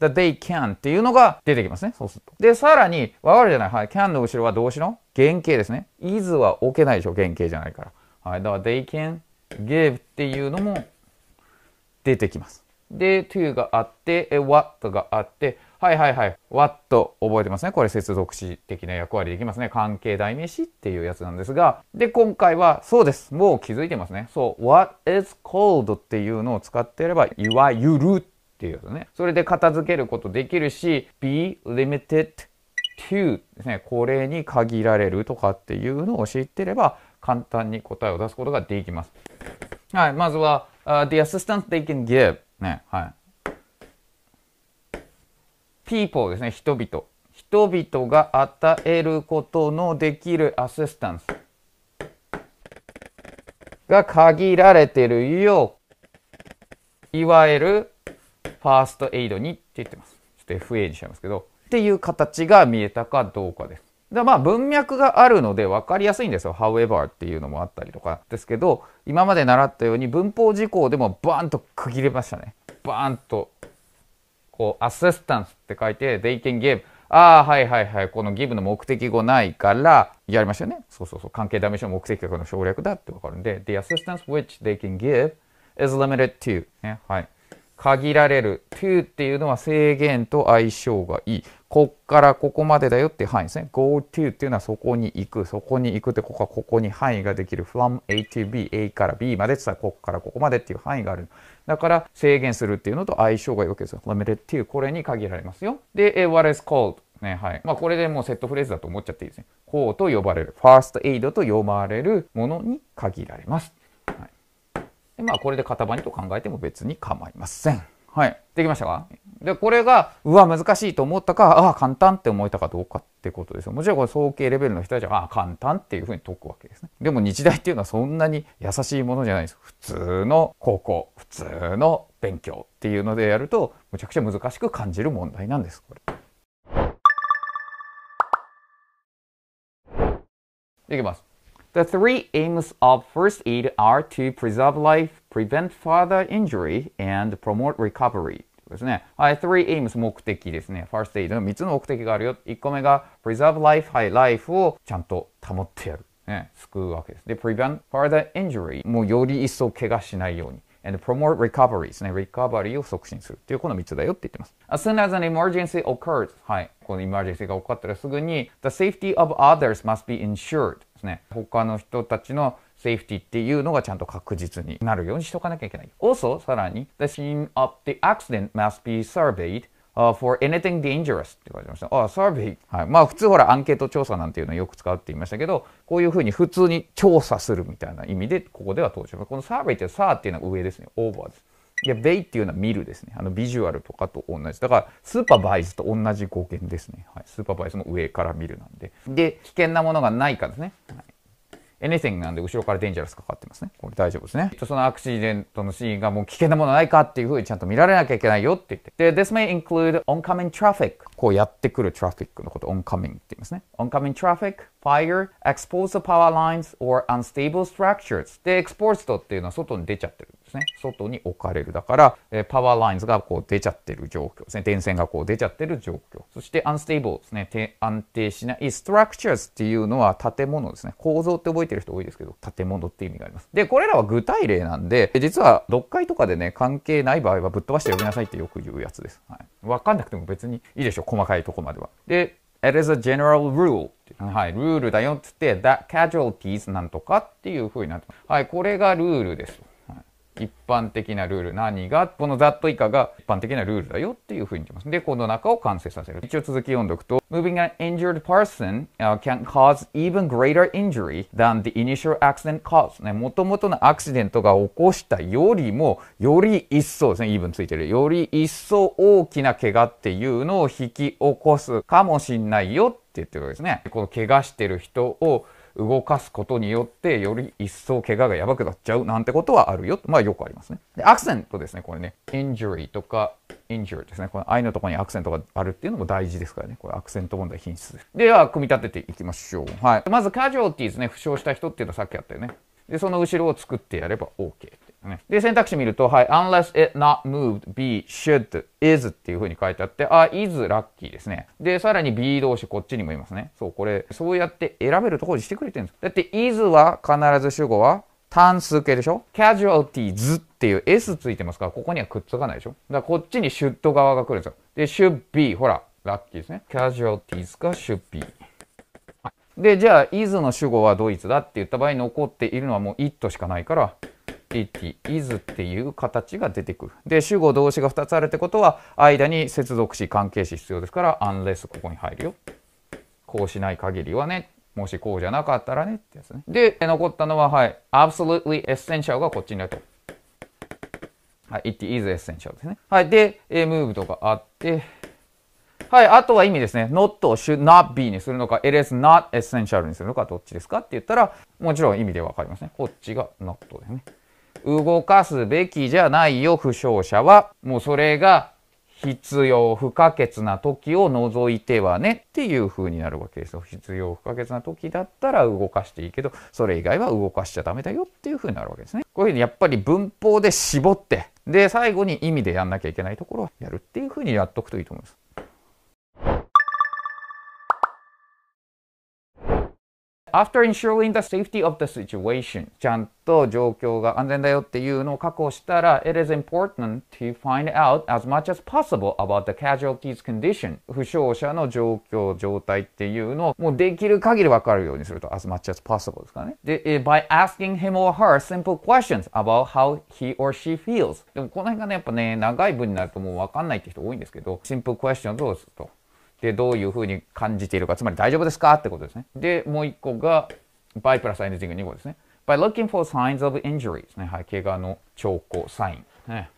that they can っていうのが出てきますね。そうすると。で、さらに、わかるじゃない。はい。can の後ろは動詞の原型ですね。is は置けないでしょ。原型じゃないから。はい。だから、they can give っていうのも出てきます。で、to があって、what があって、はいはいはい。what 覚えてますね。これ接続詞的な役割できますね。関係代名詞っていうやつなんですが。で、今回はそうです。もう気づいてますね。そう。what is called っていうのを使っていれば、いわゆるっていうことね。それで片付けることできるし、be limited to ですね。これに限られるとかっていうのを知ってれば、簡単に答えを出すことができます。はい、まずは、uh, the assistance they can give ね、はい。people ですね、人々。人々が与えることのできるアシスタンスが限られてるよ。う、いわゆるファーストエイドにって言ってます。ちょっと FA にしちゃいますけど。っていう形が見えたかどうかです。だまあ文脈があるので分かりやすいんですよ。however っていうのもあったりとかですけど、今まで習ったように文法事項でもバーンと区切れましたね。バーンと、こう、アセスタンスって書いて、they can give ああ、はいはいはい。このギブの目的語ないから、やりましたよね。そうそうそう。関係代名詞の目的語の省略だってわかるんで、The assistance which they can give is limited to、ね。はい。限られる to っていうのは制限と相性がいいこっからここまでだよっていう範囲ですね go to っていうのはそこに行くそこに行くってここはここに範囲ができる from a to b a から b までって言ったらこっからここまでっていう範囲があるだから制限するっていうのと相性がいいわけですよ limited to これに限られますよで what is called ね、はい。まあ、これでもうセットフレーズだと思っちゃっていいですね。こうと呼ばれる、ファーストエイドと呼ばれるものに限られます。でまあ、これで型番と考えても別に構いません。はい。できましたかで、これが、うわ、難しいと思ったか、ああ、簡単って思えたかどうかってことですよ。もちろんこれ、総計レベルの人たちは、ああ、簡単っていうふうに解くわけですね。でも日大っていうのはそんなに優しいものじゃないです。普通の高校、普通の勉強っていうのでやると、むちゃくちゃ難しく感じる問題なんです、これ。いきます。The three aims of first aid are to preserve life, prevent further injury, and promote recovery. ですね。はい、three aims 目的ですね。first aid の3つの目的があるよ。1個目が preserve life, life、はい、life をちゃんと保ってやる。ね、救うわけです。で、prevent further injury もうより一層怪我しないように。and promote recovery ですね。recovery を促進するっていうこの3つだよって言ってます。As soon as an emergency occurs はい、この emergency が起こったらすぐに the safety of others must be ensured ですね他の人たちのセーフティっていうのがちゃんと確実になるようにしておかなきゃいけない。Also, さらに、The scene of the accident must be surveyed Uh, for anything dangerous って書いてました。あ、survey。はい。まあ普通ほらアンケート調査なんていうのをよく使うって言いましたけど、こういうふうに普通に調査するみたいな意味で、ここでは登場。この survey ってさあっていうのは上ですね。オーバーです。いや、ベイっていうのは見るですね。あの、ビジュアルとかと同じ。だから、スーパーバイズと同じ語源ですね。はい。スーパーバイズの上から見るなんで。で、危険なものがないかですね。はい。エネセンなんで後ろからデンジャラスかかってますね。これ大丈夫ですね。そのアクシデントのシーンがもう危険なものないかっていうふうにちゃんと見られなきゃいけないよって言って。で、this may include oncoming traffic。こうやってくるトラフィックのこと、oncoming って言いますね。oncoming traffic, fire, exposed power lines or unstable structures。で、exposed っていうのは外に出ちゃってる。ですね。外に置かれる。だから、えー、パワーラインズがこう出ちゃってる状況ですね。電線がこう出ちゃってる状況。そして、アンステーブルですね。安定しない。ストラクチャーズっていうのは建物ですね。構造って覚えてる人多いですけど、建物って意味があります。で、これらは具体例なんで、実は読解とかでね、関係ない場合はぶっ飛ばして読みなさいってよく言うやつです。はい。わかんなくても別にいいでしょう。細かいとこまでは。で、It is a general rule. はい、ルールだよって言って、that casualties なんとかっていう風になってます。はい、これがルールです。一般的なルール何がこのざっと以下が一般的なルールだよっていうふうに言ってます。で、この中を完成させる。一応続き読んでおくと、Moving an injured person、uh, can cause even greater injury than the initial accident caused. ね、もともとのアクシデントが起こしたよりも、より一層ですね、even ついてる。より一層大きな怪我っていうのを引き起こすかもしんないよって言ってるわけですね。この怪我してる人を動かすことによってより一層怪我がやばくなっちゃうなんてことはあるよまあよくありますねでアクセントですねこれね injury とか injury ですねこの i のとこにアクセントがあるっていうのも大事ですからねこれアクセント問題品質ですでは組み立てていきましょうはいまずカジュアルティーズね負傷した人っていうのはさっきあったよねでその後ろを作ってやれば OK ね。で、選択肢見ると、はい、unless it not moved, B, should, is っていう風に書いてあって、あ、is ラッキーですね。で、さらに B 同士こっちにもいますね。そう、これ、そうやって選べるところにしてくれてるんです。だって、is は必ず主語は単数形でしょ ?casualties っていう s ついてますから、ここにはくっつかないでしょだからこっちに should 側が来るんですよ。で、should be、ほら、ラッキーですね。casualties か should be。で、じゃあ、is の主語はドイツだって言った場合、残っているのはもう it しかないから、t is っていう形が出てくる。で、主語動詞が2つあるってことは、間に接続詞、関係詞必要ですから、unless ここに入るよ。こうしない限りはね。もしこうじゃなかったらねってやつね。で、残ったのは、はい、absolutely essential がこっちになると。はい、it is essential ですね。はい、で、move とかあって、はい、あとは意味ですね。not を should not be にするのか、it is not essential にするのか、どっちですかって言ったら、もちろん意味でわかりますね。こっちが not ですね。動かすべきじゃないよ、負傷者は。もうそれが必要不可欠な時を除いてはねっていう風になるわけですよ。必要不可欠な時だったら動かしていいけど、それ以外は動かしちゃダメだよっていう風になるわけですね。こういう風にやっぱり文法で絞って、で、最後に意味でやんなきゃいけないところはやるっていう風にやっとくといいと思います。After ensuring the safety of the situation ちゃんと状況が安全だよっていうのを確保したら It is important to find out as much as possible about the c a s u a l t y s condition 負傷者の状況状態っていうのをもうできる限り分かるようにすると As much as possible ですかねで By asking him or her simple questions about how he or she feels でもこの辺がねやっぱね長い文になるともう分かんないって人多いんですけど Simple questions をするとで、どういうふうに感じているか、つまり大丈夫ですかってことですね。で、もう一個が、by プラスイ n y t h i n g 2個ですね。by looking for signs of injury ですね。はい、怪我の兆候、サイン、ね。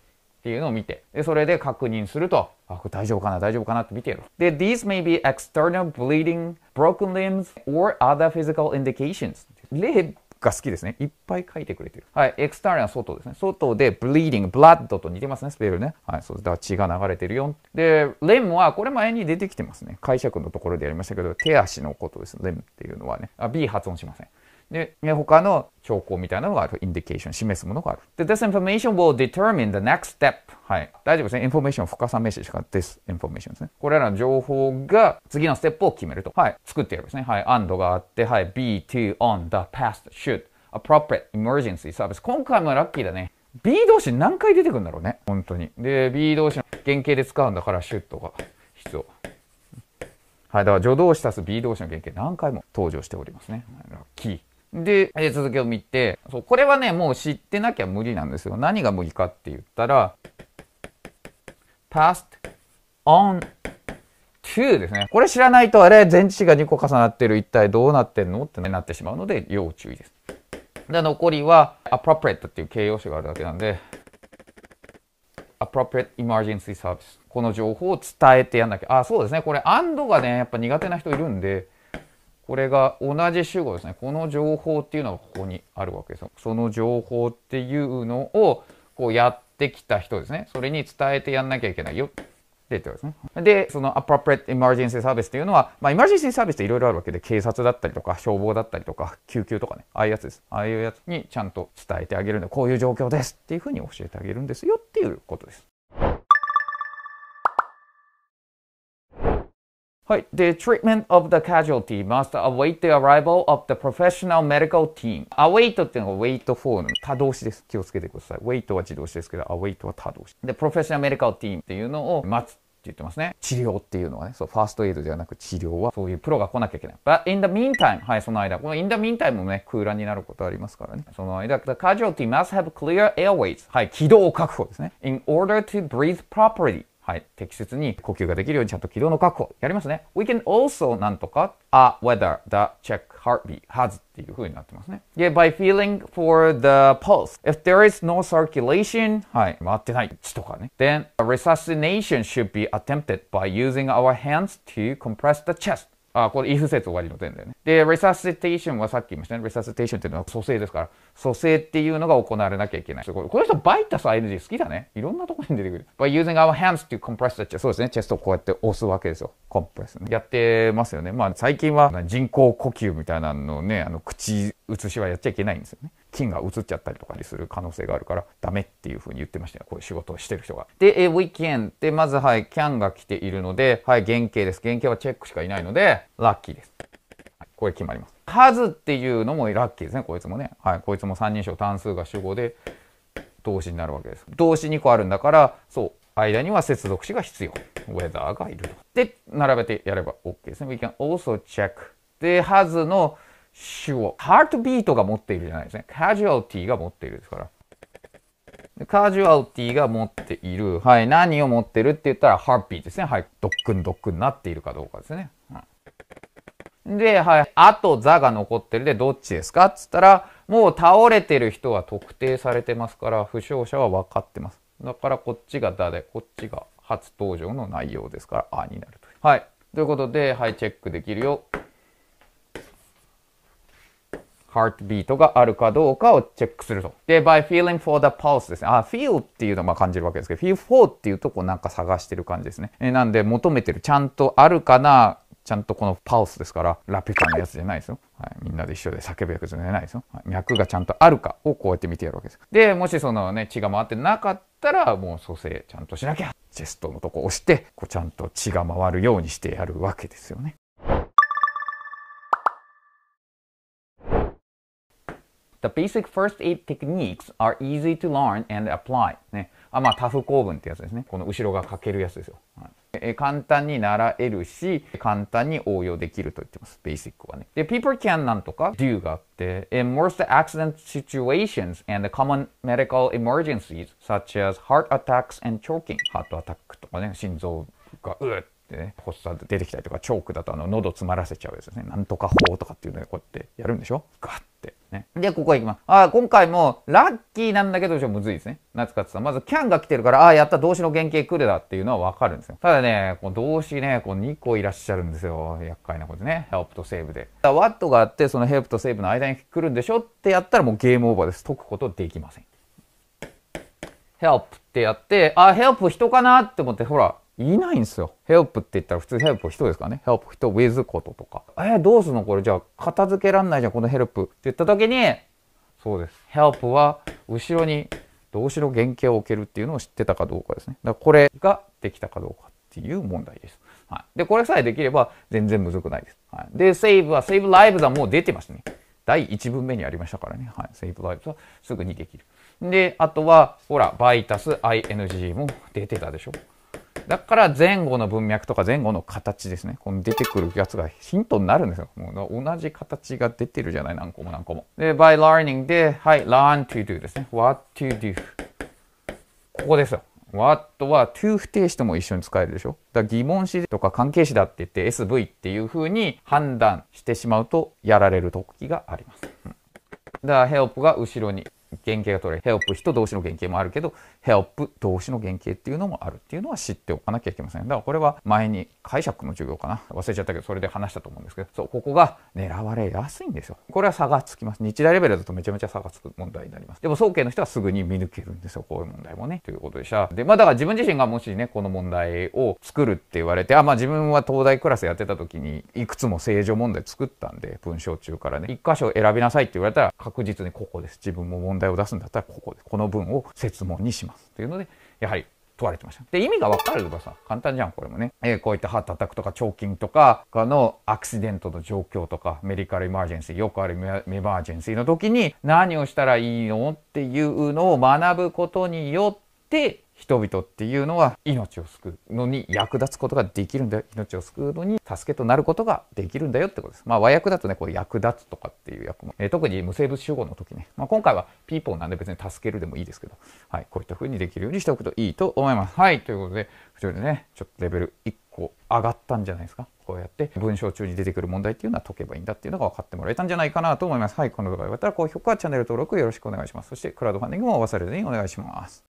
っていうのを見て、で、それで確認すると、あ、これ大丈夫かな、大丈夫かなって見てる。で、these may be external bleeding, broken limbs, or other physical indications. が好きですね。いっぱい書いてくれてる。はい。エクスターリアン外ですね。外で、ブリーディング、ブラッドと似てますね、スペルね。はい。そうだから血が流れてるよ。で、レムは、これ前に出てきてますね。解釈のところでやりましたけど、手足のことです。レムっていうのはね。あ、B 発音しません。で、他の兆候みたいなのがある。インディケーション、示すものがある。で、this information will determine the next step. はい。大丈夫ですね。インフォメーション深さ名詞しか this information ですね。これらの情報が次のステップを決めると。はい。作ってやるですね。はい。and があって、はい。be, to, on, the, past, should, appropriate, emergency, service. 今回もラッキーだね。B 動詞何回出てくるんだろうね。本当に。で、B 動詞の原型で使うんだから、should が必要。はい。だから、助動詞足す B 動詞の原型何回も登場しておりますね。ラッキー。で、続きを見て、そうこれはね、もう知ってなきゃ無理なんですよ。何が無理かって言ったら、passed on to ですね。これ知らないと、あれ、前置詞が2個重なってる。一体どうなってんのってなってしまうので、要注意です。で、残りは、appropriate っていう形容詞があるだけなんで、appropriate emergency service。この情報を伝えてやんなきゃ。あ、そうですね。これ、and がね、やっぱ苦手な人いるんで、これが同じ主語ですね。この情報っていうのがここにあるわけですよ。その情報っていうのをこうやってきた人ですね。それに伝えてやんなきゃいけないよって言ってですね。で、その appropriate emergency service っていうのは、まあ、エマージェンシーサービスっていろいろあるわけで、警察だったりとか、消防だったりとか、救急とかね、ああいうやつです。ああいうやつにちゃんと伝えてあげるんで、こういう状況ですっていうふうに教えてあげるんですよっていうことです。はい。The treatment of the casualty must await the arrival of the professional medical team. await っていうのが wait for の多動詞です。気をつけてください。wait は自動詞ですけど、await は多動詞。で、professional medical team っていうのを待つ。って言ってますね。治療っていうのはね、そう、ファーストエイドではなく治療は、そういうプロが来なきゃいけない。But in the meantime, はい、その間、この in the meantime もね、空欄になることありますからね。その間、the casualty must have clear airways. はい、軌道を確保ですね。in order to breathe properly. はい、適切に呼吸ができるようにちゃんと軌道の確保やりますね。We can also なんとか a weather t h e check heartbeat has っていう風になってますね。Yeah, by feeling for the pulse. If there is no circulation, はい、回ってない血とかね。Then resuscitation should be attempted by using our hands to compress the chest. あ、これ if 説終わりの点だよね。で、resuscitation はさっき言いましたね。resuscitation っていうのは蘇生ですから、蘇生っていうのが行われなきゃいけない。すごい。この人、バイタス ING 好きだね。いろんなところに出てくる。by using our hands to compress the chest. そうですね。チェストをこうやって押すわけですよ。コンプレス、ね。やってますよね。まあ、最近は人工呼吸みたいなのね、あの、口移しはやっちゃいけないんですよね。菌が移っちゃったりとかにする可能性があるからダメっていうふうに言ってましたよ、ね。こういう仕事をしてる人が。で、えー、we c ンって、まずはい、キャンが来ているので、はい、原型です。原型はチェックしかいないので、ラッキーです。はい、これ決まります。数っていうのもラッキーですね、こいつもね。はい、こいつも三人称単数が主語で動詞になるわけです。動詞2個あるんだから、そう、間には接続詞が必要。w ェザ t h e r がいると。で、並べてやれば OK ですね。we can also check で、has の主を、ハートビートが持っているじゃないですね。カジュアルティが持っているですから。カジュアルティが持っている。はい。何を持ってるって言ったら、ハッピーですね。はい。ドックンドックンなっているかどうかですね。うん、で、はい。あと、座が残ってるで、どっちですかっつったら、もう倒れてる人は特定されてますから、負傷者は分かってます。だから、こっちがだで、こっちが初登場の内容ですから、あになると。はい。ということで、はい、チェックできるよ。ハートビートがあるかどうかをチェックすると。で、by feeling for the pulse ですね。あ、feel っていうのは感じるわけですけど、feel for っていうとこうなんか探してる感じですね。えなんで求めてる。ちゃんとあるかな、ちゃんとこのパウスですから、ラピュタのやつじゃないですよ。はい、みんなで一緒で叫ぶやつじゃないですよ、はい。脈がちゃんとあるかをこうやって見てやるわけです。で、もしそのね、血が回ってなかったら、もう蘇生ちゃんとしなきゃ。チェストのとこ押して、こうちゃんと血が回るようにしてやるわけですよね。The basic first aid techniques are easy to learn and apply. ね。あ、まあ、タフ構文ってやつですね。この後ろが書けるやつですよ。はい、え簡単に習えるし、簡単に応用できると言ってます。basic はね。で、people can なんとか do があって、in most accident situations and common medical emergencies such as heart attacks and choking。ハートアタックとかね、心臓がうっってね発作出てきたりとかチョークだとあの喉詰まらせちゃうですねなんとか法とかっていうのでこうやってやるんでしょガッてねでここ行きますああ今回もラッキーなんだけどちょむずいですね夏勝さんまずキャンが来てるからああやった動詞の原型くれだっていうのは分かるんですよただねこう動詞ねこう2個いらっしゃるんですよ厄介なことね help と save でだ what があってその help と save の間に来るんでしょってやったらもうゲームオーバーです解くことできません help ってやって、あ、ヘルプ人かなって思って、ほら、いないんですよ。ヘルプって言ったら普通ヘルプ人ですからね。ヘルプ人 with こととか。えどうすんのこれじゃあ片付けらんないじゃん、このヘルプって言った時に、そうです。ヘルプは後ろにどうしろ原型を置けるっていうのを知ってたかどうかですね。だからこれができたかどうかっていう問題です。はい。で、これさえできれば全然むずくないです。はい。で、save は save l i v e はもう出てますね。第1文目にありましたからね。はい。save l i v e はすぐにできる。で、あとは、ほら、バイタス ing も出てたでしょ。だから前後の文脈とか前後の形ですね。この出てくるやつがヒントになるんですよ。もう同じ形が出てるじゃない、何個も何個も。で、by learning で、はい、learn to do ですね。what to do。ここですよ。what は to 不定詞とも一緒に使えるでしょ。だ疑問詞とか関係詞だって言って SV っていう風に判断してしまうとやられる時があります。うん、だから help が後ろに原型が取れる help 人動詞の原型もあるけど help 動詞の原型っていうのもあるっていうのは知っておかなきゃいけませんだからこれは前に解釈の授業かな忘れちゃったけどそれで話したと思うんですけどそうここが狙われやすいんですよこれは差がつきます日大レベルだとめちゃめちゃ差がつく問題になりますでも総計の人はすぐに見抜けるんですよこういう問題もねということでしたでまあだから自分自身がもしねこの問題を作るって言われてあまあ自分は東大クラスやってた時にいくつも正常問題作ったんで文章中からね一箇所選びなさいって言われたら確実にここです自分も問題題を出すんだったらここでこの文を設問にしますというのでやはり問われてました。で、意味が分かればさ、簡単じゃん、これもね。えー、こういった歯叩くとか、彫金とかのアクシデントの状況とか、メディカルエマージェンシー、よくあるメマージェンシーの時に何をしたらいいのっていうのを学ぶことによって、人々っていうのは命を救うのに役立つことができるんだよ命を救うのに助けとなることができるんだよってことです。まあ和訳だとねこう役立つとかっていう役も、えー、特に無生物集合の時ね、まあ、今回はピーポーなんで別に助けるでもいいですけど、はい、こういった風にできるようにしておくといいと思います。はいということで非常にねちょっとレベル1個上がったんじゃないですか。こうやって文章中に出てくる問題っていうのは解けばいいんだっていうのが分かってもらえたんじゃないかなと思います。はい、この動画が良かったら高評価、チャンネル登録よろしくお願いします。そしてクラウドファンディングも忘れずにお願いします。